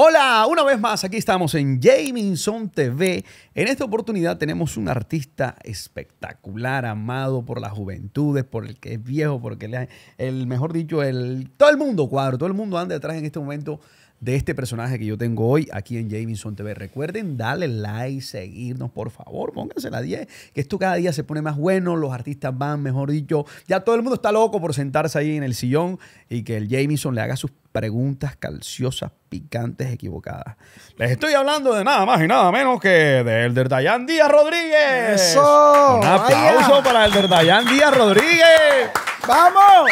Hola, una vez más, aquí estamos en Jamison TV. En esta oportunidad tenemos un artista espectacular, amado por las juventudes, por el que es viejo, porque el, mejor dicho, el, todo el mundo cuadro, todo el mundo anda detrás en este momento de este personaje que yo tengo hoy aquí en Jameson TV. Recuerden darle like, seguirnos, por favor, pónganse la 10, que esto cada día se pone más bueno, los artistas van, mejor dicho, ya todo el mundo está loco por sentarse ahí en el sillón y que el Jameson le haga sus preguntas calciosas, picantes, equivocadas. Les estoy hablando de nada más y nada menos que de Elder Dayan Díaz Rodríguez. ¡Eso! Un aplauso para Elder Dayan Díaz Rodríguez. ¡Vamos!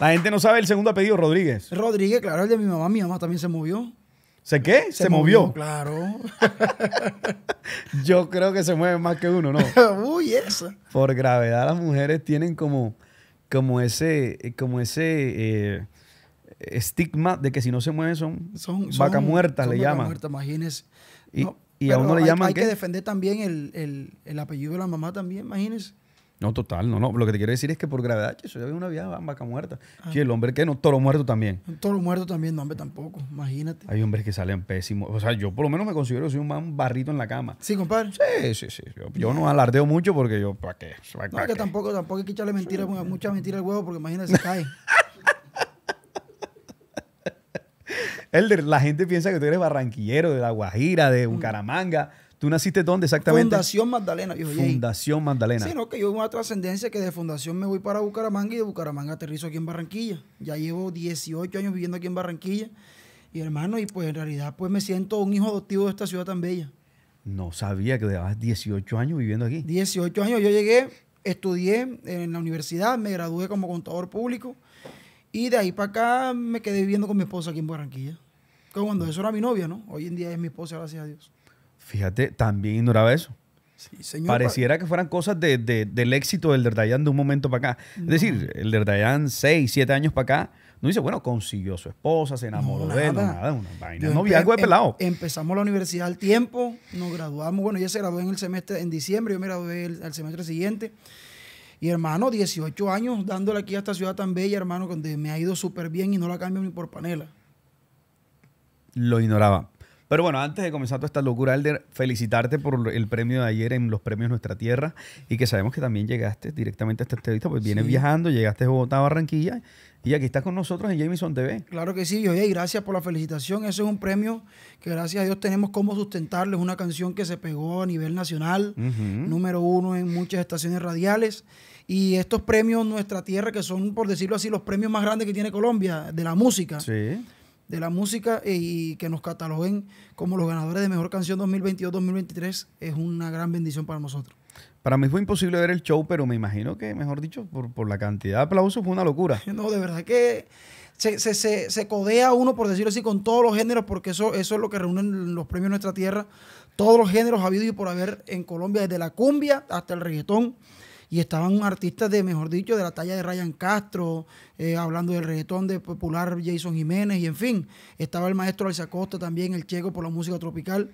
La gente no sabe el segundo apellido, Rodríguez. Rodríguez, claro, el de mi mamá. Mi mamá también se movió. ¿Se qué? Se, movió. Claro. Yo creo que se mueve más que uno, ¿no? Uy, eso. Por gravedad, las mujeres tienen como, como ese, eh, como ese eh, estigma de que si no se mueven son, son, vaca muerta, le llaman. muerta, imagínense. Y, a uno le hay, llaman. Hay que defender también el, el apellido de la mamá también, imagínese. No, total, no, no. Lo que te quiero decir es que por gravedad, eso ya había una vieja vaca muerta. Sí, ah. el hombre que no, toro muerto también. Todos toro muerto también, no, hombre, tampoco, imagínate. Hay hombres que salen pésimos. O sea, yo por lo menos me considero un man barrito en la cama. Sí, compadre. Sí, sí, sí. Yo, no alardeo mucho porque yo, ¿para qué? no, que tampoco, tampoco hay que echarle mentiras, pues, mucha mentira al huevo porque imagínate, se cae. Elder, la gente piensa que tú eres barranquillero de La Guajira, de mm. Bucaramanga. ¿Tú naciste dónde exactamente? Fundación Magdalena. Yo, Fundación Magdalena. Sí, no, que yo una trascendencia que de Fundación me voy para Bucaramanga y de Bucaramanga aterrizo aquí en Barranquilla. Ya llevo 18 años viviendo aquí en Barranquilla. Y hermano, y pues en realidad pues me siento un hijo adoptivo de esta ciudad tan bella. No sabía que llevabas 18 años viviendo aquí. 18 años. Yo llegué, estudié en la universidad, me gradué como contador público. Y de ahí para acá me quedé viviendo con mi esposa aquí en Barranquilla. cuando mm. eso era mi novia, ¿no? Hoy en día es mi esposa, gracias a Dios. Fíjate, también ignoraba eso. Sí, señor. Pareciera que fueran cosas del éxito del Derdayan de un momento para acá. Es decir, el Derdayan, seis, siete años para acá, no dice, bueno, consiguió su esposa, se enamoró de él, no, nada, una vaina, no algo de pelado. Em-, empezamos la universidad al tiempo, nos graduamos, bueno, ella se graduó en el semestre, en diciembre, yo me gradué al semestre siguiente. Y hermano, 18 años dándole aquí a esta ciudad tan bella, hermano, donde me ha ido súper bien y no la cambio ni por panela. Lo ignoraba. Pero bueno, antes de comenzar toda esta locura, Alder, felicitarte por el premio de ayer en los premios Nuestra Tierra y que sabemos que también llegaste directamente a esta entrevista, pues vienes viajando, llegaste a Bogotá, Barranquilla y aquí estás con nosotros en Jameson TV. Claro que sí, oye, y gracias por la felicitación. Eso es un premio que gracias a Dios tenemos como sustentarlo. Es una canción que se pegó a nivel nacional, número uno en muchas estaciones radiales. Y estos premios Nuestra Tierra, que son, por decirlo así, los premios más grandes que tiene Colombia de la música. Sí de la música eh, y que nos cataloguen como los ganadores de Mejor Canción 2022-2023 es una gran bendición para nosotros. Para mí fue imposible ver el show, pero me imagino que, mejor dicho, por, la cantidad de aplausos fue una locura. No, de verdad que se, codea uno, por decirlo así, con todos los géneros, porque eso, eso es lo que reúnen los premios de nuestra tierra. Todos los géneros habido y por haber en Colombia, desde la cumbia hasta el reggaetón, y estaban artistas de, mejor dicho, de la talla de Ryan Castro, eh, hablando del reggaetón de popular Jason Jiménez, y en fin, estaba el maestro Alza Costa también, el checo por la música tropical.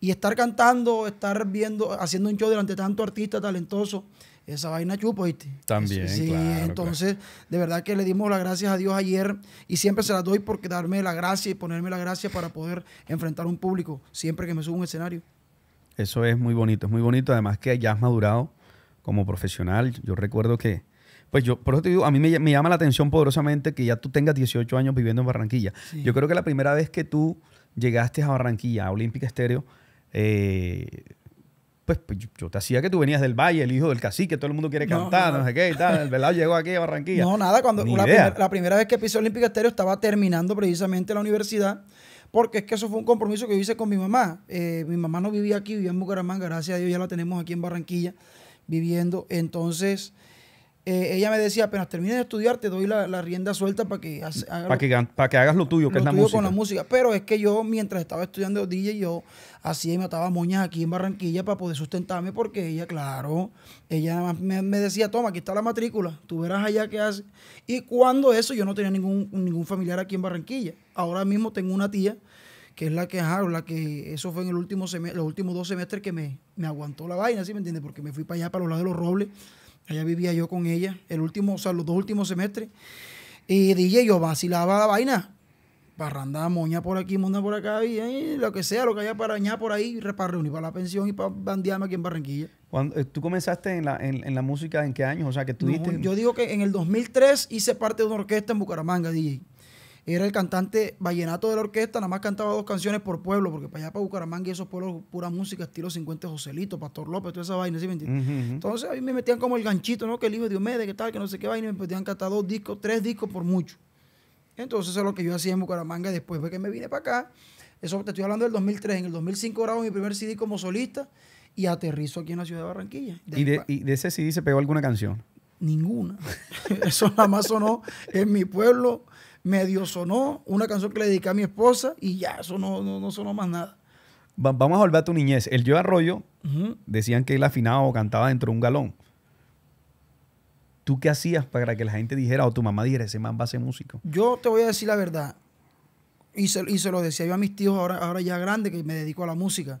Y estar cantando, estar viendo, haciendo un show delante de tanto artista talentoso, esa vaina chupo, ¿viste? También, sí, entonces, de verdad que le dimos las gracias a Dios ayer y siempre se las doy por darme la gracia y ponerme la gracia para poder enfrentar un público siempre que me subo a un escenario. Eso es muy bonito, es muy bonito. Además que ya has madurado como profesional. Yo recuerdo que, pues yo, por eso te digo, a mí me, llama la atención poderosamente que ya tú tengas 18 años viviendo en Barranquilla. Yo creo que la primera vez que tú llegaste a Barranquilla, a Olímpica Estéreo, eh, pues, pues yo te hacía que tú venías del valle, el hijo del cacique, todo el mundo quiere cantar, no, sé qué y tal. ¿Verdad? llegó aquí a Barranquilla. No, nada, cuando la, primera vez que pisé Olímpica Estéreo estaba terminando precisamente la universidad, porque es que eso fue un compromiso que yo hice con mi mamá. Eh, mi mamá no vivía aquí, vivía en Bucaramanga, gracias a Dios ya la tenemos aquí en Barranquilla viviendo. Entonces, eh, ella me decía, apenas termines de estudiar, te doy la, rienda suelta para que, para que, hagas lo tuyo, que es la música. con la música. Pero es que yo, mientras estaba estudiando DJ, yo hacía y mataba moñas aquí en Barranquilla para poder sustentarme, porque ella, claro, ella me, me decía, toma, aquí está la matrícula, tú verás allá qué hace. Y cuando eso, yo no tenía ningún, ningún familiar aquí en Barranquilla. Ahora mismo tengo una tía que es la que, ja, la que eso fue en el último semestre, los últimos dos semestres que me, me aguantó la vaina, ¿sí me entiendes? Porque me fui para allá, para los lados de los robles, allá vivía yo con ella, el último, o sea, los dos últimos semestres, y dije yo vacilaba la vaina, parranda, moña por aquí, moña por acá, y, lo que sea, lo que haya para añadir por ahí, para reunir para la pensión y para bandearme aquí en Barranquilla. Cuando, eh, ¿Tú comenzaste en la, en, la música en qué años? O sea, que tú Yo digo que en el 2003 hice parte de una orquesta en Bucaramanga, DJ. Era el cantante vallenato de la orquesta, nada más cantaba dos canciones por pueblo, porque para allá, para Bucaramanga y esos pueblos, pura música, estilo 50 Joselito, Pastor López, toda esa vaina, ¿sí Entonces a mí me metían como el ganchito, ¿no? Que el hijo de Diomedes, que tal, que no sé qué vaina, y me metían cantar dos discos, tres discos por mucho. Entonces eso es lo que yo hacía en Bucaramanga después fue que me vine para acá. Eso te estoy hablando del 2003. En el 2005 grabo mi primer CD como solista y aterrizo aquí en la ciudad de Barranquilla. ¿Y, de, ¿Y de, ese CD se pegó alguna canción? Ninguna. Eso nada más sonó en mi pueblo medio sonó una canción que le dediqué a mi esposa y ya, eso no, sonó más nada. vamos a volver a tu niñez. El Yo Arroyo, decían que él afinaba o cantaba dentro de un galón. ¿Tú qué hacías para que la gente dijera o tu mamá dijera, ese man va a ser músico? Yo te voy a decir la verdad. Y se, y se lo decía yo a mis tíos ahora, ahora ya grandes que me dedico a la música.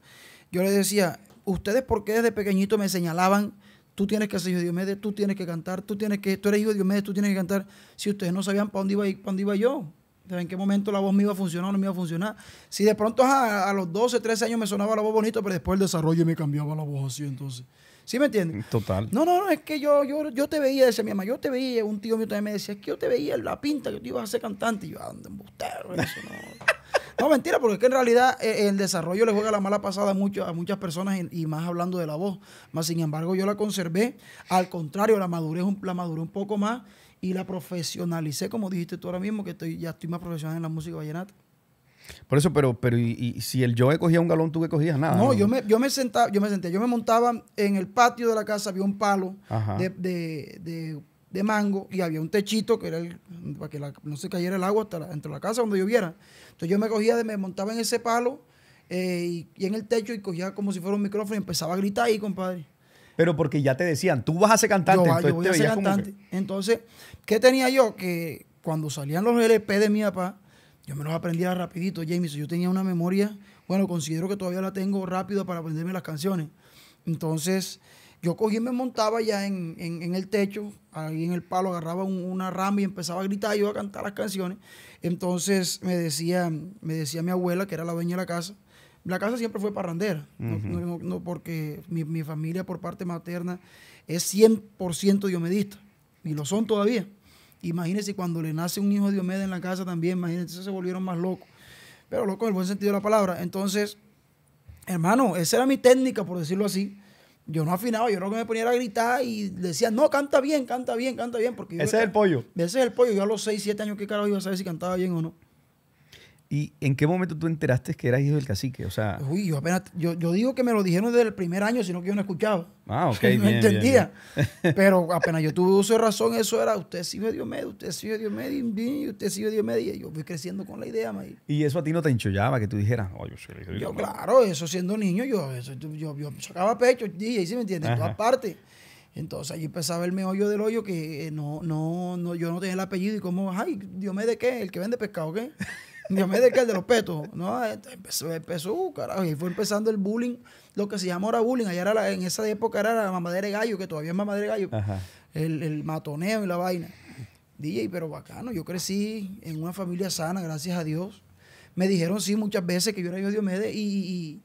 Yo les decía, ¿ustedes por qué desde pequeñito me señalaban Tú tienes que ser hijo de Diomedes, tú tienes que cantar, tú tienes que, tú eres hijo de Diomedes, tú tienes que cantar. Si ustedes no sabían para dónde iba, para dónde iba yo, en qué momento la voz me iba a funcionar o no me iba a funcionar. Si de pronto a, los 12, 13 años me sonaba la voz bonito, pero después el desarrollo me cambiaba la voz así, entonces. ¿Sí me entiendes? Total. No, no, no, es que yo, yo, yo te veía, decía mi mamá, yo te veía, un tío mío también me decía, es que yo te veía la pinta que tú iba a ser cantante. Y yo, ah, ando embustero, eso no. No, mentira, porque es que en realidad eh, el desarrollo le juega la mala pasada a, mucho, a muchas personas y más hablando de la voz. Más sin embargo, yo la conservé. Al contrario, la madurez la maduré un poco más y la profesionalicé, como dijiste tú ahora mismo, que estoy, ya estoy más profesional en la música vallenata. Por eso, pero, pero y, si el yo cogía un galón, tú que cogías nada. No, yo me, yo me sentaba, yo me senté, yo me montaba en el patio de la casa, había un palo de, de mango y había un techito que era para que no se cayera el agua hasta dentro entre la casa donde lloviera. Entonces yo me cogía, de, me montaba en ese palo eh, y, en el techo y cogía como si fuera un micrófono y empezaba a gritar ahí, compadre. Pero porque ya te decían, tú vas a ser cantante. entonces a ser cantante. Entonces, ¿qué tenía yo? Que cuando salían los LP de mi papá, yo me los aprendía rapidito, James. Yo tenía una memoria, bueno, considero que todavía la tengo rápida para aprenderme las canciones. Entonces, yo cogí y me montaba ya en, el techo, ahí en el palo, agarraba una rama y empezaba a gritar, yo a cantar las canciones. Entonces me decía, me decía mi abuela, que era la dueña de la casa, la casa siempre fue parrandera, no, porque mi, familia por parte materna es 100% diomedista, y lo son todavía. Imagínense cuando le nace un hijo de en la casa también, imagínense, se volvieron más locos. Pero loco en el buen sentido de la palabra. Entonces, hermano, esa era mi técnica, por decirlo así yo no afinaba, yo creo que me ponía a gritar y decía, no, canta bien, canta bien, canta bien. Porque yo ese es el pollo. Ese es el pollo. Yo a los 6, 7 años, ¿qué carajo iba a saber si cantaba bien o no? ¿Y en qué momento tú enteraste que eras hijo del cacique? O sea... Uy, yo apenas... Yo, yo digo que me lo dijeron desde el primer año, sino que yo no escuchaba. Ah, ok, bien, No entendía. Pero apenas yo tuve uso de razón, eso era, usted es hijo de Medio, usted es hijo de y usted es hijo de medio. Y yo fui creciendo con la idea, maíz. ¿Y eso a ti no te enchollaba, que tú dijeras, oh, yo soy hijo de Dios. Yo, claro, eso siendo niño, yo, eso, yo, sacaba pecho, ahí ¿sí me entiendes? En todas partes. Entonces allí empezaba el meollo del hoyo que eh, no, no, no, yo no tenía el apellido y como, ay, Dios de ¿qué? ¿El que vende pescado, qué? Diomedes el de los petos. No, este, empezó, empezó, uh, carajo. Y fue empezando el bullying, lo que se llama ahora bullying. Allá era en esa época era la mamadera de gallo, que todavía es mamadera de gallo. El, matoneo y la vaina. DJ, pero bacano. Yo crecí en una familia sana, gracias a Dios. Me dijeron sí muchas veces que yo era yo Diomedes y,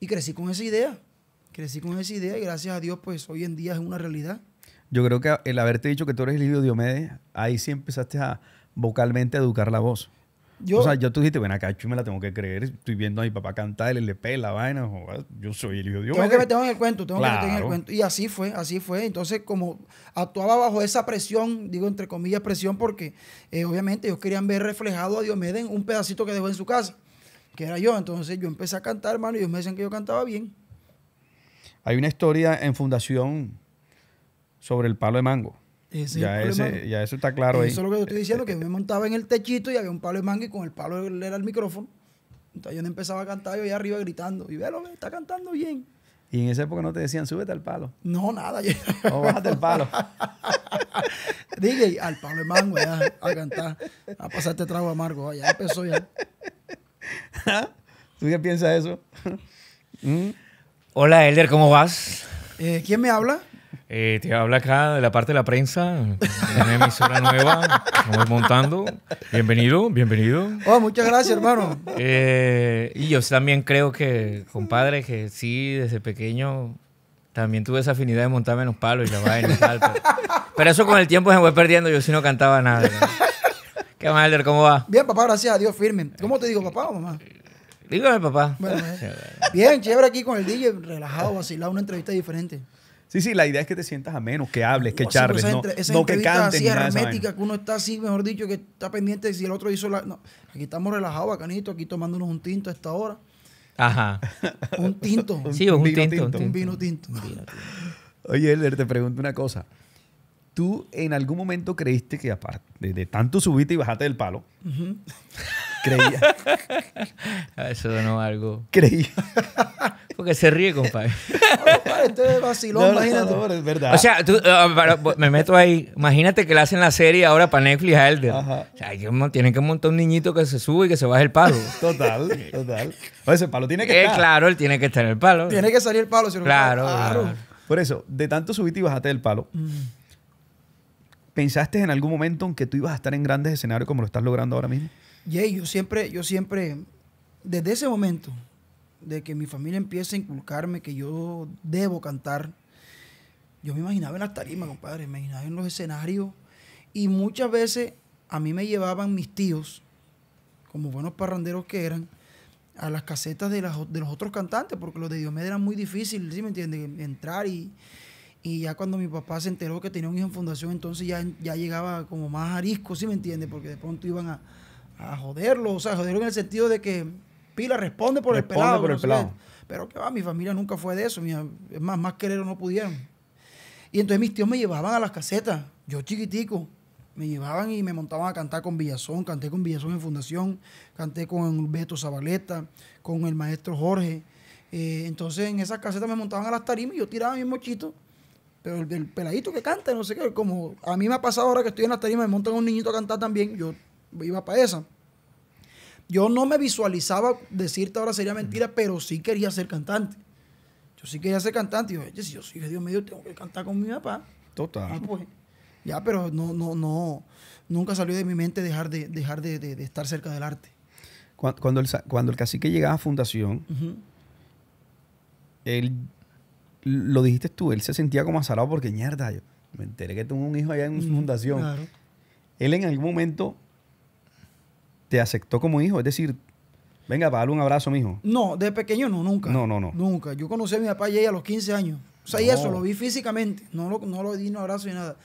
y, crecí con esa idea. Crecí con esa idea y gracias a Dios, pues hoy en día es una realidad. Yo creo que el haberte dicho que tú eres el hijo Diomedes, ahí sí empezaste a vocalmente educar la voz o sea, yo tú dijiste, bueno, acá me la tengo que creer. Estoy viendo a mi papá cantar, el LP, la vaina. yo soy el hijo de Dios. Tengo que meterme en el cuento, tengo que meterme en el cuento. Y así fue, así fue. Entonces, como actuaba bajo esa presión, digo entre comillas presión, porque eh, obviamente ellos querían ver reflejado a Diomedes en un pedacito que dejó en su casa, que era yo. Entonces yo empecé a cantar, hermano, y ellos me decían que yo cantaba bien. Hay una historia en Fundación sobre el palo de mango ya, eso está claro ahí. Eso es lo que yo estoy diciendo, que me montaba en el techito y había un palo de manga y con el palo era el micrófono. Entonces yo no empezaba a cantar, yo allá arriba gritando. Y velo, está cantando bien. Y en esa época no te decían, súbete al palo. No, nada. O bájate al palo. dije al palo de mango, a cantar, a pasarte este trago amargo. Ah, ya empezó ya. ¿Ah? ¿Tú qué piensas eso? ¿Mm? Hola, Elder, ¿cómo vas? Eh, ¿Quién me habla? Eh, te habla acá de la parte de la prensa, una emisora nueva, montando. Bienvenido, bienvenido. Oh, muchas gracias, hermano. Eh, y yo también creo que, compadre, que sí, desde pequeño también tuve esa afinidad de montarme en los palos y la vaina y tal. Pero, eso con el tiempo se me fue perdiendo, yo sí no cantaba nada. ¿Qué más, Elder? ¿Cómo va? Bien, papá, gracias a Dios, firme. ¿Cómo te digo, papá o mamá? Dígame, papá. Eh. bien, chévere aquí con el DJ, relajado, vacilado, una entrevista diferente. Sí, sí, la idea es que te sientas a menos, que hables, que no, pues charles, no, esa no que cantes. Así hermética, que uno está así, mejor dicho, que está pendiente de si el otro hizo la... No, aquí estamos relajados, bacanito, aquí tomándonos un tinto a esta hora. Ajá. un tinto. Sí, un, tinto, un, tinto, Un vino tinto. Oye, Elder, te pregunto una cosa. ¿Tú en algún momento creíste que, aparte de, tanto subiste y bajaste del palo, Creía. Ah, eso no algo... Creías porque se ríe, compadre. Este vacilón, imagínate. es verdad. O sea, tú, ah, pues, me meto ahí. Imagínate que le hacen la serie ahora para Netflix a Elder. O sea, tienen que montar un niñito que se sube y que se baje el palo. Total, total. O ese palo tiene que eh, estar. Claro, él tiene que estar en el palo. Tiene que salir el palo. Si no claro, claro. Por eso, de tanto subiste y bajaste del palo, ¿pensaste en algún momento en que tú ibas a estar en grandes escenarios como lo estás logrando ahora mismo? Yeah, yo siempre, yo siempre, desde ese momento, de que mi familia empiece a inculcarme que yo debo cantar, yo me imaginaba en las tarimas, compadre, me imaginaba en los escenarios. Y muchas veces a mí me llevaban mis tíos, como buenos parranderos que eran, a las casetas de, de los otros cantantes, porque los de Diomedes eran muy difícil, ¿sí me entiendes? Entrar y, y ya cuando mi papá se enteró que tenía un hijo en fundación, entonces ya, ya llegaba como más arisco, ¿sí me entiendes? Porque de pronto iban a, a joderlo, o sea, joderlo en el sentido de que pila, responde por el pelado. Pero que va, mi familia nunca fue de eso. es más, más querer no pudieron. Y entonces mis tíos me llevaban a las casetas, yo chiquitico. Me llevaban y me montaban a cantar con Villazón. Canté con Villazón en Fundación, canté con Beto Zabaleta, con el maestro Jorge. Eh, entonces en esas casetas me montaban a las tarimas y yo tiraba mi mochito. Pero el, peladito que canta, no sé qué, como a mí me ha pasado ahora que estoy en las tarimas, me montan un niñito a cantar también, yo iba para esa yo no me visualizaba, decirte ahora sería mentira, pero sí quería ser cantante. Yo sí quería ser cantante. Yo, si yo soy de Dios mío, tengo que cantar con mi papá. Total. Ah, pues, ya, pero no, no, no. Nunca salió de mi mente dejar de, dejar de, estar cerca del arte. Cuando, el, cuando el cacique llegaba a Fundación, él, lo dijiste tú, él se sentía como asalado porque, mierda, me enteré que tengo un hijo allá en Fundación. Él en algún momento te aceptó como hijo? Es decir, venga, para un abrazo, mijo. No, de pequeño no, nunca. No, no, no. Nunca. Yo conocí a mi papá ya a los 15 años. O sea, y eso, lo vi físicamente. No lo, no lo di un abrazo ni nada.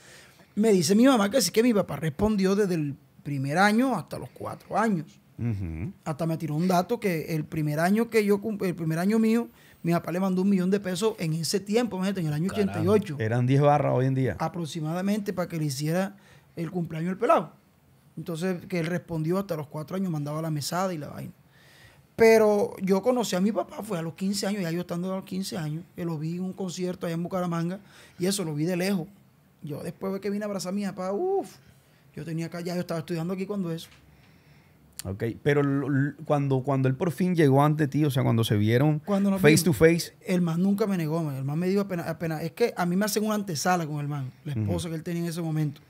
Me dice mi mamá que sí que mi papá respondió desde el primer año hasta los cuatro años. Hasta me tiró un dato que el primer año que yo el primer año mío, mi papá le mandó un millón de pesos en ese tiempo, en el año 88. Eran 10 barras hoy en día. Aproximadamente para que le hiciera el cumpleaños del pelado. Entonces, que él respondió hasta los cuatro años, mandaba la mesada y la vaina. Pero yo conocí a mi papá, fue a los 15 años, ya yo estando a los 15 años, que lo vi en un concierto allá en Bucaramanga, y eso lo vi de lejos. Yo después de que vine a abrazar a mi papá, uff, yo tenía que, ya yo estaba estudiando aquí cuando eso. Ok, pero cuando, cuando él por fin llegó ante ti, o sea, cuando se vieron face to face. El man nunca me negó, el man me dijo apenas, es que a mí me hacen una antesala con el man, la esposa que él tenía en ese momento.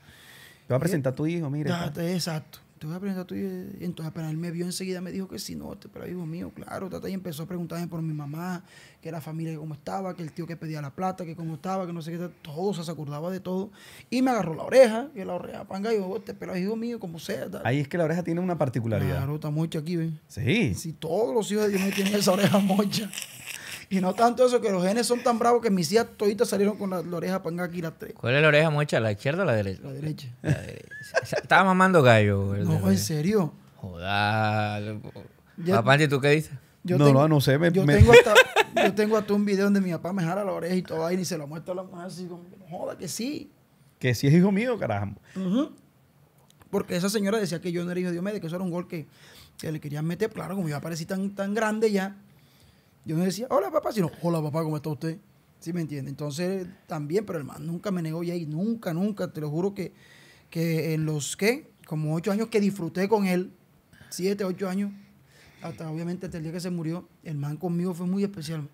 Te voy a presentar a tu hijo, mire. Exacto. Te voy a presentar a tu hijo. Eh, entonces, pero él me vio enseguida, me dijo que sí, no, este, pero hijo mío, claro. Tata, y empezó a preguntarme por mi mamá, que la familia cómo estaba, que el tío que pedía la plata, que cómo estaba, que no sé qué. Todo, se acordaba de todo. Y me agarró la oreja, que la oreja panga, y yo, este pero hijo mío, como sea. Ahí es que la oreja tiene una particularidad. Claro, está mocha aquí, ¿ven? Sí. Si todos los hijos de Dios no tienen esa oreja mocha. Y no tanto eso, que los genes son tan bravos que mis hijas toditas salieron con la, orejas oreja panga aquí a tres. ¿Cuál es la oreja mucha? ¿La izquierda o la derecha? La derecha. Estaba mamando gallo. No, en serio. Joder. papá, ¿y tú qué dices? no, no, no sé. Me, yo, Tengo hasta, yo tengo hasta un video donde mi papá me jala la oreja y todo ahí y se lo muestra a la mujer así como, joda, que sí. Que sí es hijo mío, carajo. Porque esa señora decía que yo no era hijo de Diomedes, que eso era un gol que, le querían meter. Claro, como yo aparecí tan, tan grande ya, yo no decía, hola papá, sino, hola papá, ¿cómo está usted? ¿Sí me entiende? Entonces, también, pero el man nunca me negó y ahí, nunca, nunca, te lo juro que, que en los que, como ocho años que disfruté con él, siete, ocho años, hasta obviamente hasta el día que se murió, el man conmigo fue muy especial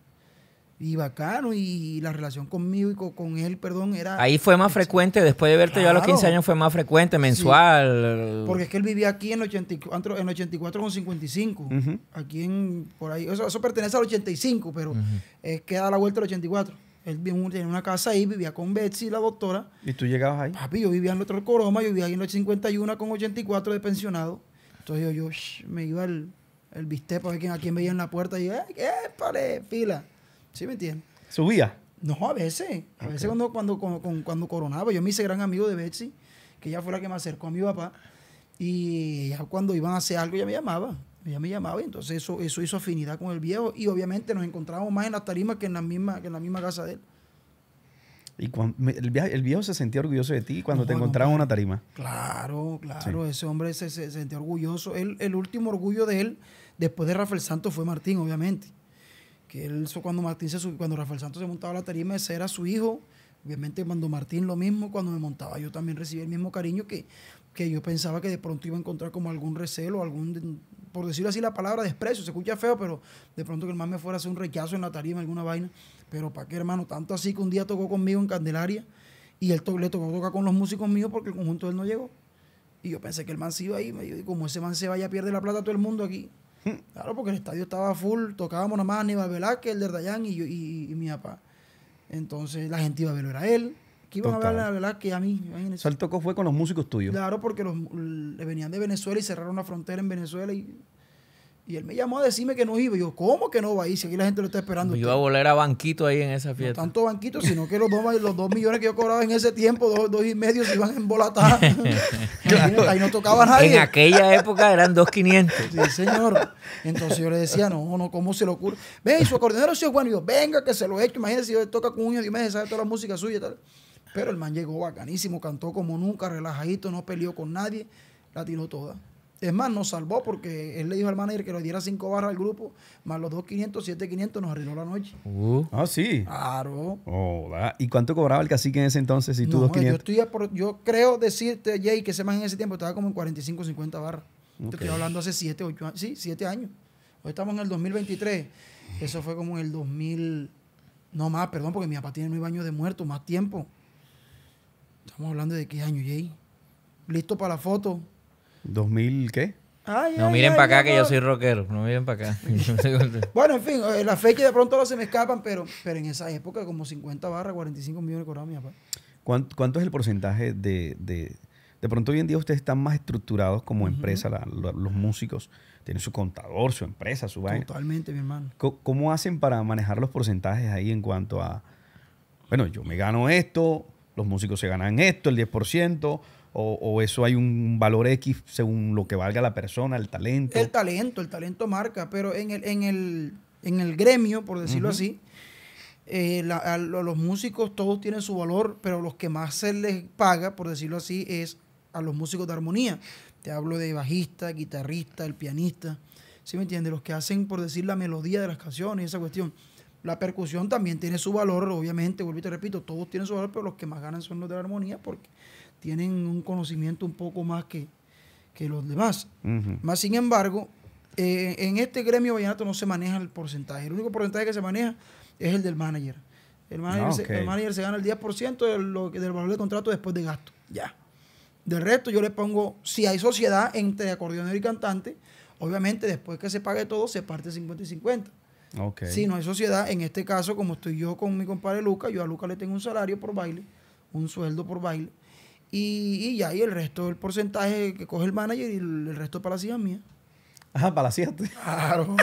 y bacano y la relación conmigo y con, él, perdón, era... Ahí fue más frecuente, después de verte ya yo a los 15 años fue más frecuente, mensual. Porque es que él vivía aquí en el 84, en 84 con 55, aquí en, por ahí, eso, pertenece al 85, pero es que da la vuelta al 84. Él tenía una casa ahí, vivía con Betsy, la doctora. ¿Y tú llegabas ahí? Papi, yo vivía en el otro Coroma, yo vivía ahí en el 51 con 84 de pensionado. Entonces yo, me iba al, el bistec para ver a quién veía en la puerta y yo, ¡eh, pare, pila! ¿Sí me entiendes? ¿Subía? No, a veces. A veces cuando, cuando, cuando, coronaba, yo me hice gran amigo de Betsy, que ella fue la que me acercó a mi papá. Y cuando iban a hacer algo, ella me llamaba. Ella me llamaba y entonces eso, hizo afinidad con el viejo. Y obviamente nos encontrábamos más en las tarimas que en la misma, que en la misma casa de él. Y el, viejo, se sentía orgulloso de ti cuando te encontraba en una tarima. Claro, claro, ese hombre se, se, sentía orgulloso. el último orgullo de él, después de Rafael Santos, fue Martín, obviamente que él, cuando Martín se cuando Rafael Santos se montaba a la tarima, ese era su hijo. Obviamente cuando Martín lo mismo, cuando me montaba yo también recibí el mismo cariño que, que yo pensaba que de pronto iba a encontrar como algún recelo, algún, por decirlo así la palabra, desprecio, se escucha feo, pero de pronto que el man me fuera a hacer un rechazo en la tarima, alguna vaina. Pero para qué hermano, tanto así que un día tocó conmigo en Candelaria y él le tocó con los músicos míos porque el conjunto de él no llegó. Y yo pensé que el man se iba ahí, me como ese man se vaya pierde la plata todo el mundo aquí. Claro, porque el estadio estaba full, tocábamos nomás a Aníbal Velázquez, el de Dayan y, y, mi papá. Entonces la gente iba a verlo, era él. Que iban a hablar a Velázquez, a mí. O sea, el fue con los músicos tuyos. Claro, porque los, venían de Venezuela y cerraron la frontera en Venezuela y y él me llamó a decirme que no iba. Y yo, ¿cómo que no va a ir? Si aquí la gente lo está esperando. Yo iba a volar a banquito ahí en esa fiesta. No tanto banquito, sino que los dos, los dos millones que yo cobraba en ese tiempo, dos, y medio, se iban a claro. Ahí no tocaba nadie. En aquella época eran dos quinientos. sí, señor. Entonces yo le decía, no, no, ¿cómo se le ocurre? Ven, y su acordeonero sí es bueno. Y yo, venga, que se lo he hecho. imagínese si yo toca con y Dime, sabe toda la música suya y tal. Pero el man llegó bacanísimo, cantó como nunca, relajadito, no peleó con nadie, la tiró toda. Es más, nos salvó porque él le dijo al manager que le diera cinco barras al grupo, más los 2.500, 7500 nos arregló la noche. Uh. ah, sí. Claro. ¿Y cuánto cobraba el cacique en ese entonces si tú Yo, creo decirte, Jay, que ese más en ese tiempo estaba como en 45, 50 barras. Te estoy hablando hace 7, 8 años. Sí, 7 años. Hoy estamos en el 2023. Eso fue como en el 2000. No más, perdón, porque mi papá tiene nueve años de muerto, más tiempo. Estamos hablando de qué año, Jay. Listo para la foto. ¿2000 qué? no miren para acá que yo soy rockero. No miren para acá. bueno, en fin, eh, las fechas de pronto ahora se me escapan, pero, pero en esa época como 50 barras, 45 millones de mi ¿Cuánto, es el porcentaje de, de, pronto hoy en día ustedes están más estructurados como empresa, los músicos. Tienen su contador, su empresa, su Totalmente, mi hermano. ¿Cómo, hacen para manejar los porcentajes ahí en cuanto a... Bueno, yo me gano esto, los músicos se ganan esto, el 10%, o, eso hay un valor X según lo que valga la persona, el talento. El talento, el talento marca, pero en el, en el, en el gremio, por decirlo así, eh, a los músicos todos tienen su valor, pero los que más se les paga, por decirlo así, es a los músicos de armonía. Te hablo de bajista, guitarrista, el pianista, ¿sí me entiendes? Los que hacen, por decir, la melodía de las canciones, esa cuestión. La percusión también tiene su valor, obviamente, vuelvo y te repito, todos tienen su valor, pero los que más ganan son los de la armonía porque tienen un conocimiento un poco más que, los demás. Más sin embargo, eh, en este gremio vallenato no se maneja el porcentaje. El único porcentaje que se maneja es el del manager. El ah, manager, se, gana el 10% de lo, del valor del contrato después de gasto. Ya. Del resto yo le pongo, si hay sociedad entre acordeonero y cantante, obviamente después que se pague todo se parte 50 y 50. Si no hay sociedad, en este caso, como estoy yo con mi compadre Luca, yo a Luca le tengo un salario por baile, un sueldo por baile. Y, y ya, y el resto, el porcentaje que coge el manager y el, resto resto para la silla mía. Ajá, para la silla. Claro.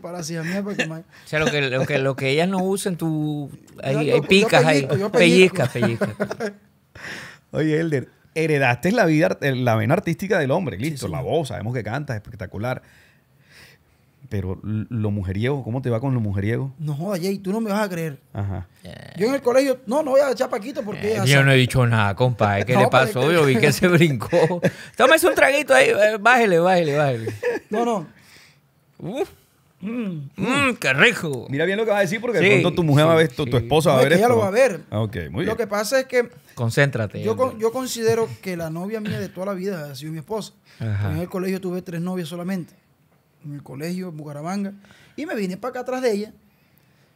para mía porque O sea, lo que, lo que, ellas no usen tú. hay picas ahí. Pellizcas, pellizcas. Oye, Elder, heredaste la vida, la vena artística del hombre, listo, la voz, sabemos que cantas, espectacular pero lo mujeriego, ¿cómo te va con lo mujeriego? No, Jay, tú no me vas a creer. Ajá. Yo en el colegio, no, no voy a echar paquito porque... Eh, yo no he dicho nada, compa. ¿Qué le pasó? Yo vi que se brincó. Tómese un traguito ahí. Eh, bájele, bájele, bájele. No, no. Uf. Mmm, qué rico. Mira bien lo que vas a decir porque de pronto tu mujer va a ver tu esposa va a ver esto. Ella lo va a ver. muy bien. Lo que pasa es que. Concéntrate. Yo, yo considero que la novia mía de toda la vida ha sido mi esposa. En el colegio tuve tres novias solamente en el colegio en Bucaramanga. Y me vine para acá atrás de ella.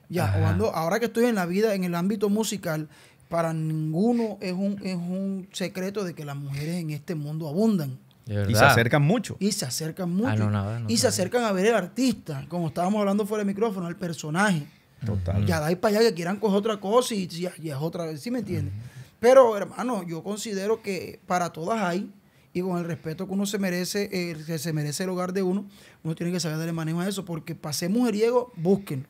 Ya, cuando, ahora que estoy en la vida, en el ámbito musical, para ninguno es un, es un secreto de que las mujeres en este mundo abundan. Y se acercan mucho. Y se acercan mucho. Ah, y se acercan a ver el artista, como estábamos hablando fuera del micrófono, al personaje. Total. Ya da para allá que quieran coger otra cosa y es otra vez, ¿sí me entiendes? Pero hermano, yo considero que para todas hay, y con el respeto que uno se merece, eh, que se merece el hogar de uno, uno tiene que saber darle manejo a eso, porque para ser mujeriego, busquen.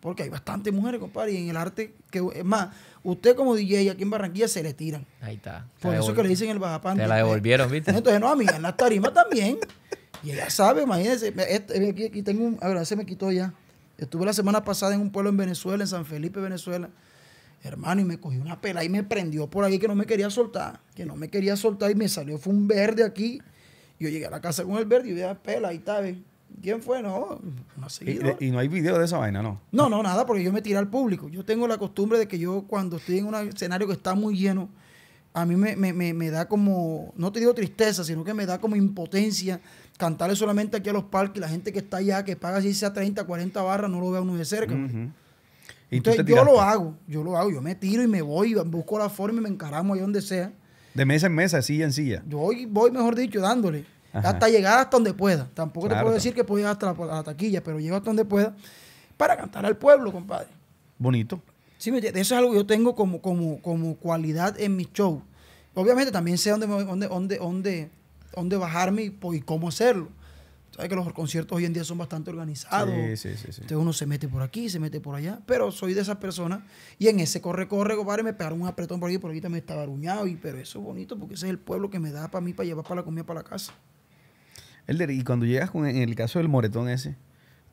Porque hay bastantes mujeres, compadre, y en el arte, que es más, usted como DJ aquí en Barranquilla se le tiran. Ahí está. Por eso que le dicen el bajapán. Te la devolvieron, ¿viste? Entonces, no, a mí en las tarimas también. Y ella sabe, imagínense. Este, aquí, tengo A ver, se me quitó ya. Estuve la semana pasada en un pueblo en Venezuela, en San Felipe, Venezuela. Hermano, y me cogió una pela y me prendió por ahí que no me quería soltar, que no me quería soltar y me salió, fue un verde aquí. Yo llegué a la casa con el verde y la pela, y tal. ¿Quién fue? No, no sé ¿Y, no hay video de esa vaina, ¿no? No, no, nada, porque yo me tiré al público. Yo tengo la costumbre de que yo cuando estoy en un escenario que está muy lleno, a mí me, me, me, da como, no te digo tristeza, sino que me da como impotencia cantarle solamente aquí a los parques, la gente que está allá, que paga si sea 30, 40 barras, no lo vea a uno de cerca. Entonces, yo lo hago, yo lo hago, yo me tiro y me voy, busco la forma y me encaramo ahí donde sea. De mesa en mesa, silla en silla. Yo voy, mejor dicho, dándole. Hasta llegar hasta donde pueda. Tampoco te puedo decir que pueda llegar hasta la, taquilla, pero llego hasta donde pueda para cantar al pueblo, compadre. Bonito. Sí, eso es algo que yo tengo como, como, como cualidad en mi show. Obviamente también sé dónde, dónde, dónde, dónde, dónde bajarme y cómo hacerlo. Sabes que los conciertos hoy en día son bastante organizados. Sí, Entonces uno se mete por aquí, se mete por allá. Pero soy de esas personas. Y en ese corre-corre, compadre, me pegaron un apretón por aquí, por ahorita también estaba aruñado. Y, pero eso es bonito porque ese es el pueblo que me da para mí, para llevar para la comida, para la casa. Elder, y cuando llegas con, en el caso del moretón ese,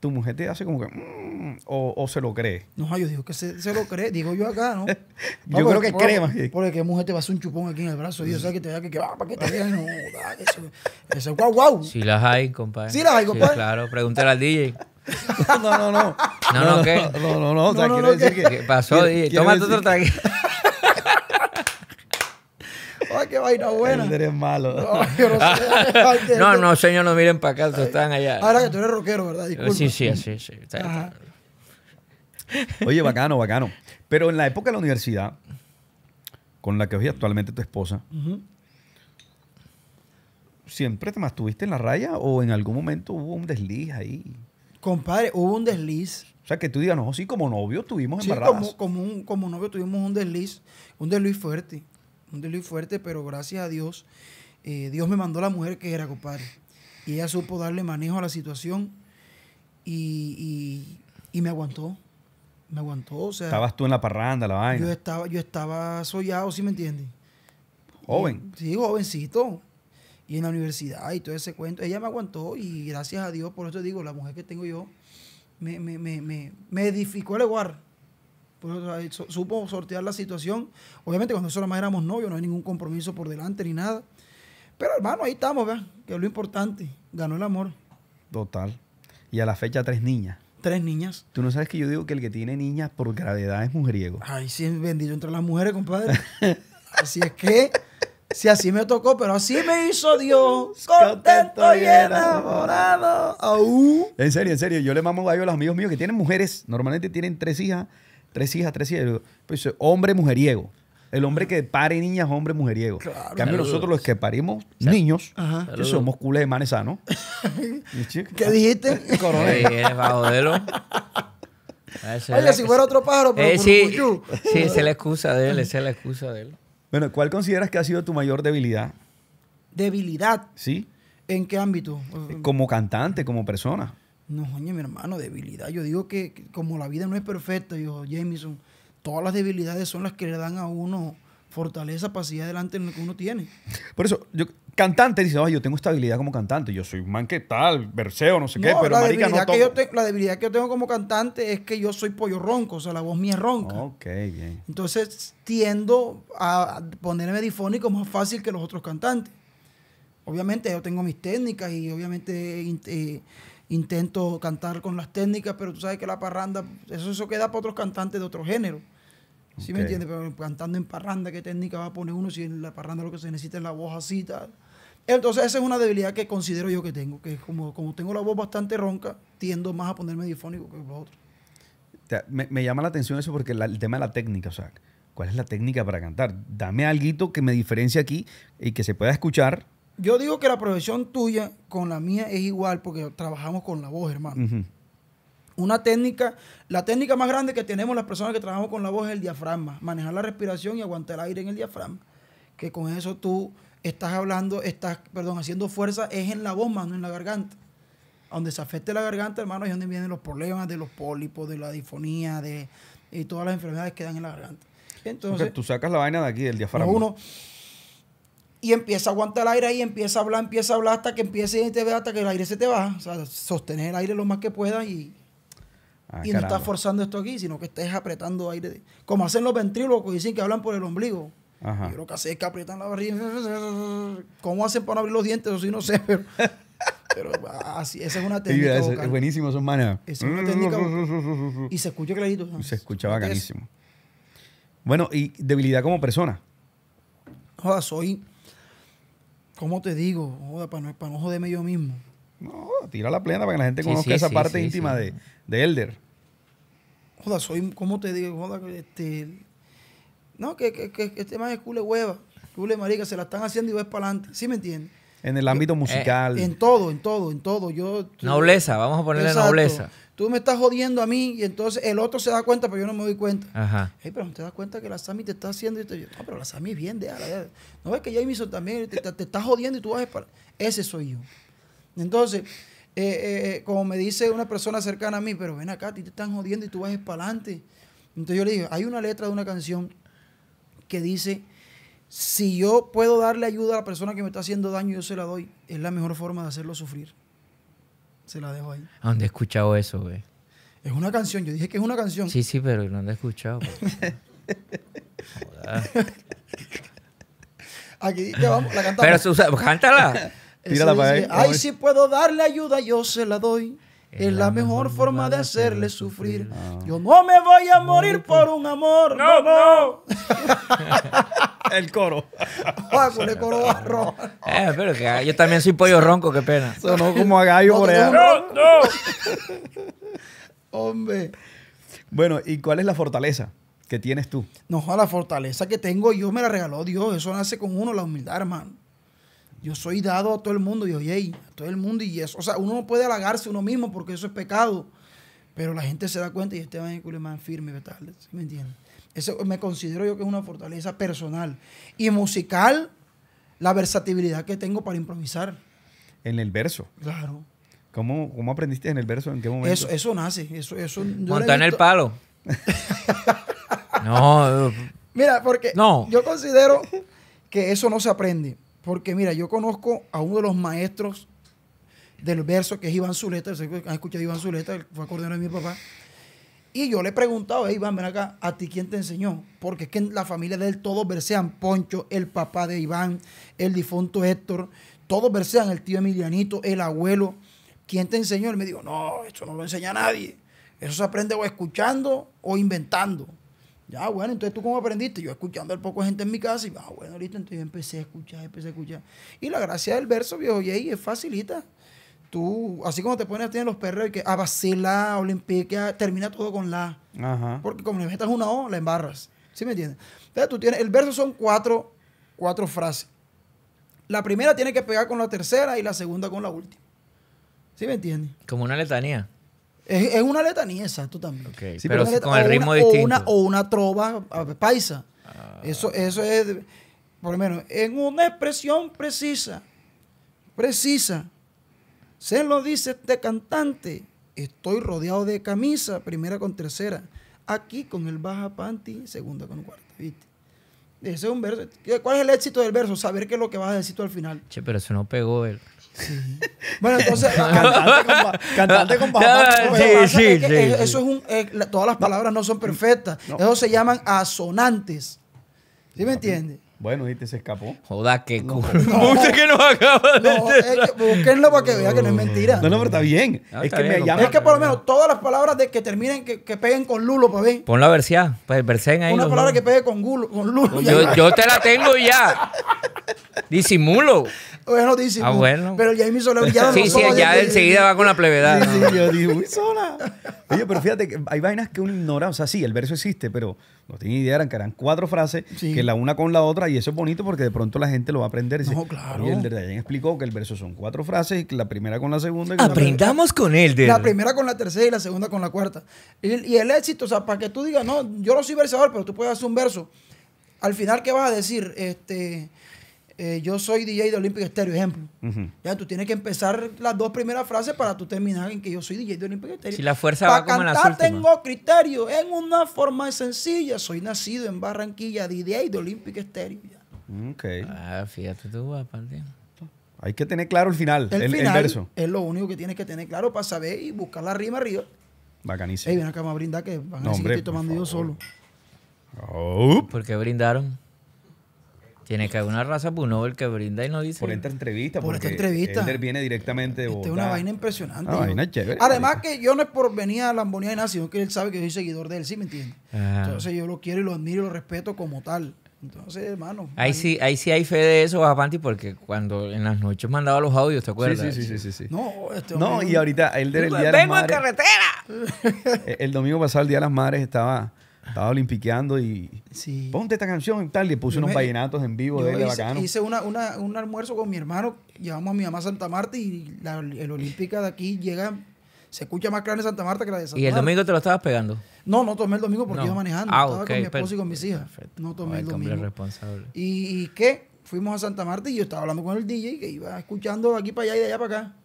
tu mujer te hace como que... Mmm", o, o, se lo cree? No, yo digo que se, se lo cree. Digo yo acá, ¿no? yo ah, creo que ah, cree más. Porque qué mujer te va a hacer un chupón aquí en el brazo. Dios sabe que te va que, para qué te vienes? No, eso es guau, guau. Si las hay, compadre. Si las hay, compadre. Sí, claro, pregúntale al DJ. no, no, no. No, no, ¿qué? No, no, no. O sea, que... ¿Qué pasó, DJ? Tómate otro ¡Ay, qué vaina buena! eres malo. No, no, no, señor, no miren para acá, están allá. Ahora que tú eres rockero, ¿verdad? Sí, sí, sí, sí. Oye, bacano, bacano. Pero en la época de la universidad, con la que hoy actualmente tu esposa, ¿siempre te mantuviste en la raya o en algún momento hubo un desliz ahí? Compadre, hubo un desliz. O sea, que tú digas, no, sí, como novio tuvimos embarradas. Sí, como, como, un, como novio tuvimos un desliz, un desliz fuerte un delirio fuerte, pero gracias a Dios, eh, Dios me mandó la mujer que era, compadre. Y ella supo darle manejo a la situación y, me aguantó. Me aguantó, Estabas tú en la parranda, la vaina. Yo estaba, yo estaba sollado, ¿sí me entiendes? Joven. sí, jovencito. Y en la universidad y todo ese cuento. Ella me aguantó y gracias a Dios, por eso digo, la mujer que tengo yo me, me, me, me, me edificó el hogar. Pues, supo sortear la situación. Obviamente cuando nosotros más éramos novios, no hay ningún compromiso por delante ni nada. Pero hermano, ahí estamos, vean. que es lo importante, ganó el amor. Total. Y a la fecha tres niñas. Tres niñas. Tú no sabes que yo digo que el que tiene niñas por gravedad es mujeriego. Ay, sí, bendito entre las mujeres, compadre. Así es que, si así me tocó, pero así me hizo Dios, contento y enamorado. aún En serio, en serio, yo le mamo gallo a los amigos míos que tienen mujeres, normalmente tienen tres hijas, tres hijas, tres hijas. Pues, hombre mujeriego. El hombre que pare niñas hombre mujeriego. en cambio, nosotros los que parimos niños, somos cules de manes ¿Qué dijiste? Coronel. Oye, si fuera otro pájaro, pero eh, sí, esa es la excusa de él, es la excusa de él. Bueno, ¿cuál consideras que ha sido tu mayor debilidad? ¿Debilidad? Sí. ¿En qué ámbito? Eh, como cantante, como persona. No, oye, mi hermano, debilidad. Yo digo que, como la vida no es perfecta, yo, Jameson, todas las debilidades son las que le dan a uno fortaleza para seguir adelante en lo que uno tiene. Por eso, yo, cantante dice, yo tengo esta habilidad como cantante, yo soy un man que tal, verseo, no sé qué, pero la marica no que La debilidad que yo tengo como cantante es que yo soy pollo ronco, o sea, la voz mía es ronca. Ok, bien. Entonces tiendo a ponerme difónico más fácil que los otros cantantes. Obviamente yo tengo mis técnicas y obviamente... Eh, intento cantar con las técnicas, pero tú sabes que la parranda, eso, eso queda para otros cantantes de otro género. ¿Sí me entiendes? Pero cantando en parranda, ¿qué técnica va a poner uno si en la parranda lo que se necesita es la voz así tal? Entonces esa es una debilidad que considero yo que tengo, que como, como tengo la voz bastante ronca, tiendo más a ponerme difónico que los otros. Me, llama la atención eso porque el tema de la técnica, o sea, ¿cuál es la técnica para cantar? Dame algo que me diferencie aquí y que se pueda escuchar yo digo que la profesión tuya con la mía es igual porque trabajamos con la voz, hermano. Una técnica, la técnica más grande que tenemos las personas que trabajamos con la voz es el diafragma, manejar la respiración y aguantar el aire en el diafragma. Que con eso tú estás hablando, estás, perdón, haciendo fuerza, es en la voz, más no en la garganta. Donde se afecte la garganta, hermano, es donde vienen los problemas de los pólipos, de la difonía, de todas las enfermedades que dan en la garganta. Entonces, tú sacas la vaina de aquí, del diafragma. Uno, y empieza a aguantar el aire ahí, empieza a hablar, empieza a hablar hasta que empiece y te ve, hasta que el aire se te va. O sea, sostener el aire lo más que puedas y, ah, y no estás forzando esto aquí, sino que estés apretando aire. como hacen los ventrílocos, dicen que hablan por el ombligo. Ajá. Yo lo que hacen es que aprietan la barriga. ¿Cómo hacen para no abrir los dientes? Eso sí no sé, pero, así, ah, esa es una técnica. es, buenísimo, Esa es una técnica. Y se escucha clarito. Se escuchaba bacanísimo. Bueno, y debilidad como persona. Joder, soy ¿Cómo te digo? Joda, para no, para no joderme yo mismo. No, tira la plena para que la gente conozca esa parte íntima De, de Elder. Joda, soy, ¿cómo te digo? Joda, este. No, que, que, que este más es cule hueva. Cule marica, se la están haciendo y ves para adelante. ¿Sí me entiendes? En el ámbito eh, musical. en todo, en todo, en todo. Yo, nobleza, vamos a ponerle exacto. nobleza tú me estás jodiendo a mí y entonces el otro se da cuenta, pero yo no me doy cuenta. Ajá. Hey, pero te das cuenta que la Sami te está haciendo y no, pero la Sami es bien, de No ves que Jameson también te, está jodiendo y tú vas a Ese soy yo. Entonces, eh, eh, eh, como me dice una persona cercana a mí, pero ven acá, a ti te están jodiendo y tú vas para adelante. Entonces yo le digo, hay una letra de una canción que dice, si yo puedo darle ayuda a la persona que me está haciendo daño, yo se la doy. Es la mejor forma de hacerlo sufrir. Se la dejo ahí. ¿A dónde he escuchado eso, güey? Es una canción, yo dije que es una canción. Sí, sí, pero no la he escuchado. Aquí ya vamos, la cantamos. Pero cántala. Tírala para ahí. Ay, si puedo darle ayuda, yo se la doy. Es, la mejor, forma de hacerle sufrir. Yo no me voy a ah. morir por un amor. no. no. El coro. Ah, con el coro barro. Eh, pero que yo también soy pollo ronco, qué pena. Sonó como a gallo No, no. Hombre. Bueno, ¿y cuál es la fortaleza que tienes tú? No, la fortaleza que tengo yo me la regaló Dios. Eso nace con uno, la humildad, hermano. Yo soy dado a todo el mundo, y oye, a todo el mundo y eso. O sea, uno no puede halagarse uno mismo porque eso es pecado. Pero la gente se da cuenta y este va es más firme, ¿me entiendes? Eso me considero yo que es una fortaleza personal. Y musical, la versatilidad que tengo para improvisar. En el verso. Claro. ¿Cómo, cómo aprendiste en el verso? ¿En qué momento? Eso, nace. Eso, eso, en el palo. no. Uh, mira, porque yo considero que eso no se aprende. Porque mira, yo conozco a uno de los maestros del verso, que es Iván Zuleta. ¿Han escuchado Iván Zuleta? Fue acordeón de mi papá. Y yo le preguntado hey, Iván, ven acá, ¿a ti quién te enseñó? Porque es que en la familia de él todos versean Poncho, el papá de Iván, el difunto Héctor, todos versean el tío Emilianito, el abuelo. ¿Quién te enseñó? Él me dijo, no, eso no lo enseña nadie. Eso se aprende o escuchando o inventando. Ya, bueno, entonces tú cómo aprendiste? Yo escuchando al poco gente en mi casa y, ah, bueno, ahorita entonces yo empecé a escuchar, empecé a escuchar. Y la gracia del verso, viejo, y ahí es facilita tú, así como te pones a tener los perros que a ah, vacilar, olimpique, ah, termina todo con la. Porque como le metas una O, la embarras. ¿Sí me entiendes? Entonces tú tienes, el verso son cuatro, cuatro frases. La primera tiene que pegar con la tercera y la segunda con la última. ¿Sí me entiendes? Como una letanía. Es, una letanía, exacto también. pero, con el ritmo distinto. O una, trova paisa. Ah. Eso, eso es, por lo menos, en una expresión precisa, precisa, se lo dice este cantante. Estoy rodeado de camisa, primera con tercera. Aquí con el baja panty, segunda con cuarta, ¿viste? Ese es un verso. ¿Cuál es el éxito del verso? Saber qué es lo que vas a decir tú al final. Che, pero eso no pegó él. Bueno, entonces, cantante con, baja sí, sí, sí, Eso es un. Eh, todas las palabras no son perfectas. Eso se llaman asonantes. ¿Sí me entiendes? Bueno, y te se escapó. Joda, qué culo. No, no. que nos acaba de no, es que, Búsquenlo para que vea que no es mentira. No, no, pero está bien. es que por lo menos todas las palabras de que terminen, que, peguen con Lulo, para pues ver. Pon la versión. Pues ahí. Una palabra que pegue con, con Lulo. Yo, te la tengo ya. Disimulo. Bueno, disimulo. Ah, bueno. Pero ya Jaime Soler ya Sí, sí, ya enseguida va con la plevedad. Sí, sí, yo digo, muy sola. Oye, pero fíjate, que hay vainas que uno ignora. O sea, sí, el verso existe, pero no tenía idea, eran que eran cuatro frases que la una con la otra y eso es bonito porque de pronto la gente lo va a aprender. Y claro. el de explicó que el verso son cuatro frases y la primera con la segunda. Aprendamos con él. La primera con la tercera y la segunda con la cuarta. Y, y, el éxito, o sea, para que tú digas, no, yo no soy versador, pero tú puedes hacer un verso. Al final, ¿qué vas a decir? Este eh, yo soy DJ de Olympic Stereo, ejemplo. Ya tú tienes que empezar las dos primeras frases para tú terminar en que yo soy DJ de Olympic Stereo. Si la fuerza va como cantar, en las tengo criterio en una forma sencilla. Soy nacido en Barranquilla, DJ de Olympic Stereo. Ok. Ah, fíjate tú, aparte. Hay que tener claro el final, el, final verso. Es lo único que tienes que tener claro para saber y buscar la rima arriba. Bacanísimo. Ey, ven acá, a brinda que van a seguir tomando yo solo. Oh. ¿Por qué brindaron? Tiene que haber una raza el que brinda y no dice. Por esta entrevista. Por esta entrevista. viene directamente de es una vaina impresionante. Una vaina chévere. Además que yo no es por venir a Lambonía de Nación que él sabe que soy seguidor de él, ¿sí me entiende. Entonces yo lo quiero y lo admiro y lo respeto como tal. Entonces, hermano. Ahí, sí, ahí sí hay fe de eso, Bajapanti, porque cuando en las noches mandaba los audios, ¿te acuerdas? Sí, sí, sí, sí. No, este y ahorita el, del, día de las madres. ¡Vengo en carretera! el domingo pasado, el día de las madres, estaba estaba olimpiqueando y sí. ponte esta canción y tal. Le puse unos en vivo de él, hice, bacano. Hice un almuerzo con mi hermano, llevamos a mi mamá a Santa Marta y la, el Olímpica de aquí llega, se escucha más claro en Santa Marta que la de Santa Marta. ¿Y el domingo te lo estabas pegando? No, no tomé el domingo porque iba manejando. Ah, estaba con mi esposo y con mis hijas. No tomé ah, el, domingo. responsable. ¿Y, qué? Fuimos a Santa Marta y yo estaba hablando con el DJ que iba escuchando de aquí para allá y de allá para acá.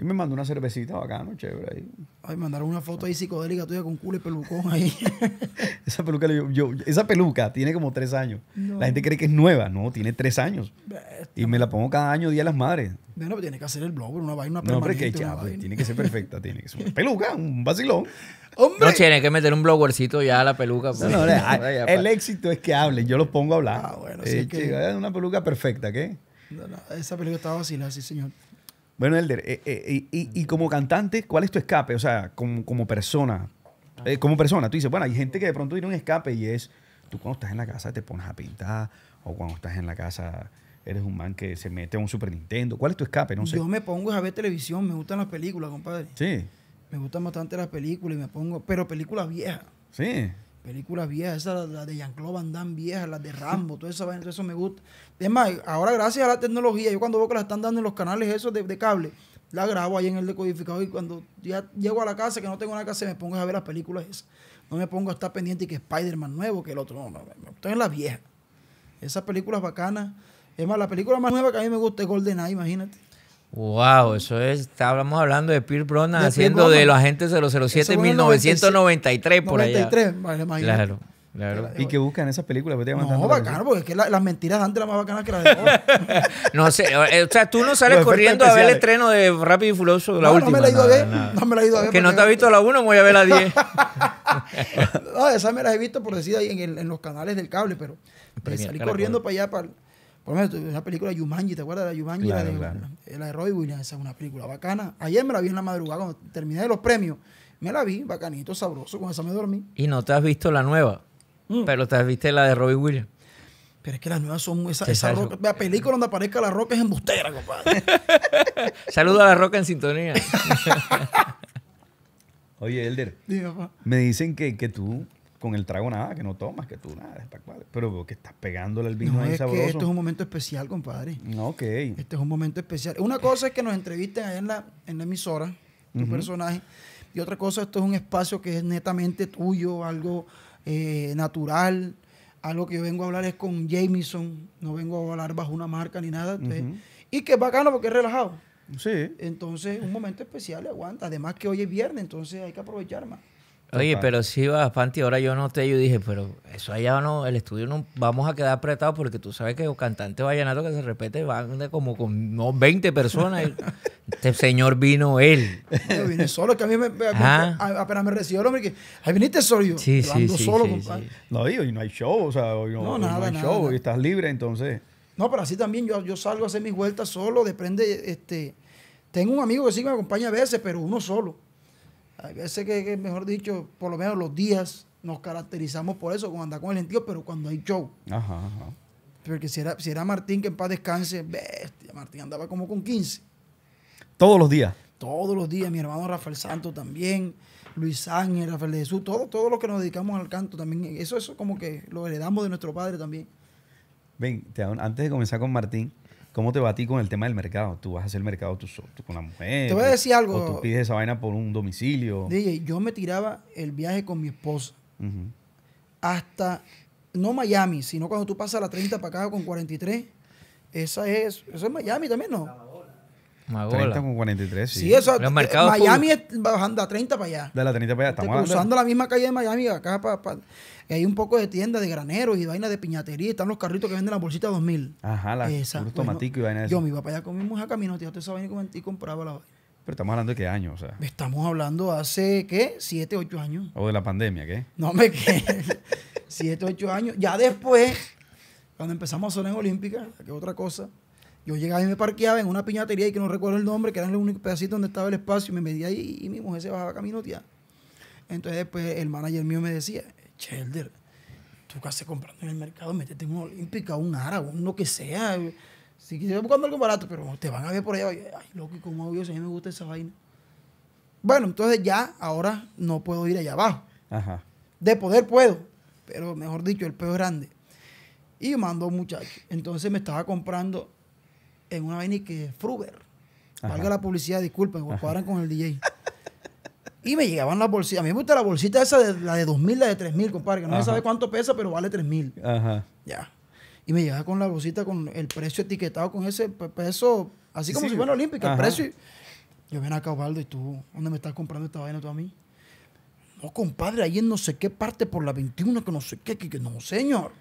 Y me mandó una cervecita bacano, chévere ahí. Ay, mandaron una foto ahí psicodélica tuya con culo y pelucón ahí. esa peluca yo, esa peluca tiene como tres años. La gente cree que es nueva, no, tiene tres años. y me la pongo cada año Día de las Madres. Bueno, pero tiene que hacer el blog, una vaina No, pero que tiene que ser perfecta, tiene que ser una peluca, un vacilón. ¡Hombre! No tiene que meter un bloguercito ya a la peluca. Pues. Ah, el, éxito es que hablen, yo los pongo a hablar. Ah, bueno, eh, sí. es Una peluca perfecta, ¿qué? No, no, esa peluca estaba vacilada, sí, señor. Bueno, Elder, eh, eh, y, y, como cantante, ¿cuál es tu escape? O sea, como, persona. Eh, como persona, tú dices, bueno, hay gente que de pronto tiene un escape y es, tú cuando estás en la casa te pones a pintar o cuando estás en la casa eres un man que se mete a un Super Nintendo. ¿Cuál es tu escape? No sé. Yo me pongo a ver televisión, me gustan las películas, compadre. Sí. Me gustan bastante las películas y me pongo, pero películas viejas. Sí películas viejas, esas, de Jean-Claude Van Damme viejas, las de Rambo, todo eso, eso me gusta. Es más, ahora gracias a la tecnología, yo cuando veo que las están dando en los canales esos de, cable, la grabo ahí en el decodificador y cuando ya llego a la casa, que no tengo nada que me pongo a ver las películas esas. No me pongo a estar pendiente y que Spider-Man nuevo, que el otro, no, no, no estoy en las viejas. Esas películas bacanas. Es más, la película más nueva que a mí me gusta es GoldenEye, imagínate. Wow, eso es, estábamos hablando de Pierre Brona haciendo de los agentes 007 en 1993 por 93, allá. Vale, claro. Claro. Y que buscan esas películas. no, bacano, porque es que las mentiras antes eran más bacanas que las de ahora. no sé, eh, o sea, tú no sales corriendo a ver el estreno de Rápido y Fuloso, la no, última. No me la he ido a ver, no me la he ido a ver. Que no te has visto la 1, voy a ver la 10. no, esas me las he visto, por decir, ahí en, los canales del cable, pero, eh, pero salí corriendo para allá, para, por lo menos, una película de Yumanji, ¿te acuerdas de Yumanji? la, de, la, de Roy Williams, esa es una película bacana. Ayer me la vi en la madrugada cuando terminé de los premios. Me la vi, bacanito, sabroso, con esa me dormí. Y no te has visto la nueva, mm. pero te has visto la de Robbie Williams. Pero es que las nuevas son esa, esa la película donde aparezca la roca es embustera, compadre. Saludo a la roca en sintonía. Oye, Elder. papá. Me dicen que, que tú con el trago nada, que no tomas, que tú nada, pero que estás pegándole el vino no, ahí es Que esto es un momento especial, compadre. No, Ok. Este es un momento especial. Una cosa es que nos entrevisten ahí en la, en la emisora, tu personaje, y otra cosa, esto es un espacio que es netamente tuyo, algo eh, natural, algo que yo vengo a hablar es con Jameson, no vengo a hablar bajo una marca ni nada. Y que es bacano porque es relajado. Sí. Entonces, un momento especial, aguanta. Además que hoy es viernes, entonces hay que aprovechar más. Oye, pero sí, va, Panti, ahora yo noté, yo dije, pero eso allá no, el estudio no, vamos a quedar apretados porque tú sabes que los cantantes vallenatos que se repete van como con no, 20 personas. este señor vino él. Yo vine solo, que a mí me, apenas me recibió el hombre que, ahí viniste solo. Yo, solo, No, y no hay show, o sea, no, hay show, estás libre, entonces. No, pero así también yo, yo salgo a hacer mis vueltas solo, depende, este, tengo un amigo que sí me acompaña a veces, pero uno solo. Hay veces que, mejor dicho, por lo menos los días nos caracterizamos por eso, con andar con el gentío, pero cuando hay show. Ajá, ajá. Porque si era, si era Martín, que en paz descanse, bestia, Martín andaba como con 15. Todos los días. Todos los días, mi hermano Rafael Santo también, Luis Ángel, Rafael de Jesús, todos todo los que nos dedicamos al canto también. Eso, eso como que lo heredamos de nuestro padre también. Ven, antes de comenzar con Martín, ¿Cómo te va a ti con el tema del mercado? Tú vas a hacer el mercado tú, con la mujer. Te voy a decir algo. O tú pides esa vaina por un domicilio. Dije, yo me tiraba el viaje con mi esposa hasta, no Miami, sino cuando tú pasas la 30 para acá con 43. Esa es, eso es Miami también, ¿no? Magola. 30 con 43, sí. Sí, eso. Miami es bajando a 30 para allá. De la 30 para allá, estamos usando la misma calle de Miami acá para. Y hay un poco de tienda de graneros y vainas de piñatería. Están los carritos que venden la bolsita 2000. Ajá, la tomatico y vaina de Yo me iba para allá con mi mujer a camino, tío, esa vaina y compraba la vaina. Pero estamos hablando de qué año, o sea. Estamos hablando hace, ¿qué? Siete, ocho años. O de la pandemia, ¿qué? No me Siete, ocho años. Ya después, cuando empezamos a sonar en Olímpica, que otra cosa, yo llegaba y me parqueaba en una piñatería y que no recuerdo el nombre, que era el único pedacito donde estaba el espacio, y me medía ahí y mi mujer se bajaba caminotear. Entonces después el manager mío me decía, Chelder, tú qué haces comprando en el mercado, métete en una olímpica, un árabe, lo que sea. Si quisieras buscando algo barato, pero te van a ver por allá. Ay, loco, como obvio, si a mí me gusta esa vaina. Bueno, entonces ya, ahora no puedo ir allá abajo. De poder puedo, pero mejor dicho, el peor es grande. Y mandó un muchacho. Entonces me estaba comprando en una vaina que es Fruber. Valga la publicidad, disculpen, cuadran con el DJ. Y me llegaban las bolsitas. A mí me gusta la bolsita esa, de, la de 2.000, la de 3.000, compadre, que no se sabe cuánto pesa, pero vale 3.000. Ajá. Ya. Y me llegaba con la bolsita con el precio etiquetado con ese peso, así como si fuera olímpica, el precio. Yo ven acá, Osvaldo, y tú, ¿dónde me estás comprando esta vaina tú a mí? No, compadre, ahí en no sé qué parte por la 21, que no sé qué, que, no, señor.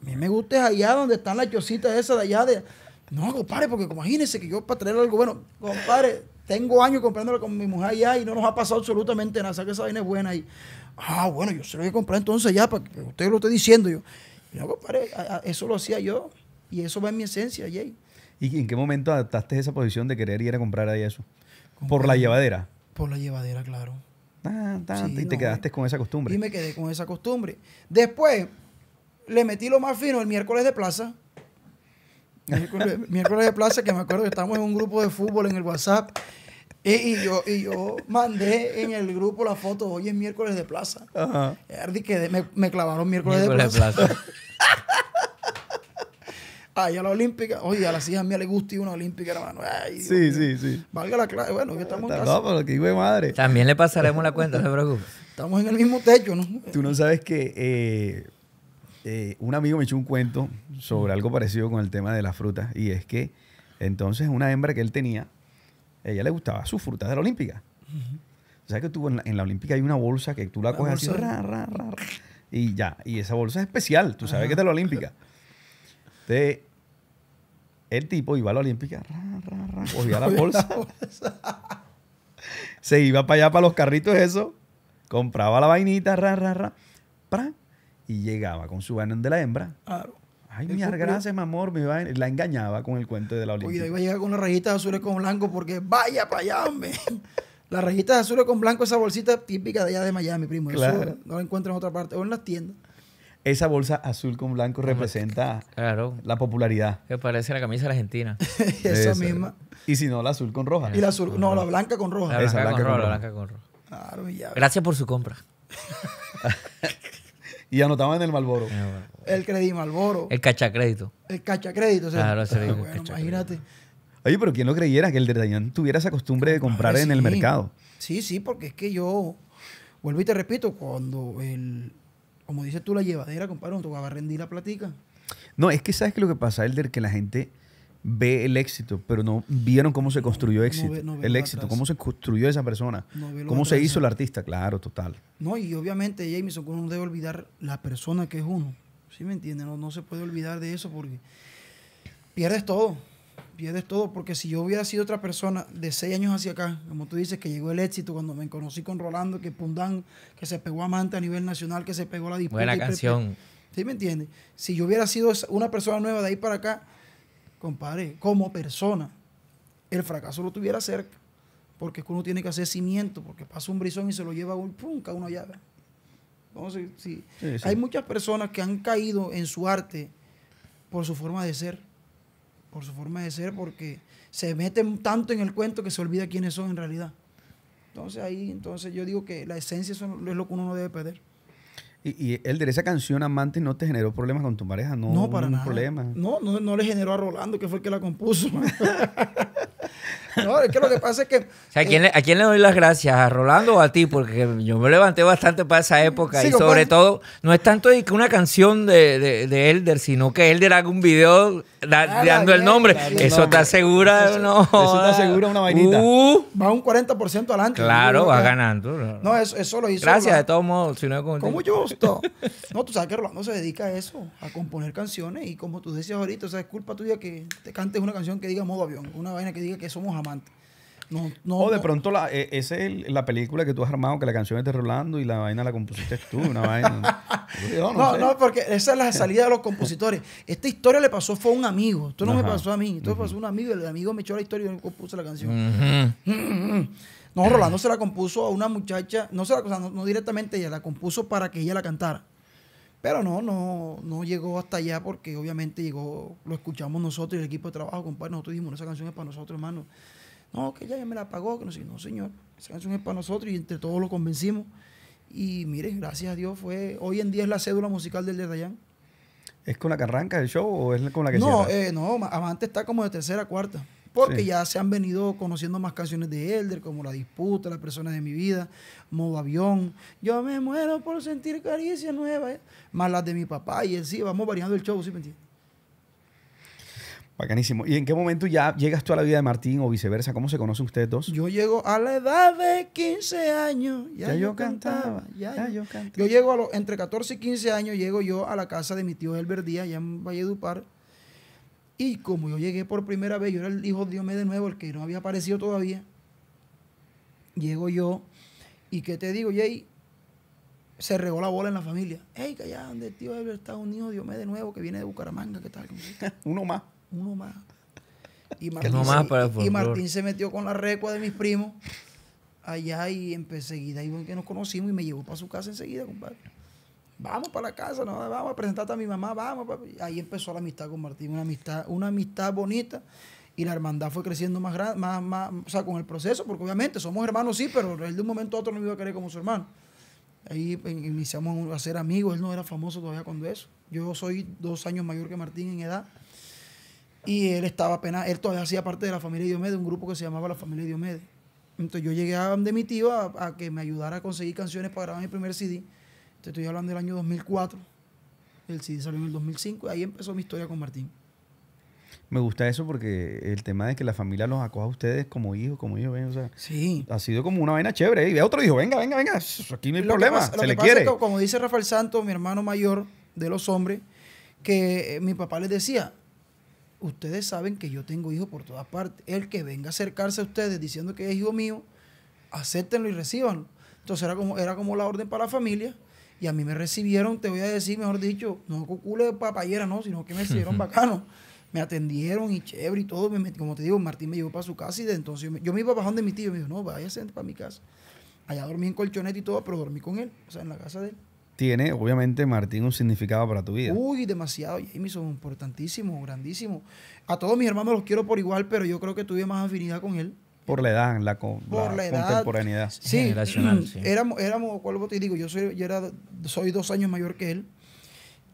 A mí me gusta allá donde están las chocitas esas de allá de. No, compadre, porque imagínense que yo para traer algo bueno, compadre, tengo años comprándola con mi mujer allá y no nos ha pasado absolutamente nada. O que esa vaina es buena. Y, ah, bueno, yo se lo voy a comprar entonces ya, para que usted lo esté diciendo. Yo, no, eso lo hacía yo. Y eso va en mi esencia, Jay. ¿Y en qué momento adaptaste esa posición de querer ir a comprar ahí eso? ¿Por, la llevadera? Por la llevadera, claro. Ah, y te quedaste con esa costumbre. Y me quedé con esa costumbre. Después, le metí lo más fino el miércoles de plaza. Miércoles, de plaza, que me acuerdo que estábamos en un grupo de fútbol en el WhatsApp. Eh, y, yo, y yo mandé en el grupo la foto, hoy es miércoles de plaza. Ajá. que me, clavaron miércoles, de plaza. Ahí a la olímpica. Oye, a las hijas mías les gusta ir una olímpica, hermano. sí, sí, sí. Valga la clave. Bueno, que estamos en casa. No, pero que madre. También le pasaremos la cuenta, no te preocupes. Estamos en el mismo techo, ¿no? Tú no sabes que eh, eh, un amigo me echó un cuento sobre algo parecido con el tema de las frutas y es que entonces una hembra que él tenía, ella le gustaba sus frutas de la olímpica. O sea que tú en la, olímpica hay una bolsa que tú la, coges así, y ya. Y esa bolsa es especial, tú sabes que es de la olímpica. Entonces, el tipo iba a la olímpica, cogía la bolsa. la bolsa. Se iba para allá, para los carritos, eso. Compraba la vainita, ra, y llegaba con su banner de la hembra. Ay, mi gracias, mi amor. Mi La engañaba con el cuento de la oliva. Oye, iba a llegar con las rayitas azules con blanco porque vaya para allá, hombre. Las rayitas azules con blanco, esa bolsita típica de allá de Miami, primo. no la encuentran en otra parte o en las tiendas. Esa bolsa azul con blanco representa claro. la popularidad. Que parece la camisa argentina. Esa, misma. Y si no, la azul con roja. Y la azul, no, la blanca con roja. La blanca con roja. ya. Gracias por su compra. Y anotaban en el Malboro. Eh, el Credit Malboro. El cachacrédito. El cachacrédito. O sea, claro, imagínate. Oye, pero ¿quién lo creyera que el Dayan tuviera esa costumbre de comprar en el mercado? Sí, sí, porque es que yo, vuelvo y te repito, cuando el, como dices tú, la llevadera, compadre, no a rendir la platica. No, es que sabes que lo que pasa, Elder, que la gente ve el éxito, pero no vieron cómo se construyó éxito, el éxito, cómo se construyó esa persona, cómo se hizo el artista, claro, total. No, y obviamente, Jameson, uno debe olvidar la persona que es uno. ¿Sí me entiendes? No, se puede olvidar de eso porque pierdes todo. Pierdes todo porque si yo hubiera sido otra persona de seis años hacia acá, como tú dices, que llegó el éxito cuando me conocí con Rolando, que Pundán, que se pegó a Manta a nivel nacional, que se pegó la disputa. Buena canción. ¿Sí me entiendes? Si yo hubiera sido una persona nueva de ahí para acá, compadre, como persona, el fracaso lo tuviera cerca. Porque es que uno tiene que hacer cimiento, porque pasa un brisón y se lo lleva un pum, cada uno allá. Entonces, Hay muchas personas que han caído en su arte por su forma de ser. Por su forma de ser, porque se meten tanto en el cuento que se olvida quiénes son en realidad. Entonces ahí, entonces yo digo que la esencia es lo que uno no debe perder. Y, y de esa canción Amante no te generó problemas con tu pareja, no, no para nada. Problema. No, no, no le generó a Rolando, que fue el que la compuso. No, es que lo que pasa es que... O sea, ¿a, quién le, doy las gracias? ¿A Rolando o a ti? Porque yo me levanté bastante para esa época y sobre todo, no es tanto una canción de, de, de, Elder, sino que Elder haga un video ah, dando el nombre. Eso está asegura... Eso, no, eso está una vainita. Uh. Uh. va un 40% adelante. Claro, va ganando. No, eso, lo hizo... Gracias, de todos modos, si no Como justo. No, tú sabes que Rolando se dedica a eso, a componer canciones y como tú decías ahorita, o sea, es culpa tuya que te cantes una canción que diga modo avión, una vaina que diga que somos amantes. No, no, o de pronto la, e, esa es la película que tú has armado, que la canción es de Rolando y la vaina la compusiste tú, una vaina. no, no, porque esa es la salida de los compositores. Esta historia le pasó fue a un amigo. Esto no me pasó a mí, esto pasó a un amigo. El amigo me echó la historia y yo compuse la canción. No, Rolando se la compuso a una muchacha, no, se la, no, directamente ella, la compuso para que ella la cantara. Pero no, no, no llegó hasta allá porque obviamente llegó, lo escuchamos nosotros y el equipo de trabajo, compadre. Nosotros dijimos, esa canción es para nosotros, hermano. No, que ella ya me la pagó, que no señor, esa canción es para nosotros y entre todos lo convencimos. Y miren, gracias a Dios fue, hoy en día es la cédula musical del de Dayan. ¿Es con la que arranca el show o es con la que No, eh, no, Amante está como de tercera, a cuarta. Porque ya se han venido conociendo más canciones de Elder, como La Disputa, las Personas de mi Vida, Modo Avión, Yo me muero por sentir caricias nuevas, eh, más las de mi papá, y él sí, vamos variando el show, ¿sí me entiendes? Bacanísimo. ¿Y en qué momento ya llegas tú a la vida de Martín o viceversa? ¿Cómo se conocen ustedes dos? Yo llego a la edad de 15 años. Ya, yo, cantaba, ya, yo, cantaba. Yo llego entre 14 y 15 años, llego yo a la casa de mi tío Elber Díaz, allá en Valledupar. Y como yo llegué por primera vez, yo era el hijo de Dios me de nuevo, el que no había aparecido todavía. Llego yo y ¿qué te digo, Jay? se regó la bola en la familia. ¡Ey, que allá donde el tío Elber está un hijo, Dios me de nuevo, que viene de Bucaramanga, ¿qué tal? Uno más uno más. Y Martín, se metió con la recua de mis primos allá y seguida y que nos conocimos y me llevó para su casa enseguida, compadre. Vamos para la casa, no, vamos a presentarte a mi mamá, vamos. Ahí empezó la amistad con Martín, una amistad, una amistad bonita y la hermandad fue creciendo más grande, más, o sea, con el proceso, porque obviamente somos hermanos, sí, pero él de un momento a otro no me iba a querer como su hermano. Ahí iniciamos a ser amigos, él no era famoso todavía cuando eso. Yo soy dos años mayor que Martín en edad y él estaba apenas, él todavía hacía parte de la familia Diomedes, un grupo que se llamaba la familia Diomedes. Entonces yo llegué a, de mi tío a, que me ayudara a conseguir canciones para grabar mi primer CD. Te estoy hablando del año 2004. El CD salió en el 2005 y ahí empezó mi historia con Martín. Me gusta eso porque el tema de que la familia los acoja a ustedes como hijos, como hijos, O sea, sí. ha sido como una vaina chévere. Y ve otro dijo, venga, venga, venga, aquí no hay problema, se le quiere. como dice Rafael Santos, mi hermano mayor de los hombres, que eh, mi papá les decía, ustedes saben que yo tengo hijos por todas partes. El que venga a acercarse a ustedes diciendo que es hijo mío, acéptenlo y recibanlo. Entonces era como, era como la orden para la familia. Y a mí me recibieron, te voy a decir, mejor dicho, no con de papayera, no, sino que me recibieron bacano. Me atendieron y chévere y todo. Como te digo, Martín me llevó para su casa y de entonces yo me, iba bajando de mi tío. Y me dijo, no, vaya váyase para mi casa. Allá dormí en colchoneta y todo, pero dormí con él, o sea, en la casa de él tiene, obviamente, Martín, un significado para tu vida. Uy, demasiado, Son importantísimos, grandísimos. A todos mis hermanos los quiero por igual, pero yo creo que tuve más afinidad con él. Por la edad, la, con, por la, contemporaneidad. Sí, Éramos, éramos, vos te digo, yo soy, era, soy dos años mayor que él.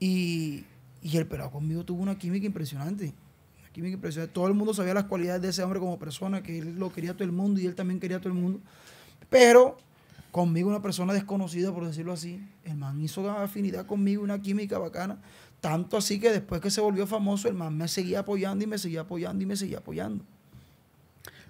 Y, y él conmigo tuvo una química impresionante. Una química impresionante. Todo el mundo sabía las cualidades de ese hombre como persona, que él lo quería todo el mundo y él también quería todo el mundo. Pero conmigo una persona desconocida, por decirlo así. El man hizo una afinidad conmigo, una química bacana. Tanto así que después que se volvió famoso, el man me seguía apoyando y me seguía apoyando y me seguía apoyando.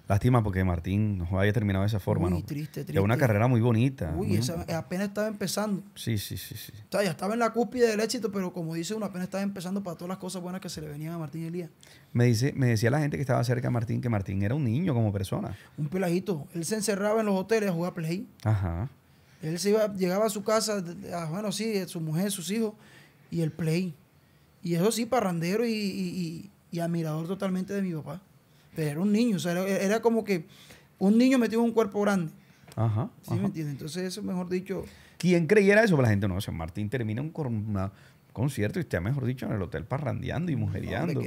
Lástima porque Martín no haya terminado de esa forma, Uy, ¿no? triste, triste. Es una carrera muy bonita. Uy, apenas estaba empezando. Sí, sí, sí, sí. O sea, ya estaba en la cúspide del éxito, pero como dice uno, apenas estaba empezando para todas las cosas buenas que se le venían a Martín Elías. Me, dice, me decía la gente que estaba cerca de Martín que Martín era un niño como persona. Un pelajito. Él se encerraba en los hoteles a jugar play. Ajá. Él se iba, llegaba a su casa, a, ah, bueno, sí, su mujer, sus hijos, y el play. Y eso sí, parrandero y, admirador totalmente de mi papá. Pero era un niño, o sea, era, como que un niño metido en un cuerpo grande. Ajá. ¿Sí me entiendes? Entonces, eso, mejor dicho. quién creyera eso, pues la gente no. O sea, Martín termina un, una, concierto y está, mejor dicho, en el hotel parrandeando y mujereando.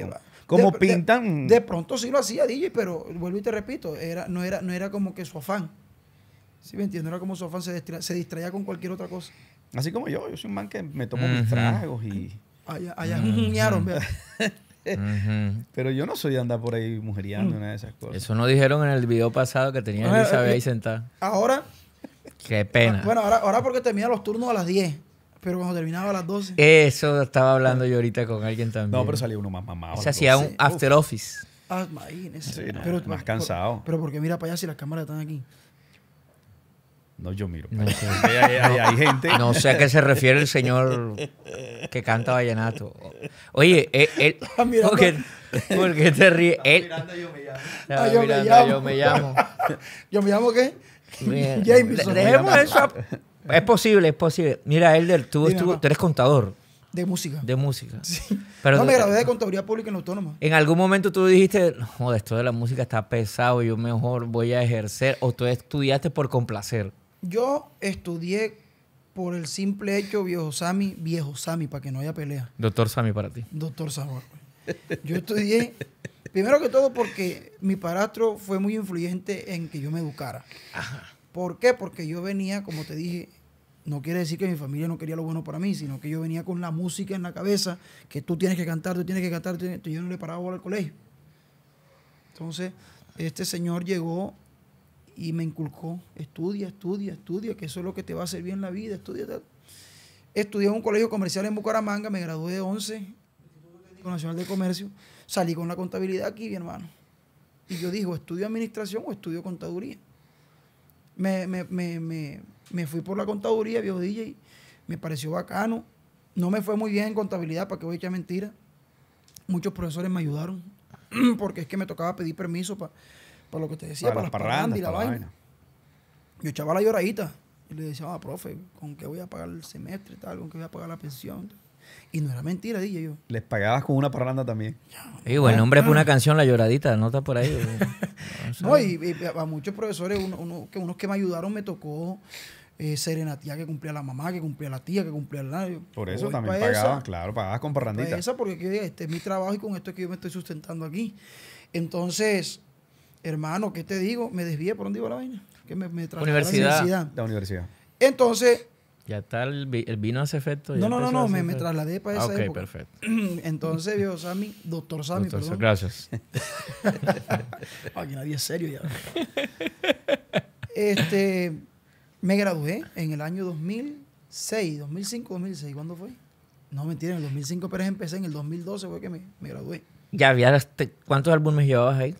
como, pintan. De, pronto sí lo hacía DJ, pero vuelvo y te repito, era, no, era, no era como que su afán. ¿Sí me entiendes? No era como su afán, se, distraía con cualquier otra cosa. Así como yo, yo soy un man que me tomo mis tragos y. Allá, allá uh Pero yo no soy de andar por ahí mujeriando, una mm. de esas cosas. Eso no dijeron en el video pasado que tenía Elizabeth eh, ahí sentada. Ahora. Qué pena. Bueno, ahora, ahora porque termina los turnos a las 10 pero cuando terminaba a las 12. Eso estaba hablando yo ahorita con alguien también. No, pero salía uno más mamado. Se hacía un after office. Ah, imagínese. pero, más cansado. pero porque mira para allá si las cámaras están aquí. No, yo miro. No sé. hay, hay, gente. No sé a qué se refiere el señor que canta vallenato. Oye, eh, él. Ah, él porque, porque te ríes? Él, yo me llamo. Ah, yo, mirando, me llamo. yo me llamo. ¿Yo me llamo qué? Jameson. Dejemos eso. Es posible, es posible. Mira, Elder, tú, tú, eres contador. De música. De música. Sí. no, me gradué de Contaduría Pública en Autónoma. En algún momento tú dijiste, no, esto de la música está pesado, yo mejor voy a ejercer, o tú estudiaste por complacer. Yo estudié por el simple hecho, viejo Sami, viejo Sami, para que no haya pelea. Doctor Sami para ti. Doctor Sabor. Yo estudié, primero que todo, porque mi parastro fue muy influyente en que yo me educara. Ajá. ¿Por qué? Porque yo venía, como te dije, no quiere decir que mi familia no quería lo bueno para mí, sino que yo venía con la música en la cabeza, que tú tienes que cantar, tú tienes que cantar, yo no le paraba volver al colegio. Entonces, este señor llegó y me inculcó, estudia, estudia, estudia, que eso es lo que te va a servir en la vida, estudia. Estudié en un colegio comercial en Bucaramanga, me gradué de 11, Instituto Nacional de Comercio, salí con la contabilidad aquí, mi hermano. Y yo digo, ¿estudio administración o estudio contaduría? me, me, me, me fui por la contaduría, viejo DJ. Me pareció bacano. No me fue muy bien en contabilidad, para que voy a echar mentira. Muchos profesores me ayudaron, porque es que me tocaba pedir permiso para lo que te decía, para, para y la, vaina. Yo echaba la lloradita y le decía, ah, profe, ¿con qué voy a pagar el semestre? tal ¿Con qué voy a pagar la pensión? Y no era mentira, dije yo. Les pagabas con una parranda también. Digo, el nombre fue ah. una canción, La Lloradita, no por ahí. no, y, a muchos profesores, que unos que me ayudaron, me tocó eh, serenatía que cumplía la mamá, que cumplía la tía, que cumplía la... nadie. Por eso también pagabas, claro, pagabas con parrandita. esa porque este es mi trabajo y con esto es que yo me estoy sustentando aquí. Entonces, hermano, ¿qué te digo? Me desvié, ¿por dónde iba la vaina? Que me, me universidad. La universidad. La universidad. Entonces, ya está, el, vino hace efecto. No, no, no, no, me, trasladé para ah, esa ok, perfecto. Entonces, viejo Sammy, doctor Sammy, doctor, Gracias. Aquí nadie es serio ya. este, me gradué en el año 2006, 2005, 2006, ¿cuándo fue? No, mentira, en el 2005 pero empecé, en el 2012 fue que me, me gradué. Ya había, este, ¿cuántos álbumes llevabas ahí?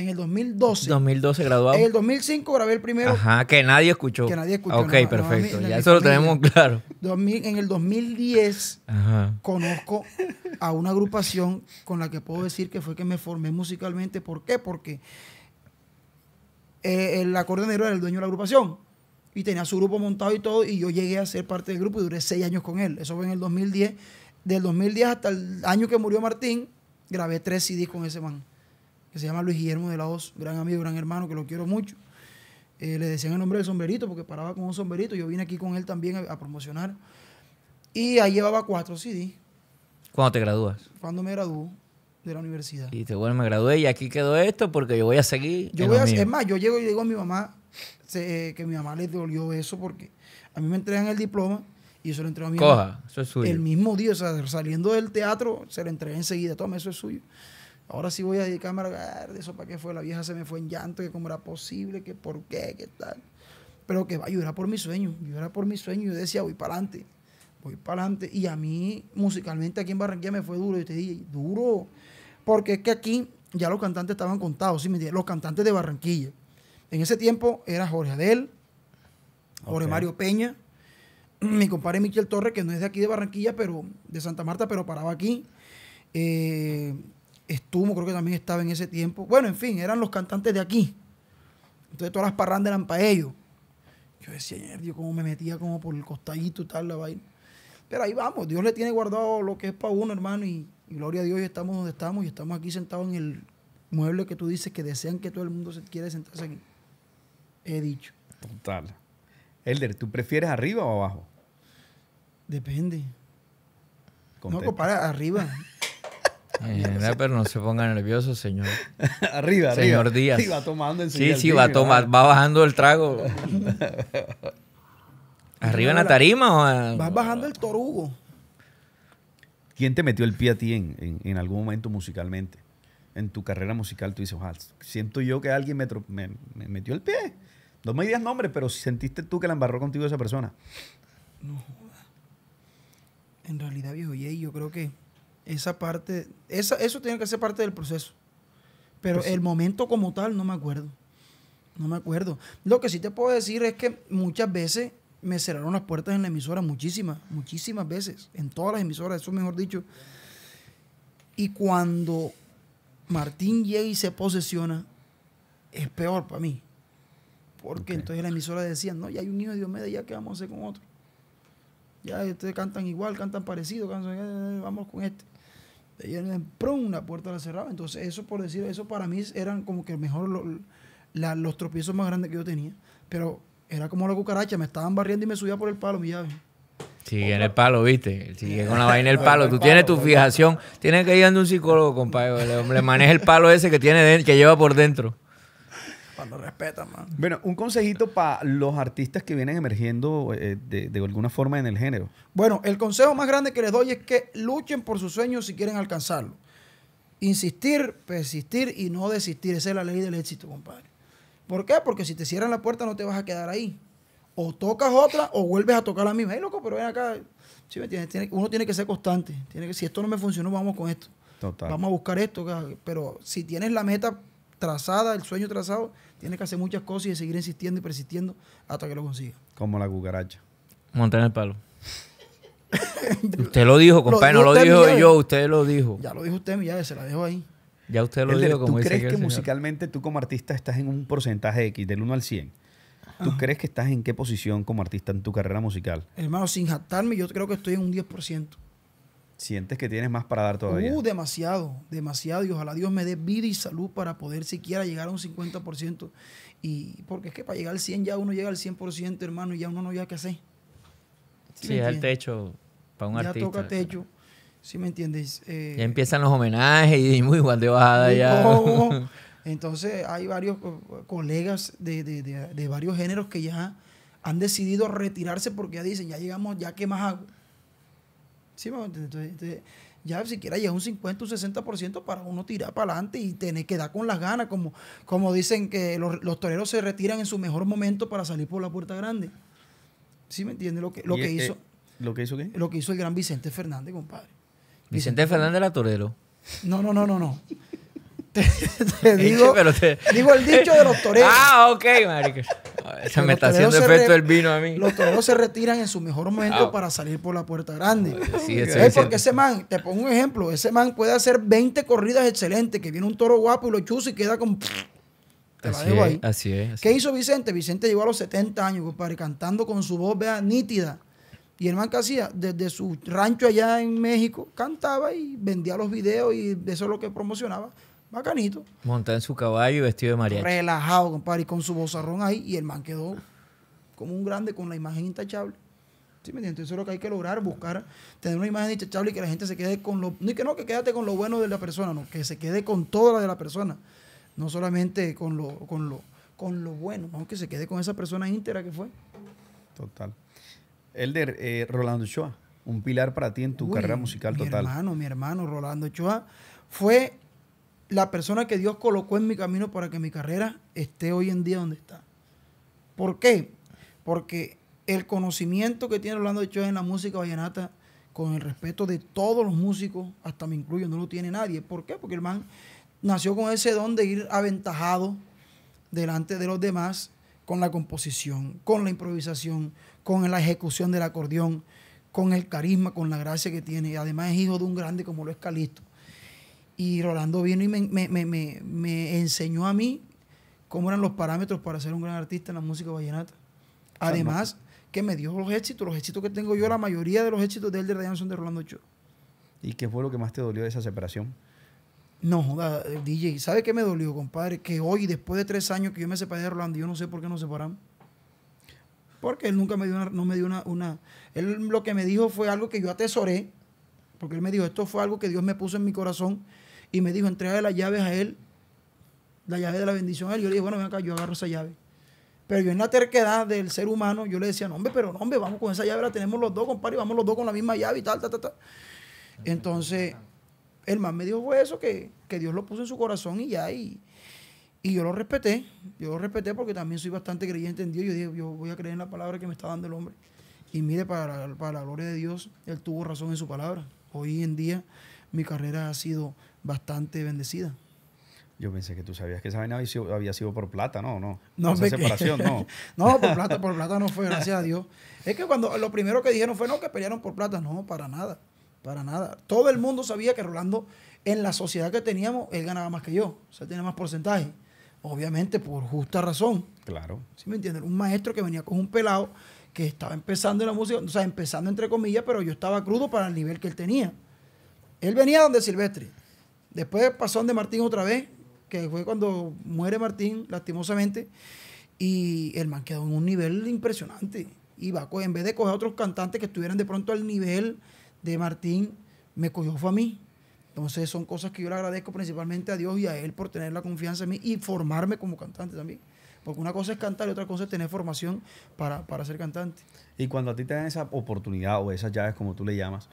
en el 2012. 2012 graduado. En el 2005 grabé el primero. Ajá, que nadie escuchó. Que nadie escuchó. Ah, ok, perfecto. ya eso lo tenemos claro. 2000, en el 2010 conozco a una agrupación con la que puedo decir que fue que me formé musicalmente. ¿Por qué? Porque eh, el acordeonero era el dueño de la agrupación y tenía su grupo montado y todo y yo llegué a ser parte del grupo y duré seis años con él. Eso fue en el 2010. Del 2010 hasta el año que murió Martín, grabé tres CDs con ese man que se llama Luis Guillermo de la OZ, gran amigo, gran hermano, que lo quiero mucho. Eh, le decían el nombre del sombrerito porque paraba con un sombrerito. Yo vine aquí con él también a, promocionar. Y ahí llevaba cuatro CD. ¿Cuándo te gradúas? Cuando me graduó de la universidad. Y te bueno, me gradué y aquí quedó esto porque yo voy a seguir. Yo voy es más, yo llego y digo a mi mamá eh, que mi mamá le dolió eso porque a mí me entregan el diploma y eso lo entregó a mi Coja, eso es suyo. El mismo día, saliendo del teatro, se lo entregué enseguida. Toma, eso es suyo. Ahora sí voy a dedicarme a de eso, ¿para qué fue? La vieja se me fue en llanto, que cómo era posible, que por qué, que tal. Pero que va, yo era por mi sueño, yo era por mi sueño, yo decía, voy para adelante, voy para adelante. Y a mí, musicalmente, aquí en Barranquilla me fue duro, yo te dije, duro. Porque es que aquí ya los cantantes estaban contados, ¿sí Los cantantes de Barranquilla. En ese tiempo era Jorge Adel, Jorge Mario Peña, mi compadre Michel Torres, que no es de aquí de Barranquilla, pero de Santa Marta, pero paraba aquí. Eh, estuvo creo que también estaba en ese tiempo. Bueno, en fin, eran los cantantes de aquí. Entonces todas las parrandas eran para ellos. Yo decía, dios cómo me metía como por el costadito y tal la vaina. Pero ahí vamos, Dios le tiene guardado lo que es para uno, hermano, y, gloria a Dios, y estamos donde estamos y estamos aquí sentados en el mueble que tú dices que desean que todo el mundo se quiera sentarse aquí. He dicho. Total. Elder, ¿tú prefieres arriba o abajo? Depende. No, compadre, arriba. Eh, pero no se ponga nervioso, señor. arriba, señor Díaz. Sí, va Sí, va, va bajando el trago. ¿Arriba en la tarima? Vas bajando el torugo. ¿Quién te metió el pie a ti en, algún momento musicalmente? En tu carrera musical tú dices, ojalá, siento yo que alguien me, metió el pie. No me digas nombre, pero sentiste tú que la embarró contigo esa persona. No En realidad, viejo, y yo creo que esa parte, esa, eso tiene que ser parte del proceso. Pero pues el momento como tal no me acuerdo. No me acuerdo. Lo que sí te puedo decir es que muchas veces me cerraron las puertas en la emisora, muchísimas, muchísimas veces, en todas las emisoras, eso mejor dicho. Y cuando Martín llega y se posesiona, es peor para mí. Porque entonces la emisora decía, no, ya hay un niño de Diomedes, ya qué vamos a hacer con otro. Ya ustedes cantan igual, cantan parecido, eh, eh, eh, vamos con este en prum, la puerta la cerraba. Entonces, eso por decir eso, para mí eran como que mejor los tropiezos más grandes que yo tenía. Pero era como la cucaracha, me estaban barriendo y me subía por el palo, mi llave. Sigue en el palo, viste. Sigue con la vaina en el palo. Tú tienes tu fijación. Tienes que ir a un psicólogo, compadre. Le, maneja el palo ese que tiene que lleva por dentro. Cuando respetan, man. Bueno, un consejito para los artistas que vienen emergiendo eh, de, alguna forma en el género. Bueno, el consejo más grande que les doy es que luchen por sus sueños si quieren alcanzarlo. Insistir, persistir y no desistir. Esa es la ley del éxito, compadre. ¿Por qué? Porque si te cierran la puerta no te vas a quedar ahí. O tocas otra o vuelves a tocar la misma. loco, pero ven acá. uno tiene que ser constante. Tiene que, si esto no me funcionó, vamos con esto. Vamos a buscar esto. Pero si tienes la meta trazada, el sueño trazado, tiene que hacer muchas cosas y seguir insistiendo y persistiendo hasta que lo consiga. Como la cucaracha. Montar el palo. usted lo dijo, compadre, no lo dijo yo, usted lo dijo. Ya lo dijo usted, ya se la dejo ahí. Ya usted lo dijo, como ¿Tú crees que, musicalmente tú como artista estás en un porcentaje X, del 1 al 100? ¿Tú crees que estás en qué posición como artista en tu carrera musical? Hermano, sin jactarme, yo creo que estoy en un 10% sientes que tienes más para dar todavía. Uh, demasiado, demasiado. Y ojalá Dios me dé vida y salud para poder siquiera llegar a un 50%. Y porque es que para llegar al 100 ya uno llega al 100%, hermano, y ya uno no ya qué hacer. Sí, es el techo para un artista. Ya toca techo. si me entiendes? Eh, ya empiezan los homenajes y muy igual de bajada ya. Entonces hay varios eh, colegas de, de, varios géneros que ya han decidido retirarse porque ya dicen, ya llegamos, ya qué más hago. ¿Sí me entonces, entonces, ya siquiera llega un 50, un 60% para uno tirar para adelante y tener que dar con las ganas, como, como dicen que los, toreros se retiran en su mejor momento para salir por la puerta grande. ¿Sí me entiendes? lo que, lo que hizo? ¿Lo que hizo qué? Lo que hizo el gran Vicente Fernández, compadre. Vicente, Fernández era torero. No, no, no, no, no. te, digo, digo el dicho de los toreros. Ah, ok, marica se me está haciendo efecto el vino a mí. Los toros se retiran en su mejor ah. momento para salir por la puerta grande. Sí, es porque ese man, te pongo un ejemplo, ese man puede hacer 20 corridas excelentes, que viene un toro guapo y lo chuza y queda con... así Es, así es. ¿Qué hizo Vicente? Vicente llegó a los 70 años, compadre, cantando con su voz, vea, nítida. Y el man que hacía, desde su rancho allá en México, cantaba y vendía los videos y eso es lo que promocionaba bacanito. Montado en su caballo vestido de mariachi. Relajado, compadre, y con su bozarrón ahí. Y el man quedó como un grande con la imagen intachable. ¿Sí me entiendes? Eso es lo que hay que lograr, buscar, tener una imagen intachable y que la gente se quede con lo... No, que no, que quédate con lo bueno de la persona, no, que se quede con toda la de la persona. No solamente con lo, con lo, con lo bueno, que se quede con esa persona íntegra que fue. Total. Elder, eh, Rolando Ochoa, un pilar para ti en tu carrera musical total. Mi hermano, mi hermano, Rolando Ochoa fue la persona que Dios colocó en mi camino para que mi carrera esté hoy en día donde está. ¿Por qué? Porque el conocimiento que tiene Orlando Ochoa en la música vallenata, con el respeto de todos los músicos, hasta me incluyo, no lo tiene nadie. ¿Por qué? Porque el man nació con ese don de ir aventajado delante de los demás con la composición, con la improvisación, con la ejecución del acordeón, con el carisma, con la gracia que tiene. Y Además es hijo de un grande como lo es Calisto. Y Rolando vino y me, enseñó a mí cómo eran los parámetros para ser un gran artista en la música vallenata. Además, que me dio los éxitos, los éxitos que tengo yo, la mayoría de los éxitos de él de la son de Rolando Ochoa. ¿Y qué fue lo que más te dolió de esa separación? No, DJ, eh, ¿sabe qué me dolió, compadre? Que hoy, después de tres años que yo me separé de Rolando, yo no sé por qué nos separamos. Porque él nunca me dio no me dio una... Él lo que me dijo fue algo que yo atesoré, porque él me dijo, esto fue algo que Dios me puso en mi corazón y me dijo, entrega las llaves a él, la llave de la bendición a él. Yo le dije, bueno, ven acá, yo agarro esa llave. Pero yo en la terquedad del ser humano, yo le decía, no, hombre, pero no, hombre, vamos con esa llave, la tenemos los dos, compadre, y vamos los dos con la misma llave y tal, tal, tal, Entonces, el más me dijo fue eso, que, Dios lo puso en su corazón y ya, y, y yo lo respeté, yo lo respeté porque también soy bastante creyente en Dios. Yo dije, yo voy a creer en la palabra que me está dando el hombre. Y mire, para, para la gloria de Dios, él tuvo razón en su palabra. Hoy en día mi carrera ha sido bastante bendecida. Yo pensé que tú sabías que esa vaina había sido, por plata, ¿no? No, no separación, no. no, por plata, por plata no fue, gracias a Dios. Es que cuando lo primero que dijeron fue, no, que pelearon por plata. No, para nada, para nada. Todo el mundo sabía que Rolando, en la sociedad que teníamos, él ganaba más que yo. O sea, tenía más porcentaje. Obviamente, por justa razón. Claro. ¿Sí me entienden? Un maestro que venía con un pelado que estaba empezando en la música, o sea, empezando entre comillas, pero yo estaba crudo para el nivel que él tenía. Él venía donde Silvestre. Después pasó de Martín otra vez, que fue cuando muere Martín, lastimosamente. Y el man quedó en un nivel impresionante. Y va, en vez de coger a otros cantantes que estuvieran de pronto al nivel de Martín, me cogió fue a mí. Entonces son cosas que yo le agradezco principalmente a Dios y a él por tener la confianza en mí y formarme como cantante también. Porque una cosa es cantar y otra cosa es tener formación para, para ser cantante. Y cuando a ti te dan esa oportunidad o esas llaves, como tú le llamas,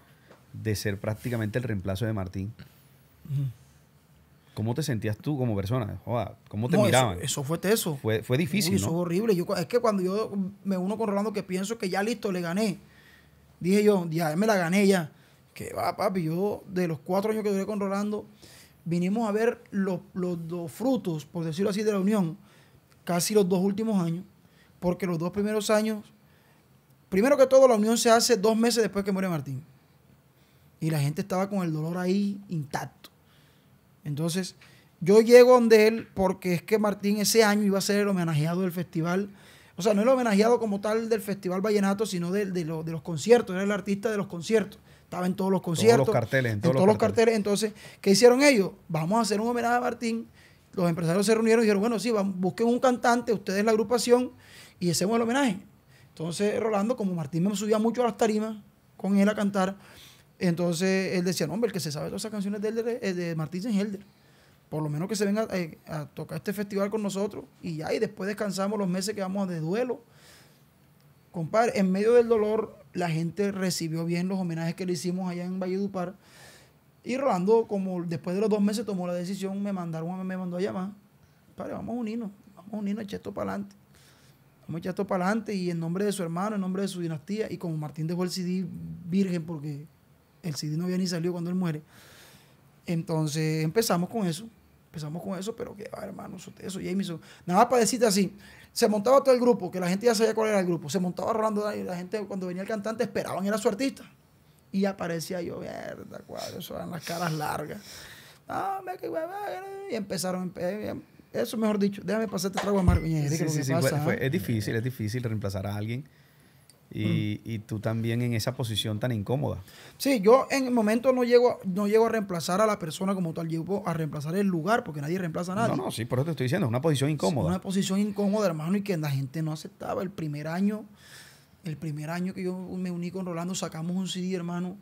de ser prácticamente el reemplazo de Martín, ¿Cómo te sentías tú como persona? ¿Cómo te miraban? Eso, fue teso. Fue, difícil. eso ¿no? horrible. es que cuando yo me uno con Rolando que pienso que ya listo, le gané. Dije yo, ya me la gané ya. Que va, papi. Yo, de los cuatro años que duré con Rolando, vinimos a ver los, los, frutos, por decirlo así, de la unión, casi los dos últimos años. Porque los dos primeros años, primero que todo, la unión se hace dos meses después que muere Martín. Y la gente estaba con el dolor ahí intacto entonces, yo llego donde él porque es que Martín ese año iba a ser el homenajeado del festival. O sea, no el homenajeado como tal del Festival Vallenato, sino de, los conciertos. Era el artista de los conciertos. Estaba en todos los conciertos. Todos los carteles. En todos, los, carteles. Entonces, ¿qué hicieron ellos? Vamos a hacer un homenaje a Martín. Los empresarios se reunieron y dijeron, bueno, sí, busquen un cantante, ustedes la agrupación, y hacemos el homenaje. Entonces, Rolando, como Martín me subía mucho a las tarimas con él a cantar, entonces él decía, no, hombre, el que se sabe todas esas canciones de, eh, de Martín Sengelder. Por lo menos que se venga eh, a, tocar este festival con nosotros y ya, y después descansamos los meses que vamos de duelo. Compadre, en medio del dolor, la gente recibió bien los homenajes que le hicimos allá en Valledupar. Y Rolando, como después de los dos meses tomó la decisión, me mandaron, me mandó a llamar. Padre, vamos a unirnos, vamos a unirnos, echar esto para adelante. Vamos a echar esto para adelante y en nombre de su hermano, en nombre de su dinastía, y como Martín dejó el CD virgen porque el CD no había ni salido cuando él muere. Entonces empezamos con eso, empezamos con eso, pero que, hermano, eso, eso hizo, nada para decirte así, se montaba todo el grupo, que la gente ya sabía cuál era el grupo, se montaba Rolando y la gente cuando venía el cantante esperaban era su artista. Y aparecía yo, mierda, cuadro, eso eran las caras largas. Ah, me que y empezaron, eh, eso mejor dicho, déjame pasarte trago a Sí, ah? es difícil, es difícil reemplazar a alguien y, tú también en esa posición tan incómoda. Sí, yo en el momento no llego, no llego a reemplazar a la persona como tal, llego a reemplazar el lugar, porque nadie reemplaza a nadie. No, no, sí, por eso te estoy diciendo, es una posición incómoda. una posición incómoda, hermano, y que la gente no aceptaba. El primer año, el primer año que yo me uní con Rolando, sacamos un CD, hermano,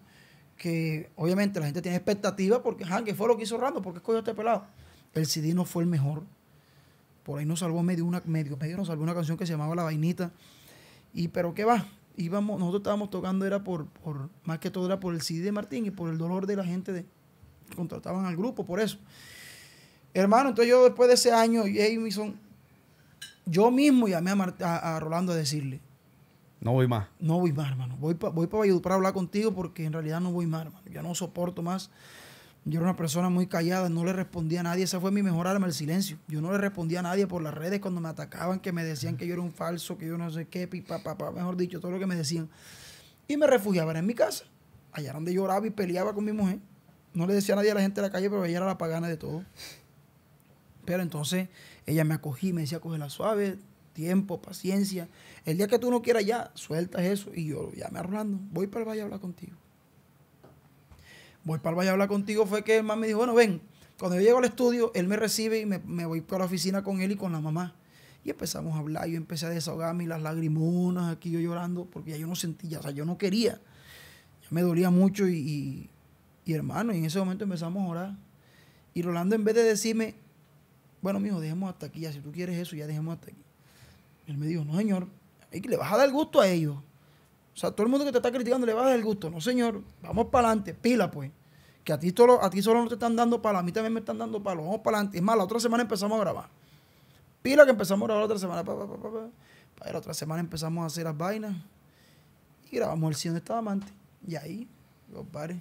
que obviamente la gente tiene expectativa porque, ja, ¿qué fue lo que hizo Rolando? ¿Por qué escogió este pelado? El CD no fue el mejor. Por ahí nos salvó medio una, medio, medio nos salvó una canción que se llamaba La Vainita y pero qué va, íbamos, nosotros estábamos tocando, era por, más que todo era por el CD de Martín y por el dolor de la gente de, que contrataban al grupo, por eso. Hermano, entonces yo después de ese año, yo mismo llamé a, a, Rolando a decirle. No voy más. No voy más, hermano. Voy, para Valladolid para hablar contigo porque en realidad no voy más, hermano. Ya no soporto más yo era una persona muy callada, no le respondía a nadie. Esa fue mi mejor arma, el silencio. Yo no le respondía a nadie por las redes cuando me atacaban, que me decían que yo era un falso, que yo no sé qué, pipa, papá, mejor dicho, todo lo que me decían. Y me refugiaba en mi casa, allá donde lloraba y peleaba con mi mujer. No le decía a nadie a la gente de la calle, pero ella era la pagana de todo. Pero entonces ella me acogí, me decía, coge la suave, tiempo, paciencia. El día que tú no quieras ya, sueltas eso. Y yo ya me arrolando, voy para el valle a hablar contigo voy para el a hablar contigo, fue que el mamá me dijo, bueno, ven. Cuando yo llego al estudio, él me recibe y me, voy para la oficina con él y con la mamá. Y empezamos a hablar, yo empecé a desahogarme y las lagrimonas aquí yo llorando, porque ya yo no sentía, o sea, yo no quería. Ya me dolía mucho y, hermano, y en ese momento empezamos a orar. Y Rolando en vez de decirme, bueno, mijo, dejemos hasta aquí, ya si tú quieres eso, ya dejemos hasta aquí. Él me dijo, no, señor, que le vas a dar gusto a ellos. O sea, todo el mundo que te está criticando le va a el gusto. No, señor, vamos para adelante, pila pues. Que a ti, solo, a ti solo no te están dando palo, a mí también me están dando palo. Vamos para adelante. Es más, la otra semana empezamos a grabar. Pila que empezamos a grabar la otra semana. Pa, la otra semana empezamos a hacer las vainas. Y grabamos el cielo de estaba amante. Y ahí, los pares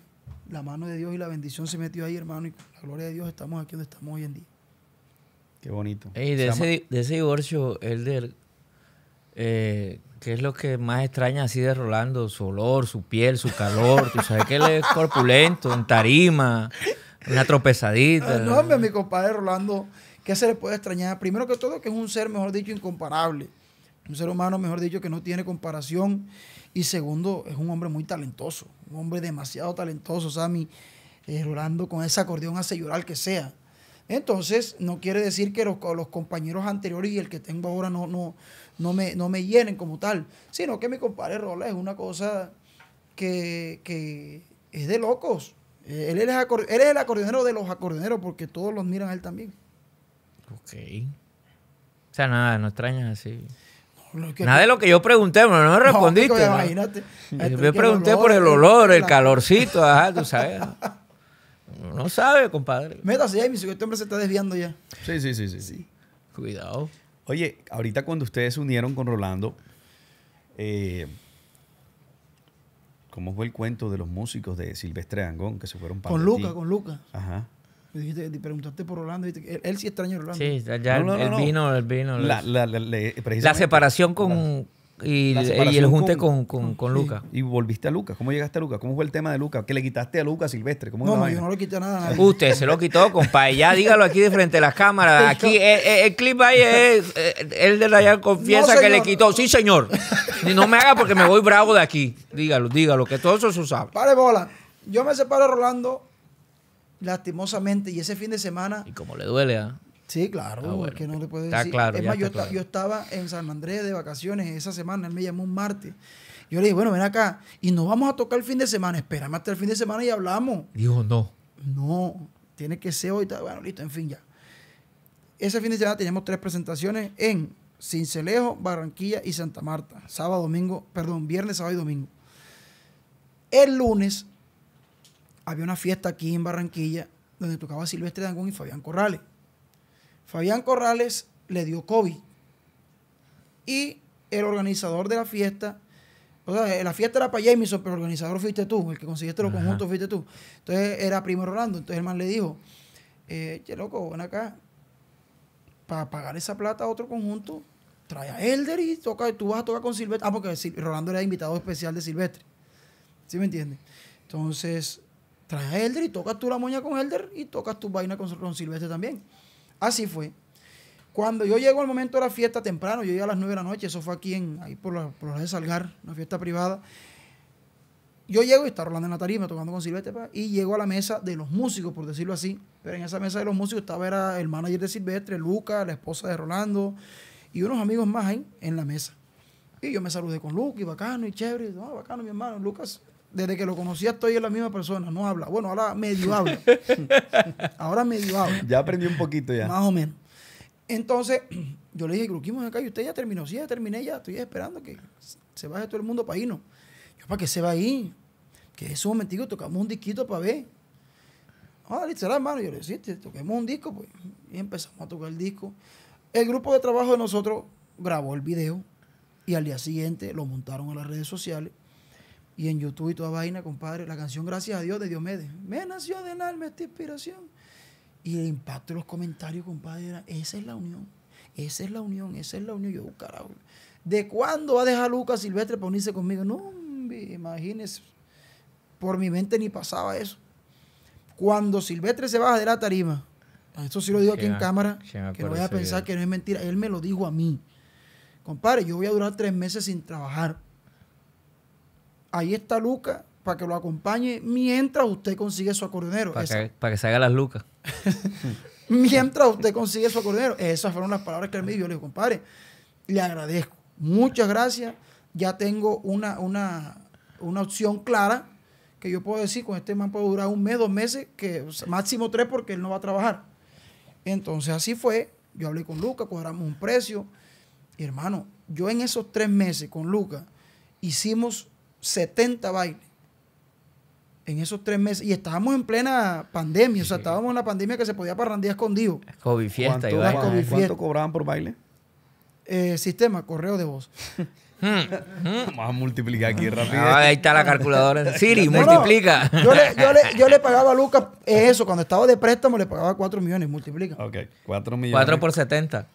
la mano de Dios y la bendición se metió ahí, hermano. Y la gloria de Dios estamos aquí donde estamos hoy en día. Qué bonito. Ey, de, ese, de, divorcio, el del. Eh, ¿Qué es lo que más extraña así de Rolando? Su olor, su piel, su calor. Tú sabes que él es corpulento, en tarima, una tropezadita. Ah, no, hombre, mi compadre Rolando, ¿qué se le puede extrañar? Primero que todo, que es un ser, mejor dicho, incomparable. Un ser humano, mejor dicho, que no tiene comparación. Y segundo, es un hombre muy talentoso. Un hombre demasiado talentoso, Sammy. mi eh, Rolando con ese acordeón hace llorar que sea. Entonces, no quiere decir que los, los compañeros anteriores y el que tengo ahora no, no, no me, no llenen como tal, sino que mi compadre Rola es una cosa que, es de locos. Eh, él es, él el acordeonero de los acordeoneros porque todos los miran a él también. Ok. O sea, nada, no extrañas así. Nada de lo que yo pregunté, no me respondiste. No, imagínate. Yo, pregunté por el olor, el, calorcito, ajá, tú sabes. No sabe, compadre. Métase ahí, mi este hombre se está desviando ya. sí, sí, sí. sí. Cuidado. Oye, ahorita cuando ustedes se unieron con Rolando, eh, ¿cómo fue el cuento de los músicos de Silvestre Angón que se fueron para Con Luca, con Luca. Ajá. Me dijiste, preguntaste por Rolando, él, él sí extraña a Rolando. Sí, ya no, el, el vino, el vino. la separación con, y, y el junte con, Lucas. Y volviste a Lucas. ¿Cómo llegaste a Lucas? ¿Cómo fue el tema de Lucas? ¿Que le quitaste a Lucas Silvestre? ¿Cómo no, yo no le quité nada. a nadie. Usted se lo quitó, compadre. Ya dígalo aquí de frente a las cámaras. Aquí eh, eh, el, clip ahí es. Eh, el de Rayán confiesa que le quitó. Sí, señor. Y no me haga porque me voy bravo de aquí. Dígalo, dígalo, que todo eso se sabe. Pare bola. Yo me separo Rolando lastimosamente y ese fin de semana. Y cómo le duele, a ¿ah? Sí, claro, ah, es que no le puedo decir. es más, yo, estaba en San Andrés de vacaciones esa semana, él me llamó un martes. Yo le dije, bueno, ven acá, y nos vamos a tocar el fin de semana, espérame hasta el fin de semana y hablamos. Dijo, no. No, tiene que ser hoy, bueno, listo, en fin, ya. Ese fin de semana teníamos tres presentaciones en Cincelejo, Barranquilla y Santa Marta, sábado, domingo, perdón, viernes, sábado y domingo. El lunes había una fiesta aquí en Barranquilla donde tocaba Silvestre Dangón y Fabián Corrales. Fabián Corrales le dio COVID. Y el organizador de la fiesta, o sea, la fiesta era para Jameson, pero el organizador fuiste tú, el que conseguiste los conjuntos fuiste tú. Entonces era primo Rolando, Entonces el man le dijo, eh, che loco, ven acá, para pagar esa plata a otro conjunto, trae a Elder y toca, tú vas a tocar con Silvestre. Ah, porque Rolando era invitado especial de Silvestre. ¿Sí me entiendes? Entonces, trae a Elder y tocas tú la moña con Elder y tocas tu vaina con Silvestre también. Así fue. Cuando yo llego al momento de la fiesta temprano, yo llegué a las 9 de la noche, eso fue aquí en, ahí por la, por de Salgar, una fiesta privada. Yo llego y está Rolando en la tarima tocando con Silvestre y llego a la mesa de los músicos, por decirlo así. Pero en esa mesa de los músicos estaba era el manager de Silvestre, Luca, la esposa de Rolando y unos amigos más ahí en la mesa. Y yo me saludé con Luca y bacano y chévere. bacano mi hermano, Lucas desde que lo conocía estoy en la misma persona, no habla. Bueno, ahora medio habla. ahora medio habla. Ya aprendí un poquito ya. Más o menos. Entonces, yo le dije, Gruquimos acá y usted ya terminó. Sí, ya terminé, ya estoy esperando que se baje todo el mundo para irnos. Yo, ¿para qué se va ahí? Que es un momentico, tocamos un disquito para ver. Ah, listo, hermano. Yo le dije, toquemos un disco, pues. Y empezamos a tocar el disco. El grupo de trabajo de nosotros grabó el video y al día siguiente lo montaron en las redes sociales y en YouTube y toda vaina, compadre. La canción Gracias a Dios de Diomedes. Me nació de alma esta inspiración. Y el impacto de los comentarios, compadre, era, esa es la unión, esa es la unión, esa es la unión. Yo, uh, carajo, ¿de cuándo va a dejar Lucas Silvestre para unirse conmigo? No, imagínese, por mi mente ni pasaba eso. Cuando Silvestre se baja de la tarima, esto sí lo digo aquí en cámara, que no voy a pensar que no es mentira, él me lo dijo a mí. Compadre, yo voy a durar tres meses sin trabajar ahí está Luca, para que lo acompañe mientras usted consigue su acordeonero. Para, que, se haga las lucas. mientras usted consigue su acordeonero. Esas fueron las palabras que él me dio. Yo le digo, compadre, le agradezco. Muchas gracias. Ya tengo una, opción clara que yo puedo decir, con este man puedo durar un mes, dos meses, que máximo tres porque él no va a trabajar. Entonces así fue. Yo hablé con Luca, cobramos un precio. Y hermano, yo en esos tres meses con Luca hicimos 70 bailes en esos tres meses. Y estábamos en plena pandemia, o sea, estábamos en la pandemia que se podía parrandear escondido. COVID fiesta, ¿Cuánto, ¿Cuánto cobraban por baile? Eh, sistema, correo de voz. Hmm, hmm. Vamos a multiplicar aquí rápido. Ah, ahí está la calculadora. Siri, multiplica. Yo, le, pagaba a Lucas eh, eso. Cuando estaba de préstamo, le pagaba 4 millones. Multiplica. Ok, 4 millones. 4 por 70.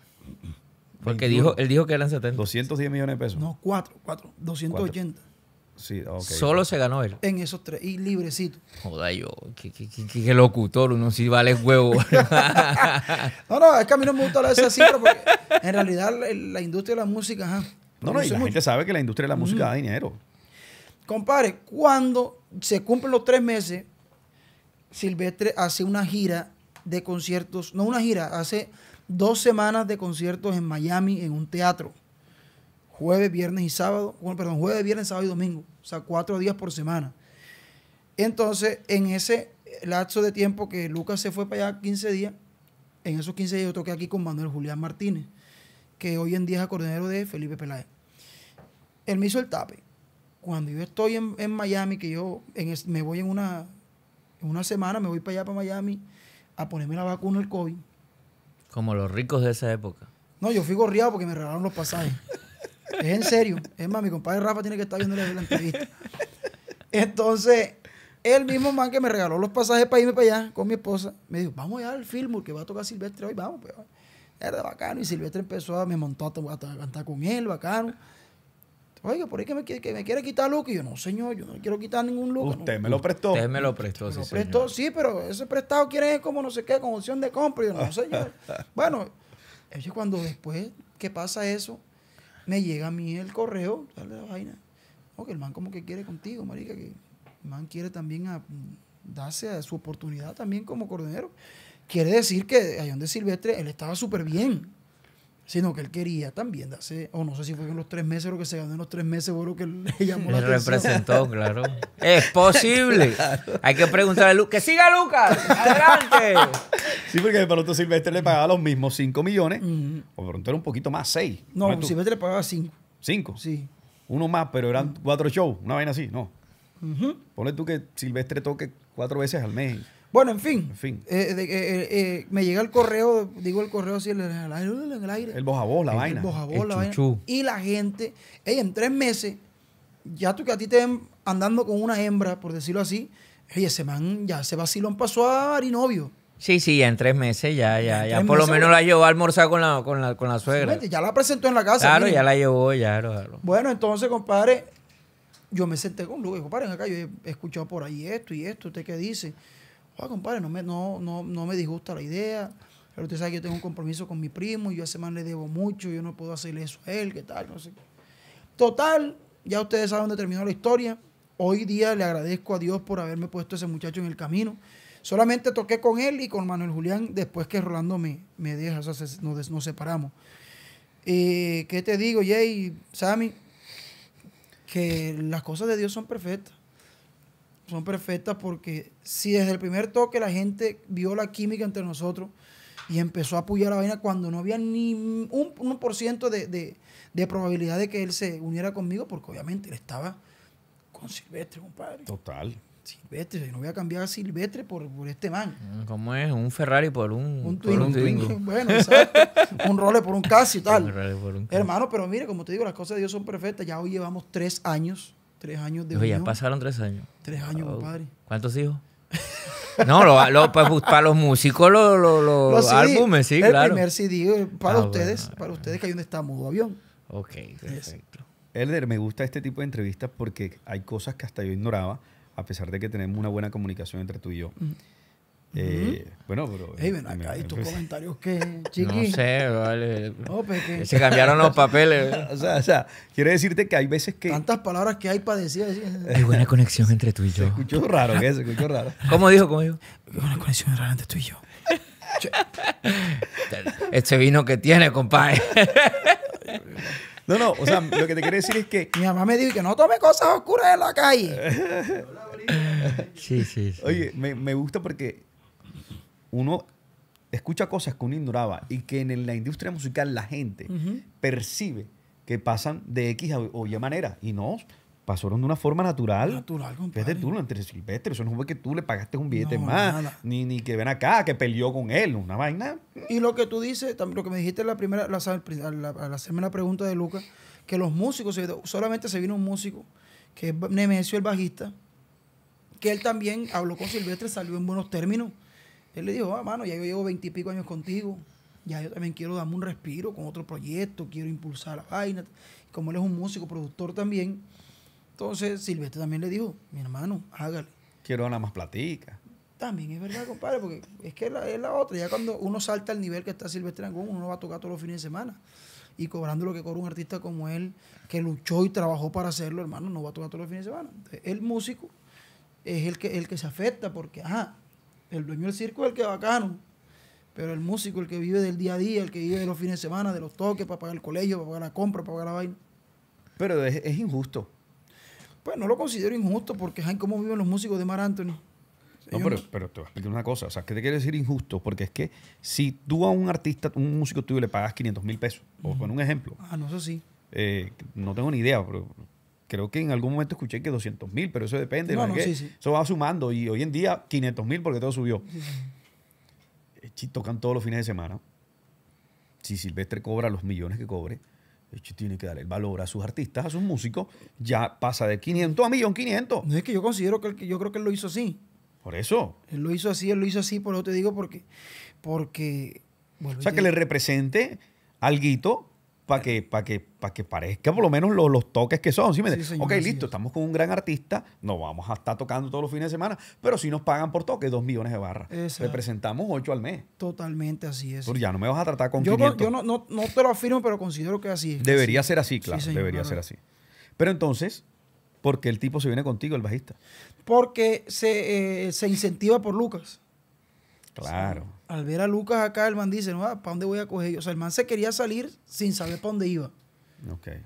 Porque dijo, él dijo que eran 70. 210 millones de pesos. No, 4, 4, 280. Solo se ganó él. En esos tres. Y librecito. Joder, yo, qué, locutor, uno sí vale huevo. no, no, es que a mí no me gusta hablar de esa cita. porque en realidad la, industria de la música. no, no, y la gente sabe que la industria de la música da dinero. Compadre, cuando se cumplen los tres meses, Silvestre hace una gira de conciertos, no una gira, hace dos semanas de conciertos en Miami en un teatro jueves, viernes y sábado, bueno, perdón, jueves, viernes, sábado y domingo, o sea, cuatro días por semana. Entonces, en ese lapso de tiempo que Lucas se fue para allá 15 días, en esos 15 días yo toqué aquí con Manuel Julián Martínez, que hoy en día es coordinador de Felipe Peláez. Él me hizo el tape. Cuando yo estoy en, Miami, que yo me voy en una, en una semana, me voy para allá, para Miami, a ponerme la vacuna del COVID. Como los ricos de esa época. No, yo fui gorriado porque me regalaron los pasajes. Es en serio. Es más, mi compadre Rafa tiene que estar viendo la entrevista. Entonces, el mismo man que me regaló los pasajes para irme para allá con mi esposa, me dijo, vamos allá al film porque va a tocar Silvestre hoy, vamos, pues. Era bacano. Y Silvestre empezó a, me montó a, cantar con él, bacano. Oiga, por ahí que me, que me quiere quitar look. Y yo, no, señor, yo no quiero quitar ningún look. Usted me lo prestó. Usted me lo prestó, sí, lo prestó, sí, pero ese prestado quiere como no sé qué, con opción de compra. Y yo, no, señor. bueno, es cuando después que pasa eso, me llega a mí el correo, dale la vaina. O que el man como que quiere contigo, marica, que el man quiere también a, darse a su oportunidad también como cordonero. Quiere decir que allá de Silvestre, él estaba súper bien, sino que él quería también darse, o no sé si fue en los tres meses, lo que se ganó en los tres meses, o lo que le llamó la representó, claro. Es posible. Hay que preguntarle a Lucas. ¡Que siga Lucas! ¡Adelante! Sí, porque de pronto Silvestre le pagaba los mismos 5 millones, o de pronto era un poquito más, 6. No, Silvestre le pagaba 5. ¿5? Sí. Uno más, pero eran cuatro shows, una vaina así, no. Ponle tú que Silvestre toque cuatro veces al mes. Bueno, en fin. En fin. Eh, eh, eh, me llega el correo, digo el correo así, el, aire aire. El boja la vaina. El boja la vaina. Y la gente, en tres meses, ya tú que a ti te ven andando con una hembra, por decirlo así, ella ese man ya se han pasó a novio Sí, sí, en tres meses, ya, ya, ya. Por lo menos la llevó a almorzar con la, con la, con la suegra. ya la presentó en la casa. Claro, ya la llevó, ya, claro. Bueno, entonces, compadre, yo me senté con Luis, compadre, acá yo he escuchado por ahí esto y esto, ¿usted qué dice? Oye, compadre, no me, no, no, me disgusta la idea, pero usted sabe que yo tengo un compromiso con mi primo, y yo a ese man le debo mucho, yo no puedo hacerle eso a él, qué tal, no sé. Total, ya ustedes saben dónde terminó la historia. Hoy día le agradezco a Dios por haberme puesto a ese muchacho en el camino. Solamente toqué con él y con Manuel Julián después que Rolando me, me deja, nos, separamos. Eh, ¿Qué te digo, Jay, Sammy? Que las cosas de Dios son perfectas. Son perfectas porque si desde el primer toque la gente vio la química entre nosotros y empezó a apoyar la vaina cuando no había ni un, por ciento de, de probabilidad de que él se uniera conmigo, porque obviamente él estaba con Silvestre, compadre. Total. Silvestre, no voy a cambiar a Silvestre por, por este man. Mm, ¿Cómo es? Un Ferrari por un... Un Twingo. Un twingo. Bueno, exacto. un role por un Casio y tal. Un por un Hermano, pero mire, como te digo, las cosas de Dios son perfectas. Ya hoy llevamos tres años. Tres años de... Oye, ya pasaron tres años. Tres años, mi padre. ¿Cuántos hijos? No, pues, pues, para, los músicos, los álbumes, sí, claro. El primer eh, para ah, ustedes, para ustedes que hay un está mudo avión. Ok, perfecto. Elder, me gusta este tipo de entrevistas porque hay cosas que hasta yo ignoraba, a pesar de que tenemos una buena comunicación entre tú y yo. Mm. Eh, bueno, pero. Hey, ven acá, ¿y tus comentarios que chiqui? No sé, vale. No, pues, Se cambiaron los papeles. o, sea, o sea, quiero decirte que hay veces que. Tantas palabras que hay para decir. Hay buena conexión entre tú y yo. Se escuchó raro, ¿qué? Se escuchó raro. ¿Cómo dijo? ¿Cómo dijo? Hay buena conexión rara entre tú y yo. este vino que tiene, compadre. no, no, o sea, lo que te quiero decir es que. Mi mamá me dijo que no tome cosas oscuras en la calle. sí, sí, Oye, me, gusta porque uno escucha cosas que uno ignoraba y que en la industria musical la gente percibe que pasan de X a Y manera. Y no, pasaron de una forma natural. Natural, es de tú, entre Silvestre. Eso no fue que tú le pagaste un billete más. Ni, ni que ven acá, que peleó con él. Una vaina. Y lo que tú dices, lo que me dijiste la primera, la, la, al hacerme la pregunta de Lucas, que los músicos, solamente se vino un músico, que es Nemesio, el bajista, que él también habló con Silvestre, salió en buenos términos. Él le dijo, ah, mano, ya yo llevo veintipico años contigo, ya yo también quiero darme un respiro con otro proyecto, quiero impulsar la vaina. Como él es un músico, productor también, entonces Silvestre también le dijo, mi hermano, hágale. Quiero nada más platica. También es verdad, compadre, porque es que es la otra. Ya cuando uno salta al nivel que está Silvestre Angón, uno va a tocar todos los fines de semana. Y cobrando lo que cobra un artista como él, que luchó y trabajó para hacerlo, hermano, no va a tocar todos los fines de semana. el músico es el que, el que se afecta, porque, ajá, el dueño del circo es el que bacano, pero el músico, el que vive del día a día, el que vive de los fines de semana, de los toques, para pagar el colegio, para pagar la compra, para pagar la vaina. Pero es, injusto. Pues no lo considero injusto, porque, ajá, ¿cómo viven los músicos de Mar Anthony? No, pero, te voy a explicar una cosa. O ¿qué te quiere decir injusto? Porque es que si tú a un artista, un músico tuyo, le pagas 500 mil pesos, o con un ejemplo. Ah, no, eso sí. Eh, no tengo ni idea, pero creo que en algún momento escuché que 200 mil, pero eso depende. Eso va sumando y hoy en día 500 mil porque todo subió. Sí, eh, tocan todos los fines de semana. Si Silvestre cobra los millones que cobre, Echi eh, tiene que dar el valor a sus artistas, a sus músicos. Ya pasa de 500 a 1.500. No es que yo considero que él, yo creo que lo hizo así. Por eso. Él lo hizo así, él lo hizo así, por eso te digo, porque. porque o sea, que le represente al alguito para que, para que, para que parezca por lo menos los, toques que son. ¿sí ok, listo, estamos con un gran artista, no vamos a estar tocando todos los fines de semana, pero si nos pagan por toque, dos millones de barras. Representamos ocho al mes. Totalmente así es. Pero ya no me vas a tratar con Yo, yo no, te lo afirmo, pero considero que así es. Debería ser así, claro, debería ser así. Pero entonces, ¿por qué el tipo se viene contigo, el bajista? Porque se, eh, incentiva por Lucas. Claro al ver a Lucas acá, el man dice, no, ah, ¿para dónde voy a coger O sea, el man se quería salir sin saber para dónde iba. Okay.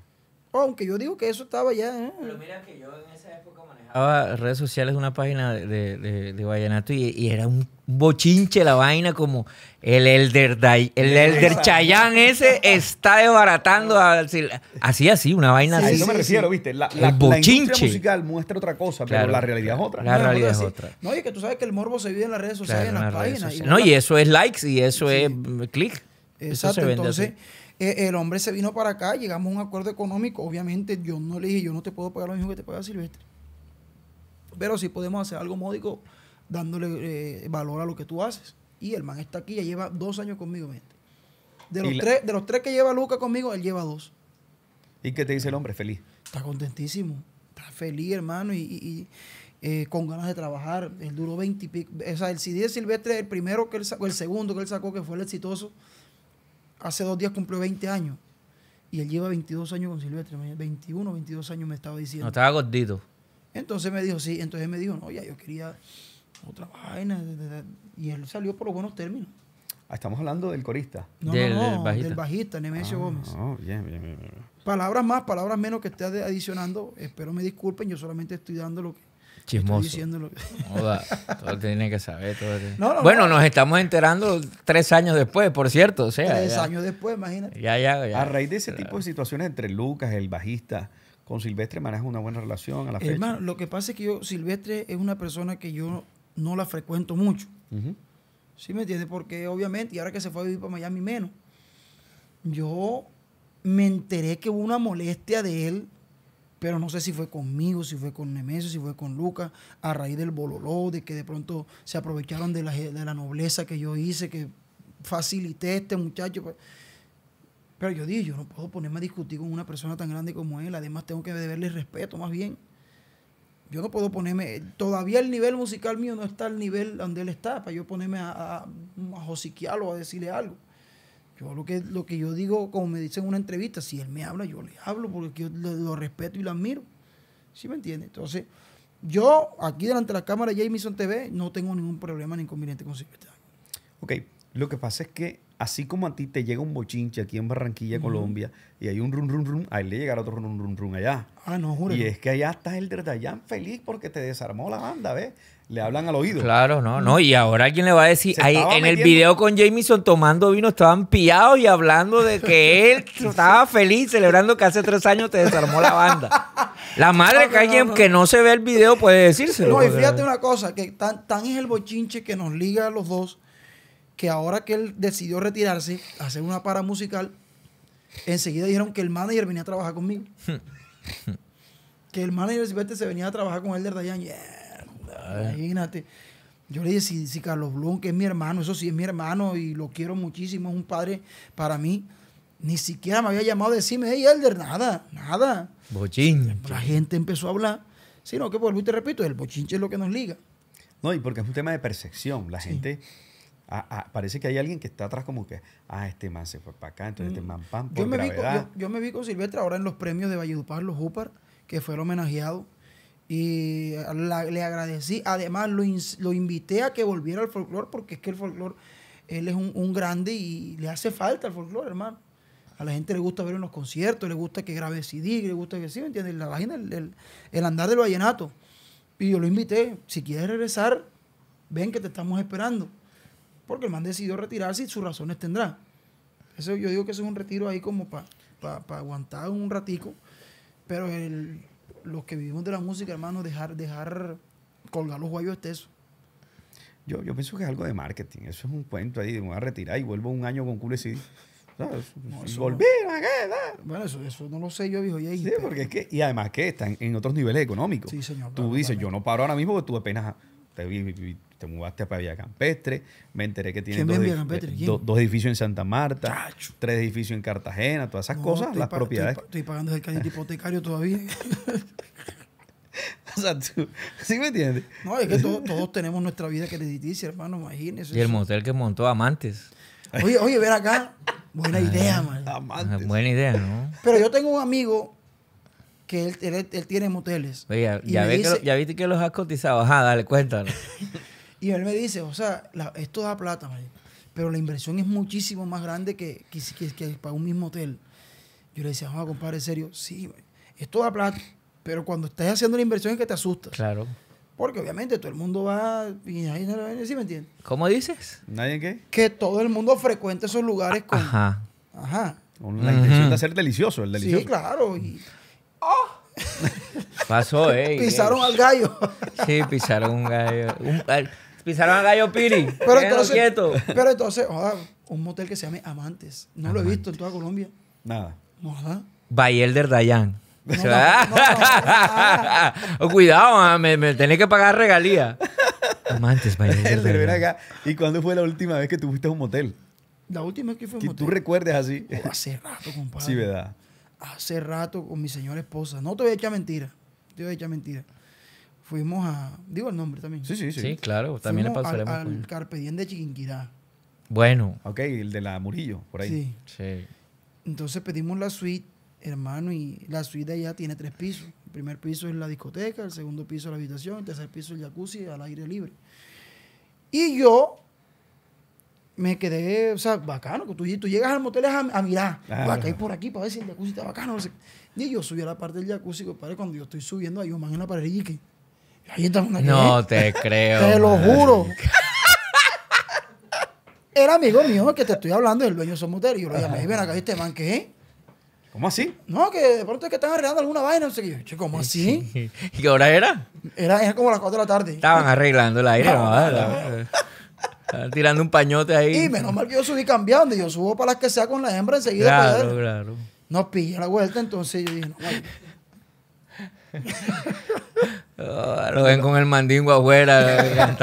Aunque yo digo que eso estaba ya. ¿eh? Pero mira que yo en esa época manejaba redes sociales, una página de, de, de Vallenato y, y, era un bochinche la vaina, como el Elder, el elder Chayán ese está desbaratando. Así, así, así una vaina así. A no me refiero, ¿viste? La, la, la industria musical muestra otra cosa, pero la realidad es otra. La realidad es otra. No, y que tú sabes que el morbo se vive en las redes sociales, en las páginas. no, y eso es likes y eso es eh, click. Exacto, eso se vende entonces. Eh, el hombre se vino para acá, llegamos a un acuerdo económico. Obviamente, yo no le dije, yo no te puedo pagar lo mismo que te paga Silvestre. Pero sí podemos hacer algo módico dándole eh, valor a lo que tú haces. Y el man está aquí, ya lleva dos años conmigo, De los, tres, de los tres que lleva Luca conmigo, él lleva dos. ¿Y qué te dice el hombre? Feliz. Está contentísimo. Está feliz, hermano. y, eh, con ganas de trabajar. el duro 20 y pico. O sea, el CD de Silvestre, el primero que él sacó, el segundo que él sacó, que fue el exitoso, hace dos días cumplió 20 años. Y él lleva 22 años con Silvestre. 21, 22 años me estaba diciendo. No, estaba gordito. Entonces me dijo, sí. Entonces me dijo, no, ya yo quería otra vaina. Y él salió por los buenos términos. Ah, estamos hablando del corista. No, del, no, del bajista. Del bajista, Nemesio ah, Gómez. Oh, no, bien, bien, bien, Palabras más, palabras menos que esté adicionando. Espero me disculpen. Yo solamente estoy dando lo que Chismoso. todo tiene que saber. bueno, nos estamos enterando tres años después, por cierto. tres años después, imagínate. Ya, ya, ya. A raíz de ese tipo de situaciones entre Lucas, el bajista, con Silvestre maneja una buena relación a la fecha. lo que pasa es que yo, Silvestre es una persona que yo no la frecuento mucho. ¿Sí me entiendes? Porque obviamente, y ahora que se fue a vivir para Miami menos, yo me enteré que hubo una molestia de él pero no sé si fue conmigo, si fue con Nemesio, si fue con Lucas, a raíz del bololo, de que de pronto se aprovecharon de la, de la nobleza que yo hice, que facilité a este muchacho. Pues. Pero yo dije, yo no puedo ponerme a discutir con una persona tan grande como él, además tengo que deberle respeto más bien. Yo no puedo ponerme, todavía el nivel musical mío no está al nivel donde él está, para yo ponerme a, a, a a decirle algo. Yo lo que, lo que yo digo, como me dicen en una entrevista, si él me habla, yo le hablo porque yo lo, respeto y lo admiro. ¿Sí me entiende? Entonces, yo aquí delante de la cámara de Jameson TV no tengo ningún problema ni inconveniente con Silvestre. Ok, lo que pasa es que así como a ti te llega un bochinche aquí en Barranquilla, Colombia, y hay un rum rum rum, a le llegará otro rum rum rum allá. Ah, no, juro. Y es que allá está el de feliz porque te desarmó la banda, ¿ves? le hablan al oído. Claro, no, no. Y ahora alguien le va a decir, en el video con Jamison tomando vino estaban piados y hablando de que él estaba feliz celebrando que hace tres años te desarmó la banda. La madre que alguien que no se ve el video puede decírselo. No, y fíjate una cosa, que tan, es el bochinche que nos liga a los dos, que ahora que él decidió retirarse, hacer una para musical, enseguida dijeron que el manager venía a trabajar conmigo. Hmm. que el manager se venía a trabajar con él Dayan. Yeah Imagínate. Yo le dije, si, Carlos Blum, que es mi hermano, eso sí es mi hermano y lo quiero muchísimo, es un padre para mí, ni siquiera me había llamado a decirme, hey Elder, nada, nada. Bochinche. La gente empezó a hablar, sino que vuelvo y te repito, el bochinche es lo que nos liga. No, y porque es un tema de percepción. La gente parece que hay alguien que está atrás como que, ah, este man se fue para acá, entonces este mm. man pam, por yo me, vi con, yo, me vi con Silvestre ahora en los premios de Valledupar, los Upar que fue homenajeados homenajeado y eh, le agradecí. Además, lo, invité a que volviera al folclore porque es que el folclore, él es un, grande y le hace falta al folclore, hermano. A la gente le gusta ver unos conciertos, le gusta que grabe CD, le gusta que sí, ¿me entiendes? La vagina, el, el, andar del vallenato. Y yo lo invité, si quieres regresar, ven que te estamos esperando. Porque el man decidió retirarse y sus razones tendrá. Eso, yo digo que eso es un retiro ahí como para pa, aguantar un ratico. Pero el, los que vivimos de la música, hermano, dejar, dejar colgar los guayos este eso. Yo, yo pienso que es algo de marketing. Eso es un cuento ahí. Me voy a retirar y vuelvo un año con culo y sí. volver Bueno, eso, eso, no lo sé yo, viejo. Y sí, porque es que, y además que están en otros niveles económicos. Sí, señor. Tú dices, yo no paro ahora mismo porque tú apenas te, mudaste para Villa Campestre, me enteré que tiene dos, dos, edificios en Santa Marta, tres edificios en Cartagena, todas esas cosas, las propiedades. Estoy, pagando el crédito hipotecario todavía. o sea, tú, ¿sí me entiendes? No, es que todos, tenemos nuestra vida crediticia, hermano, imagínese. Y el motel que montó Amantes. Oye, oye, ven acá. Buena ah, idea, man. Buena idea, ¿no? Pero yo tengo un amigo él, tiene moteles. ya, viste que los has cotizado. Ajá, dale, cuéntanos. y él me dice, o sea, esto da plata, pero la inversión es muchísimo más grande que, que, para un mismo hotel. Yo le decía, vamos, compadre, en serio, sí, esto da plata, pero cuando estás haciendo una inversión es que te asustas. Claro. Porque obviamente todo el mundo va y ahí no lo ¿sí me entiendes? ¿Cómo dices? ¿Nadie qué? Que todo el mundo frecuente esos lugares con... Ajá. Ajá. Con la intención de hacer delicioso, el delicioso. Sí, claro. Y, Pasó, eh. Pisaron al gallo. Sí, pisaron un gallo. al, gallo Piri. Pero entonces, pero entonces, un motel que se llame Amantes. No lo he visto en toda Colombia. Nada. No, Bayelder Dayan. Cuidado, me, tenés que pagar regalía. Amantes, Bayelder. ¿Y cuándo fue la última vez que tuviste un motel? La última vez que fue un motel. Que tú recuerdes así. Oh, hace rato, compadre. Sí, ¿verdad? hace rato con mi señora esposa. No te voy a echar mentira. Te voy a echar mentira. Fuimos a. Digo el nombre también. Sí, sí, sí. Sí, claro. También le pasaremos. Al, al de Chiquinquirá. Bueno. Ok, el de la Murillo, por ahí. Sí. sí. Entonces pedimos la suite, hermano, y la suite de allá tiene tres pisos. El primer piso es la discoteca, el segundo piso es la habitación, el tercer piso es el jacuzzi al aire libre. Y yo me quedé, o sea, bacano. Tú, tú llegas al motel a, a mirar. Claro. Acá por aquí para ver si el jacuzzi está bacano. Y yo subí a la parte del jacuzzi, compadre. Cuando yo estoy subiendo, hay un man en la pared y que... Ahí está una No ¿eh? te creo. Te lo juro. Era amigo mío que te estoy hablando, el dueño de moteles Y yo lo llamé, ven acá, este man, ¿qué ¿Cómo así? No, que de pronto es que están arreglando alguna vaina, no sé qué. Yo, ¿cómo así? ¿Y qué hora era? Era, como las 4 de la tarde. Estaban arreglando el aire, no, ah, tirando un pañote ahí. Y menos mal que yo subí cambiando. Yo subo para las que sea con la hembra enseguida. Claro, claro. Nos pilla la vuelta, entonces yo dije, no, lo ven con el mandingo afuera,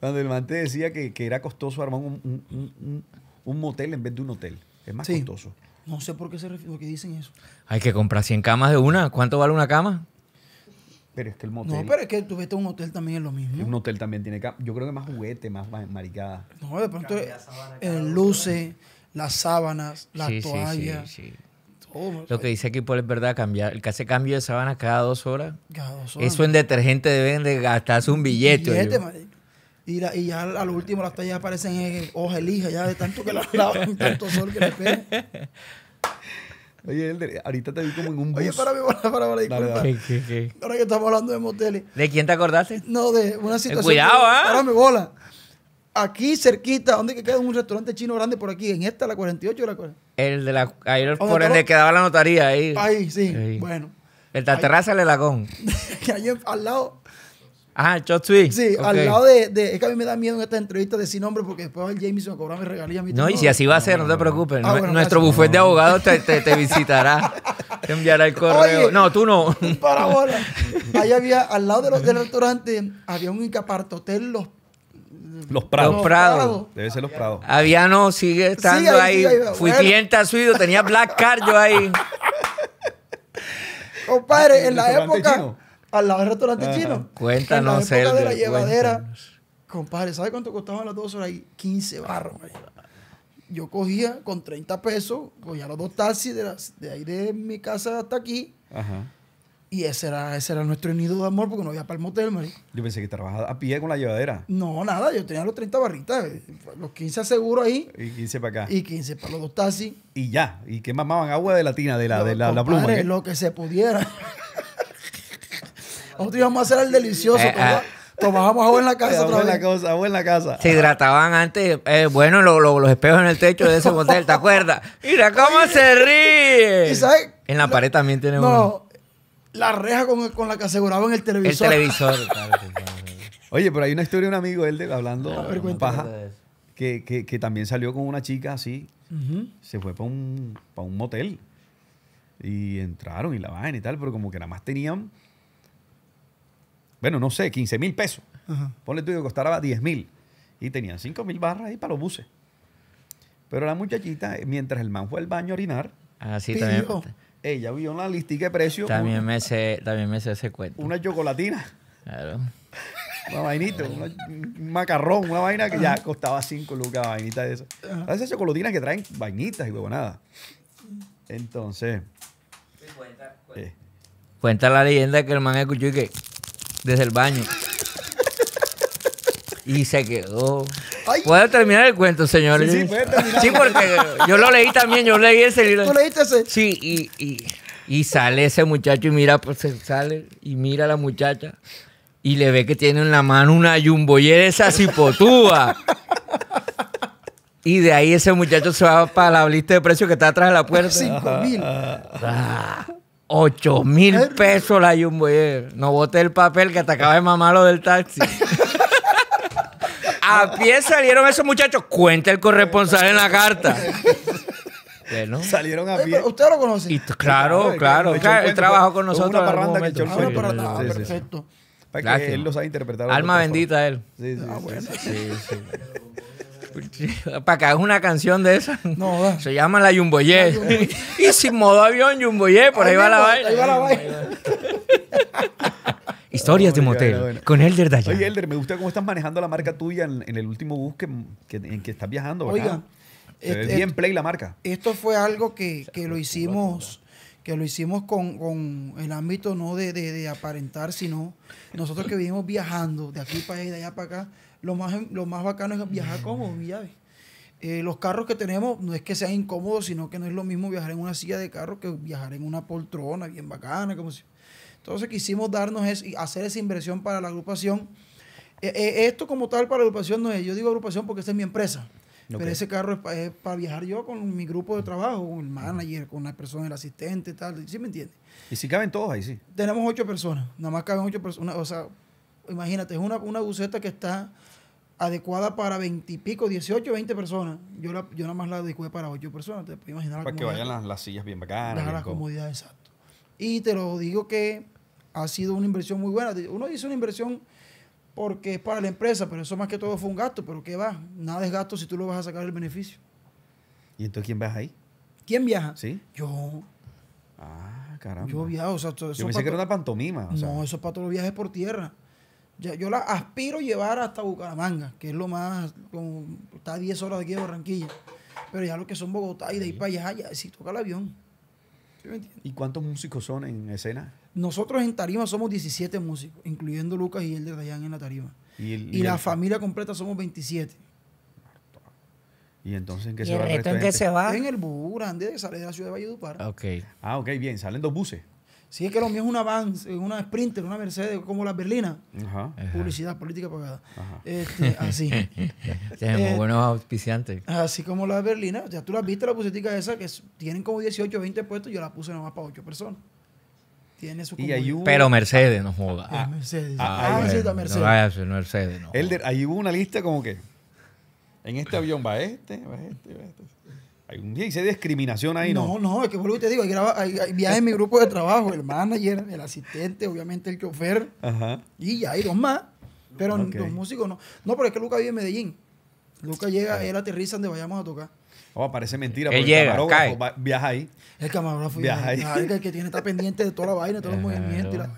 Cuando el mante decía que, era costoso armar un, motel en vez de un hotel. Es más costoso. No sé por qué se refiere, que dicen eso. Hay que comprar 100 camas de una. ¿Cuánto vale una cama? Pero es que el motel. No, pero es que tú vete un hotel también es lo mismo. Un hotel también tiene. Yo creo que más juguete, más maricada. No, de pronto. El luce, las sábanas, las toallas. Sí, sí, Lo que dice aquí por es verdad, cambiar. El que hace cambio de sábanas cada dos horas. Cada dos horas. Eso en detergente deben de gastarse un billete. y, ya y, ya último las tallas aparecen en hoja elija, ya de tanto que las lavan, tanto sol que le pega. Oye, Elder, ahorita te vi como en un bus. Oye, para, mi para, para, disculpa. Dale, Ahora que estamos hablando de moteles. ¿De quién te acordaste? No, de una situación. Cuidado, ¿eh? Para mi bola. Aquí cerquita, ¿dónde que queda un restaurante chino grande por aquí, en esta, la 48 la 48. El de la. Ahí el, por el que quedaba la notaría ahí. Ahí, sí. Bueno. El de la terraza del Lagón. al lado Ah, Chotsui. Sí, al lado de, Es que a mí me da miedo en esta entrevista de decir nombre porque después el Jameson a cobrar regalía a Mi no, y si así va a ser, no, te preocupes. Ah, nuestro bufete de abogados te, te, visitará. te enviará el correo. no, tú no. Para Ahí había, al lado de los, del restaurante, había un Incaparto Los los Prados. Los Prados. Debe ser los Prados. no, sigue estando ahí. Fui bueno. cliente suyo, tenía Black Card yo ahí. Compadre, ah, en la época al lado del restaurante chino. Cuéntanos, en la época de la llevadera, compadre, ¿sabes cuánto costaban las dos horas? ahí? 15 barros. Yo cogía con 30 pesos, cogía los dos taxis de, de ahí de mi casa hasta aquí. Ajá. Y ese era, ese era nuestro nido de amor porque no había para el motel, Yo pensé que trabajaba a pie con la llevadera. No, nada, yo tenía los 30 barritas, eh, los 15 seguro ahí. Y 15 para acá. Y 15 para los dos taxis. Y ya, y qué mamaban agua de la tina, de la, de la, pluma. ¿eh? Lo que se pudiera. Nosotros íbamos a hacer el delicioso. Eh, ah. Tomábamos agua en la casa. en la casa, en la casa. Se hidrataban antes, eh, bueno, los espejos en el techo de ese motel, ¿te acuerdas? Mira cómo se ríe. ¿Y En la pared también tiene no, la reja con, la que aseguraban el televisor. El televisor. Oye, pero hay una historia de un amigo, él, hablando ah, paja, que, también salió con una chica así. Se fue para un, motel. Y entraron y la bajan y tal, pero como que nada más tenían bueno, no sé, 15 mil pesos. Ponle tú que costaba 10 mil. Y tenían 5 mil barras ahí para los buses. Pero la muchachita, eh, mientras el man fue al baño a orinar, Así ah, también. ella vio una listica de precios. También, me sé, también me sé ese cuento. Una chocolatina. Claro. Una vainita, un macarrón, una vaina que ya costaba 5 lucas, vainita de esa. Esas chocolatinas que traen vainitas y nada. Entonces. Eh. cuenta, la leyenda que el man escuchó y que desde el baño. Y se quedó. ¿Puedo terminar el cuento, señor? Sí, sí, terminar. sí, porque yo lo leí también, yo leí ese. libro. ¿Tú leíste ese? Sí, y, sale ese muchacho y mira, pues sale y mira a la muchacha y le ve que tiene en la mano una yumboyera esa cipotúa. y de ahí ese muchacho se va para la lista de precios que está atrás de la puerta. 5 mil. Ah. 8 mil pesos la Jumbo No boté el papel que te acaba de mamar lo del taxi. A pie salieron esos muchachos. Cuenta el corresponsal en la carta. Bueno. Salieron a pie. Usted lo conoce. claro, claro. él trabajó con nosotros. Una parranda que ah, perfecto. Para que él lo ha interpretado. Alma bendita él. Sí, sí, ah, bueno. sí. sí para acá es una canción de esa. No, Se llama La Jumboyé. y sin modo avión, Jumboyé, por ahí, va la vaina. va Historias de motel con Elder Dayan. Oye, Elder, me gusta cómo estás manejando la marca tuya en, el último bus que, en que estás viajando. Oiga, Es este, bien este, play la marca. Esto fue algo que, lo hicimos que lo hicimos con, el ámbito no de, de, aparentar, sino nosotros que vivimos viajando de aquí para allá y de allá para acá, lo más, lo más bacano es viajar cómodo, mi llave. Eh, los carros que tenemos no es que sean incómodos, sino que no es lo mismo viajar en una silla de carro que viajar en una poltrona bien bacana. Como si... Entonces quisimos darnos eso y hacer esa inversión para la agrupación. Eh, eh, esto como tal para la agrupación no es, yo digo agrupación porque esta es mi empresa. Pero ese carro es para viajar yo con mi grupo de trabajo, con el manager, con la persona, el asistente, tal. ¿Sí me entiendes? ¿Y si caben todos ahí, sí? Tenemos ocho personas. Nada más caben ocho personas. O sea, imagínate, es una, una buceta que está adecuada para veintipico, 18, 20 personas. Yo, yo nada más la adecué para ocho personas, te puedes imaginar. para que vayan las, sillas bien bacanas. la comodidad, exacto. Y te lo digo que ha sido una inversión muy buena. Uno dice una inversión porque es para la empresa, pero eso más que todo fue un gasto, pero ¿qué va? Nada es gasto si tú lo vas a sacar el beneficio. ¿Y entonces quién viaja ahí? ¿Quién viaja? Sí. Yo. Ah, caramba. Yo viajo, o sea, yo pensé que era una pantomima. No, eso es para todos los viajes por tierra yo la aspiro llevar hasta Bucaramanga, que es lo más, como, está a 10 horas de aquí de Barranquilla. Pero ya lo que son Bogotá y de ahí para allá, ya si toca el avión. ¿Y cuántos músicos son en escena? Nosotros en tarima somos 17 músicos, incluyendo Lucas y el de Dayan en la tarima. Y, la familia completa somos 27. ¿Y entonces en qué se va en qué se el bus grande, que sale de la ciudad de Valledupar. Ah, ok, bien. Salen dos buses. Si es que lo mío es una Vans, una Sprinter, una Mercedes, como la berlinas Ajá. Publicidad, política pagada. Este, así. Tenemos eh, buenos auspiciantes. Así como las berlinas Ya tú las viste, la bucetica esa, que tienen como 18, 20 puestos. Yo la puse nomás para 8 personas. Tiene su y Pero Mercedes, no joda. Ah, Mercedes. Ah, ah Mercedes. No vaya a ser Mercedes, no. Elder, ahí hubo una lista como que. En este avión va este, va este, va este. Hay un de discriminación ahí, ¿no? No, no, es que vuelvo y te digo, hay, viajes en mi grupo de trabajo, el manager, el asistente, obviamente el chofer, Ajá. y ya hay dos más, pero los músicos no. No, pero es que Luca vive en Medellín. Luca llega, él aterriza donde vayamos a tocar. Oh, parece mentira. Él llega, el cae. viaja ahí. El camarógrafo viaja ahí. Ah, el que tiene estar pendiente de toda la vaina, de todos los movimientos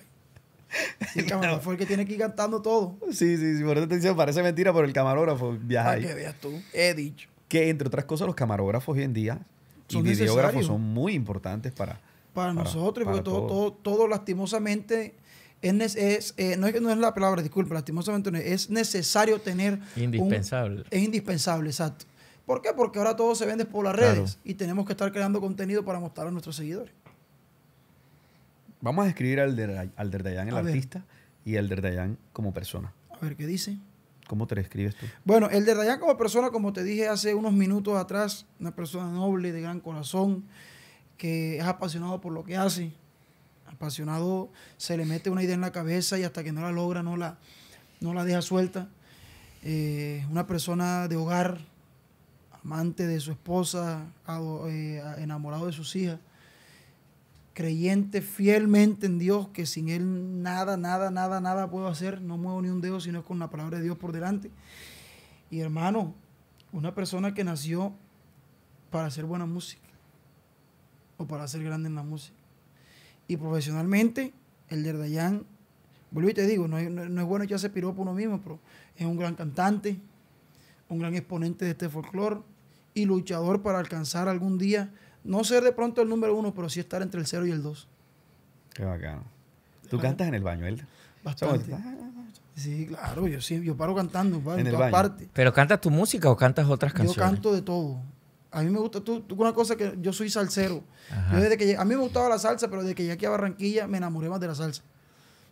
el camarógrafo es el que tiene que ir cantando todo. Sí, sí, sí, por eso te digo, parece mentira, por el camarógrafo viaja Para ahí. que veas tú, he dicho que entre otras cosas los camarógrafos hoy en día son y videógrafos son muy importantes para... Para, nosotros, porque todo, todo, lastimosamente... Es, es, eh, no, es, no, es, la palabra, disculpe, lastimosamente es, necesario tener... Indispensable. es indispensable, exacto. ¿Por qué? Porque ahora todo se vende por las redes y tenemos que estar creando contenido para mostrar a nuestros seguidores. Vamos a escribir al Derdayán, el artista, y al Derdayán como persona. A ver, ¿qué dice? ¿Cómo te describes tú? Bueno, el de Rayán como persona, como te dije hace unos minutos atrás, una persona noble, de gran corazón, que es apasionado por lo que hace. Apasionado, se le mete una idea en la cabeza y hasta que no la logra, no la, no la deja suelta. Eh, una persona de hogar, amante de su esposa, eh, enamorado de sus hijas creyente fielmente en Dios, que sin Él nada, nada, nada, nada puedo hacer, no muevo ni un dedo, sino con la palabra de Dios por delante. Y hermano, una persona que nació para hacer buena música o para ser grande en la música. Y profesionalmente, el de Dayan, vuelvo y te digo, no, es bueno es bueno echarse por uno mismo, pero es un gran cantante, un gran exponente de este folclore y luchador para alcanzar algún día no ser de pronto el número uno, pero sí estar entre el cero y el dos. Qué bacano. ¿Tú cantas en el baño, Elda? Bastante. Sí, claro, yo sí, yo paro cantando, en, todas partes. ¿Pero cantas tu música o cantas otras canciones? Yo canto de todo. A mí me gusta, tú, una cosa que yo soy salsero. desde que a mí me gustaba la salsa, pero desde que llegué aquí a Barranquilla me enamoré más de la salsa.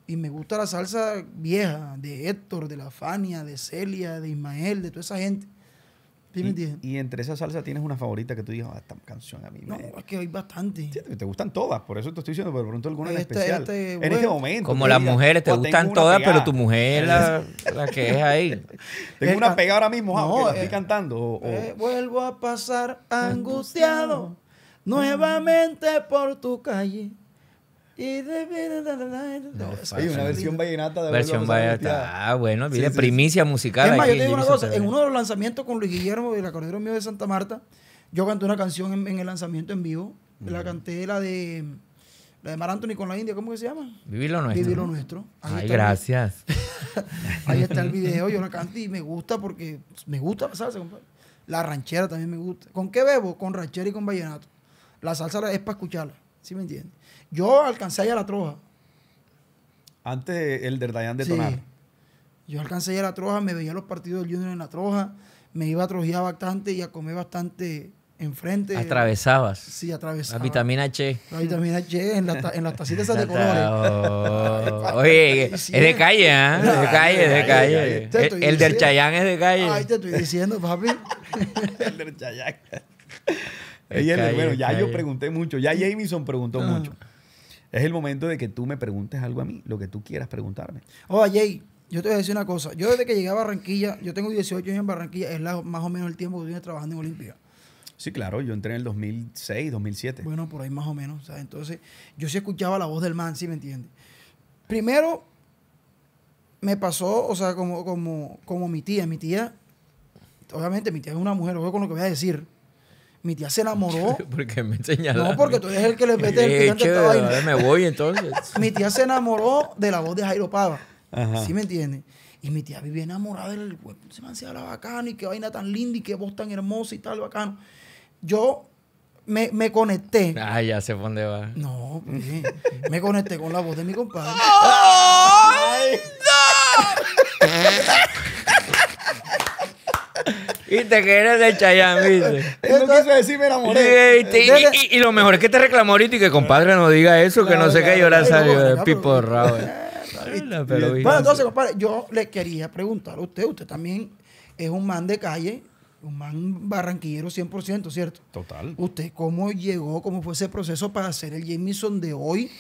Y me gusta la salsa vieja, de Héctor, de La Fania, de Celia, de Ismael, de toda esa gente. Y, entre esa salsa tienes una favorita que tú digas, ah, esta canción a mí No, es que hay bastante. te gustan todas, por eso te estoy diciendo, pero de pronto alguna en este, especial. Este, en este momento. Como las mujeres, te oh, gustan todas, pero tu mujer la, que es ahí. tengo una pega ahora mismo, aunque estoy eh, cantando. Eh, vuelvo a pasar angustiado nuevamente por tu calle hay una versión vallenata de Versión vallenata. Ah, bueno, mira, primicia musical. yo digo una cosa. En uno de los lanzamientos con Luis Guillermo, la Cordero mío de Santa Marta, yo canté una canción en, el lanzamiento en vivo. La canté la de... La de Mar Anthony con la India, ¿cómo que se llama? Vivir lo nuestro. Vivir lo nuestro. Ay, gracias. Ahí está el video, yo la canto y me gusta porque me gusta la salsa, La ranchera también me gusta. ¿Con qué bebo? Con ranchera y con vallenato. La salsa es para escucharla, ¿sí me entiendes? Yo alcancé allá la troja. Antes el del Dayan de sí. Yo alcancé allá la troja, me veía los partidos del Junior en la troja, me iba a trojear bastante y a comer bastante enfrente. Atravesabas. Sí, atravesabas. La vitamina H. La vitamina H en, la en las tacitas esas de colores. Oh. Oye, ¿ah? es de calle, ¿eh? es de calle, es de calle. Eh, el, del Chayán es de calle. Ay, te estoy diciendo, papi. el del Chayán. bueno, ya yo pregunté mucho. Ya Jameson preguntó ah. mucho. Es el momento de que tú me preguntes algo a mí, lo que tú quieras preguntarme. Oye, oh, Jay, yo te voy a decir una cosa. Yo desde que llegué a Barranquilla, yo tengo 18 años en Barranquilla, es más o menos el tiempo que vine trabajando en Olimpia. Sí, claro, yo entré en el 2006, 2007. Bueno, por ahí más o menos. Entonces, yo sí escuchaba la voz del man, si me entiendes? Primero, me pasó, o sea, como, como, como mi tía. Mi tía, obviamente, mi tía es una mujer, ojo con lo que voy a decir mi tía se enamoró. porque me enseñaron? No, porque tú eres el que le mete el eh, picante de esta vaina. Me voy entonces. mi tía se enamoró de la voz de Jairo Pava. Ajá. ¿Sí me entiendes? Y mi tía vivía enamorada del cuerpo. Se me hacía la bacana y qué vaina tan linda y qué voz tan hermosa y tal, bacano. Yo me, me conecté. Ah, ya sé dónde va. No, me conecté con la voz de mi compadre. ¡Oh, no! Y que eres de Chayanne, no quiso decir la Y, lo mejor es que te reclamó ahorita y que compadre no diga eso, que no, sé qué llorar salió de pipo rabo. Eh. Bueno, entonces, compadre, yo le quería preguntar a usted, usted también es un man de calle, un man barranquillero 100%, ¿cierto? Total. ¿Usted cómo llegó, cómo fue ese proceso para ser el Jameson de hoy,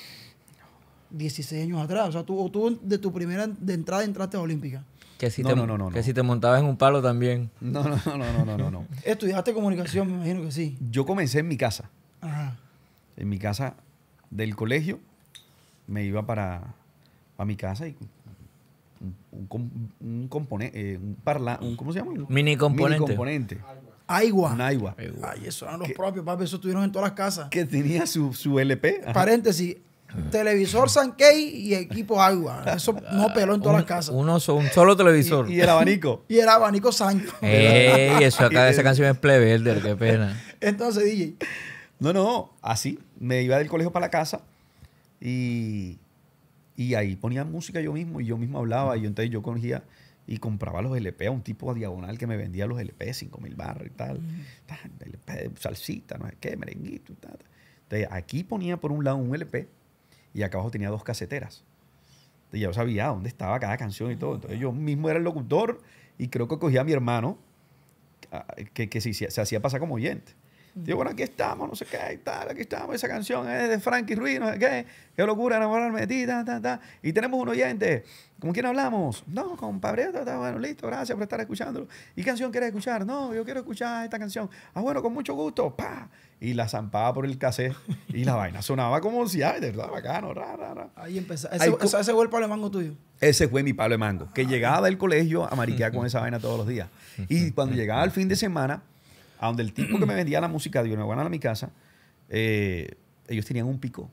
16 años atrás? O sea, tú, tú de tu primera de entrada entraste a Olímpica. Que si, te, montabas en un palo también. No, no, no, no, no, no, no. ¿Estudiaste comunicación? Me imagino que sí. Yo comencé en mi casa. En mi casa del colegio me iba para, mi casa y un, un, componente, eh, un parla, ¿cómo se llama? Mini componente. Mini componente. Un Ay, eso eran los propios, papi, eso estuvieron en todas las casas. Que tenía su, LP. Paréntesis, televisor Sankey y equipo agua. Eso no peló en todas las casas. un solo televisor. Y, el abanico. y el abanico Sancho. Ey, eso acá esa canción es plebelder, qué pena. Entonces, DJ. No, no, así. Me iba del colegio para la casa y, y ahí ponía música yo mismo y yo mismo hablaba. Y yo, entonces yo cogía y compraba los LP a un tipo a diagonal que me vendía los LP, 5 mil barras y tal. Mm. salsita, no sé qué, merenguito Entonces aquí ponía por un lado un LP y acá abajo tenía dos caseteras. Y yo sabía dónde estaba cada canción y todo. Entonces yo mismo era el locutor y creo que cogía a mi hermano, ah, que, se hacía pasar como oyente. Digo, bueno, aquí estamos, no sé qué, tal, aquí estamos, esa canción es de Frankie Ruiz, no sé qué, qué locura enamorarme de ti, ta, ta, ta. Y tenemos un oyente, ¿con quién hablamos? No, con está bueno, listo, gracias por estar escuchándolo. ¿Y canción quieres escuchar? No, yo quiero escuchar esta canción. Ah, bueno, con mucho gusto, pa. Y la zampaba por el cassette y la vaina sonaba como si, ay, de verdad, bacano, ra, Ahí empezó. Ese, fue el palo mango tuyo. Ese fue mi palo de mango, que llegaba del colegio a mariquear con esa vaina todos los días. Y cuando llegaba el fin de semana, a donde el tipo que me vendía la música de buena a mi casa, eh, ellos tenían un pico.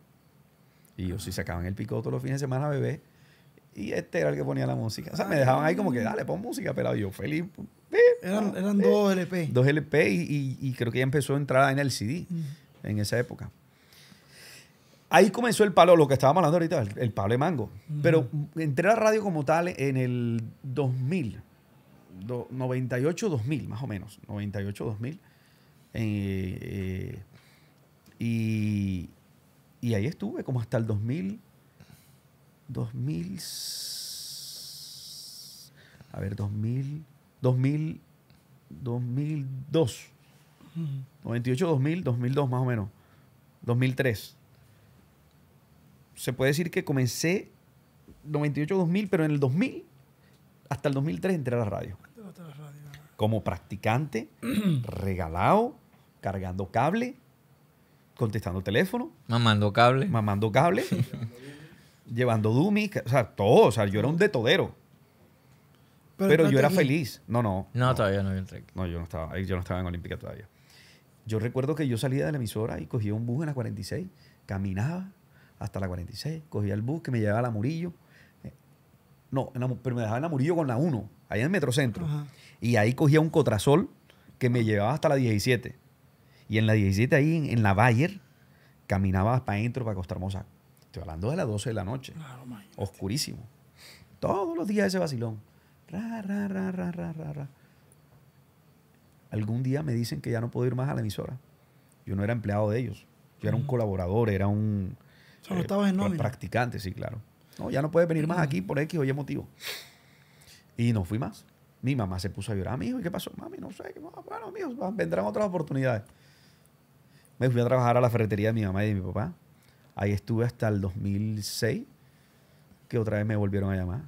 Y yo sí sacaban el pico todos los fines de semana, bebé. Y este era el que ponía la música. O sea, me dejaban ahí como que, dale, pon música, pero yo feliz. eran, dos LP. Eh, dos LP y, creo que ya empezó a entrar en el CD en esa época. Ahí comenzó el palo, lo que estábamos hablando ahorita, el, Pablo palo de mango. Pero entré a la radio como tal en el 2000. 98-2000, más o menos, 98-2000. Eh, eh, y, y, ahí estuve como hasta el 2000, 2000, a ver, 2000, 2000, 2002, 98, 2000, 2002 más o menos, 2003. Se puede decir que comencé 98, 2000, pero en el 2000 hasta el 2003 entré a la radio como practicante, regalado, cargando cable, contestando teléfono. Mamando cable. Mamando cable. llevando dummies, o sea, todo. O sea, yo era un detodero. Pero, yo era feliz. No, no, no. todavía no había entré. No, yo no estaba, eh, yo no estaba en Olímpica todavía. Yo recuerdo que yo salía de la emisora y cogía un bus en la 46, caminaba hasta la 46, cogía el bus que me llevaba a la Murillo. Eh, no, pero me dejaba en la Murillo con la 1, Ahí en el Metrocentro. Ajá. Y ahí cogía un cotrasol que me llevaba hasta la 17. Y en la 17 ahí, en, la Bayer, caminaba para adentro, para Costa Hermosa. Estoy hablando de las 12 de la noche. Oscurísimo. Todos los días ese vacilón. Algún día me dicen que ya no puedo ir más a la emisora. Yo no era empleado de ellos. Yo era un colaborador, era un eh, practicante, sí, claro. No, ya no puedes venir más aquí por X o Y motivo. Y no fui más. Mi mamá se puso a llorar. mi ¿y qué pasó? Mami, no sé. Ah, bueno, hijo, vendrán otras oportunidades. Me fui a trabajar a la ferretería de mi mamá y de mi papá. Ahí estuve hasta el 2006, que otra vez me volvieron a llamar.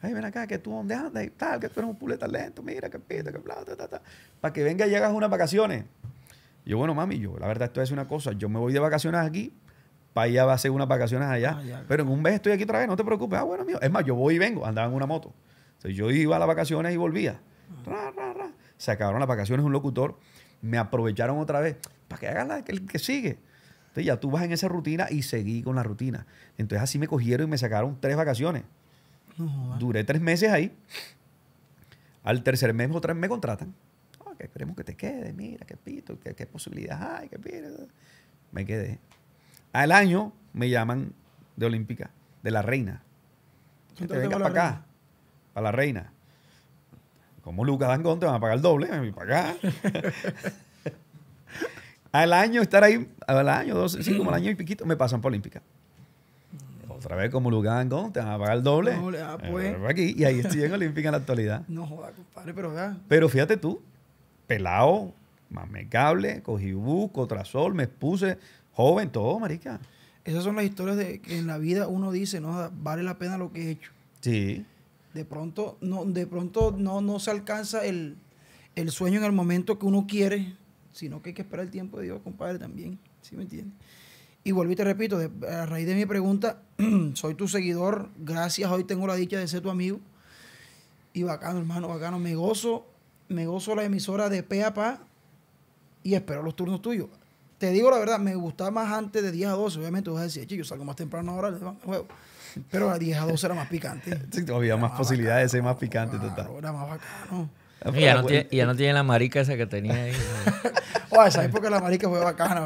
Ay, ven acá, que tú dónde andas y tal, que tú eres un pule talento, mira, que pita, que plata, ta, ta. Para que venga y hagas unas vacaciones. yo, bueno, mami, yo, la verdad, esto es una cosa. Yo me voy de vacaciones aquí, para allá va a hacer unas vacaciones allá. Ah, pero en un mes estoy aquí otra vez, no te preocupes. Ah, bueno, mío. Es más, yo voy y vengo. Andaba en una moto yo iba a las vacaciones y volvía. sacaron Se acabaron las vacaciones, un locutor. Me aprovecharon otra vez para que hagan la que, sigue. Entonces ya tú vas en esa rutina y seguí con la rutina. Entonces así me cogieron y me sacaron tres vacaciones. Duré tres meses ahí. Al tercer mes otra vez me contratan. que esperemos que te quede, mira, qué pito, qué, posibilidades hay, qué pito. Me quedé. Al año me llaman de Olímpica, de la Reina. Que este, te para acá a la reina. Como Lucas Dangón te van a pagar el doble, me para pagar. al año estar ahí, al año, dos, sí, como al año y piquito, me pasan por Olímpica. Otra vez como Lucas Dangón, te van a pagar el doble. Ah, eh, pues. aquí, y ahí estoy en Olímpica en la actualidad. No jodas, compadre, pero vea. Pero fíjate tú, pelado, mamecable, cable, cogí buco, trasol, me expuse, joven, todo, marica. Esas son las historias de que en la vida uno dice, no, vale la pena lo que he hecho. Sí de pronto no, de pronto no, no se alcanza el, sueño en el momento que uno quiere, sino que hay que esperar el tiempo de Dios, compadre, también. ¿Sí me entiendes? Y vuelvo y te repito, a raíz de mi pregunta, soy tu seguidor, gracias, hoy tengo la dicha de ser tu amigo. Y bacano, hermano, bacano, me gozo, me gozo la emisora de pe a pa y espero los turnos tuyos. Te digo la verdad, me gustaba más antes de 10 a 12, obviamente, vas a decir, yo salgo más temprano ahora, le juego. Pero a 10 a 12 era más picante. Sí, había más, posibilidades de ser más picante, total. Era más bacano. Ah, y ya, no tiene, ya no tiene la marica esa que tenía ahí. o oh, esa época la marica fue bacana.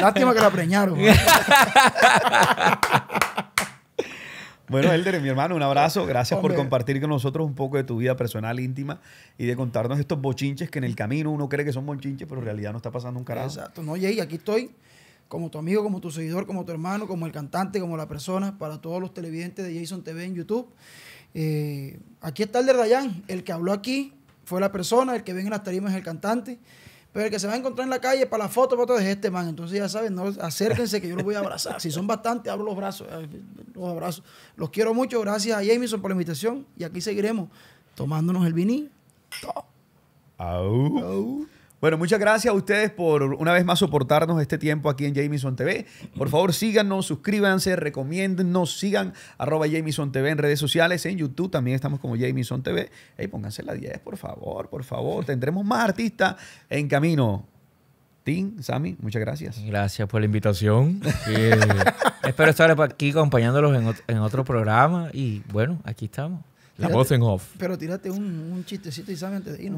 Lástima que la preñaron. Bueno, Elder, mi hermano, un abrazo. Gracias por compartir con nosotros un poco de tu vida personal, íntima y de contarnos estos bochinches que en el camino uno cree que son bochinches, pero en realidad no está pasando un carajo. Exacto. No, y aquí estoy como tu amigo, como tu seguidor, como tu hermano, como el cantante, como la persona, para todos los televidentes de Jason TV en YouTube. Eh, aquí está el de el que habló aquí fue la persona, el que ven en las tarimas es el cantante, pero el que se va a encontrar en la calle para la foto, foto es este man. Entonces ya saben, no, acérquense que yo los voy a abrazar. Si son bastantes, abro los brazos, eh, los abrazos. Los quiero mucho, gracias a Jameson por la invitación y aquí seguiremos tomándonos el viní Au. Bueno, muchas gracias a ustedes por una vez más soportarnos este tiempo aquí en Jamison TV. Por favor, síganos, suscríbanse, recomiéndennos, sigan arroba Jamison TV en redes sociales, en YouTube también estamos como Jamison TV. Hey, pónganse la 10, por favor, por favor. Tendremos más artistas en camino. Tim, Sammy, muchas gracias. Gracias por la invitación. espero estar aquí acompañándolos en otro programa y bueno, aquí estamos. La voz en off. Pero tírate un, un chistecito y sabes antes de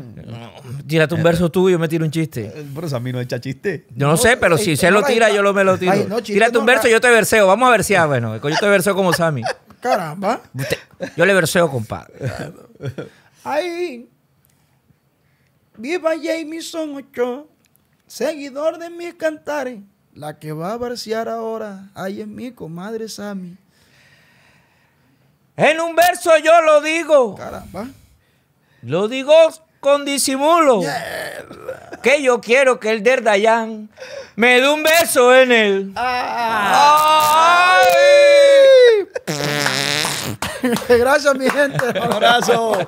tírate un verso tuyo y yo me tiro un chiste. Eh, pero eso no echa chiste. Yo no, sé, pero eh, si se eh, lo tira, yo lo me lo tiro. tírate un verso y yo te verseo. Vamos a versear, bueno. Yo te verseo como Sammy. Caramba. yo le verseo, compadre. Ay. Viva Jameson ocho, seguidor de mis cantares. La que va a versear ahora, ahí es mi comadre Sammy. En un verso yo lo digo. Caramba. Lo digo con disimulo. Que yo quiero que el derdayan me dé un beso en él. Ah. Gracias, mi gente. Un abrazo.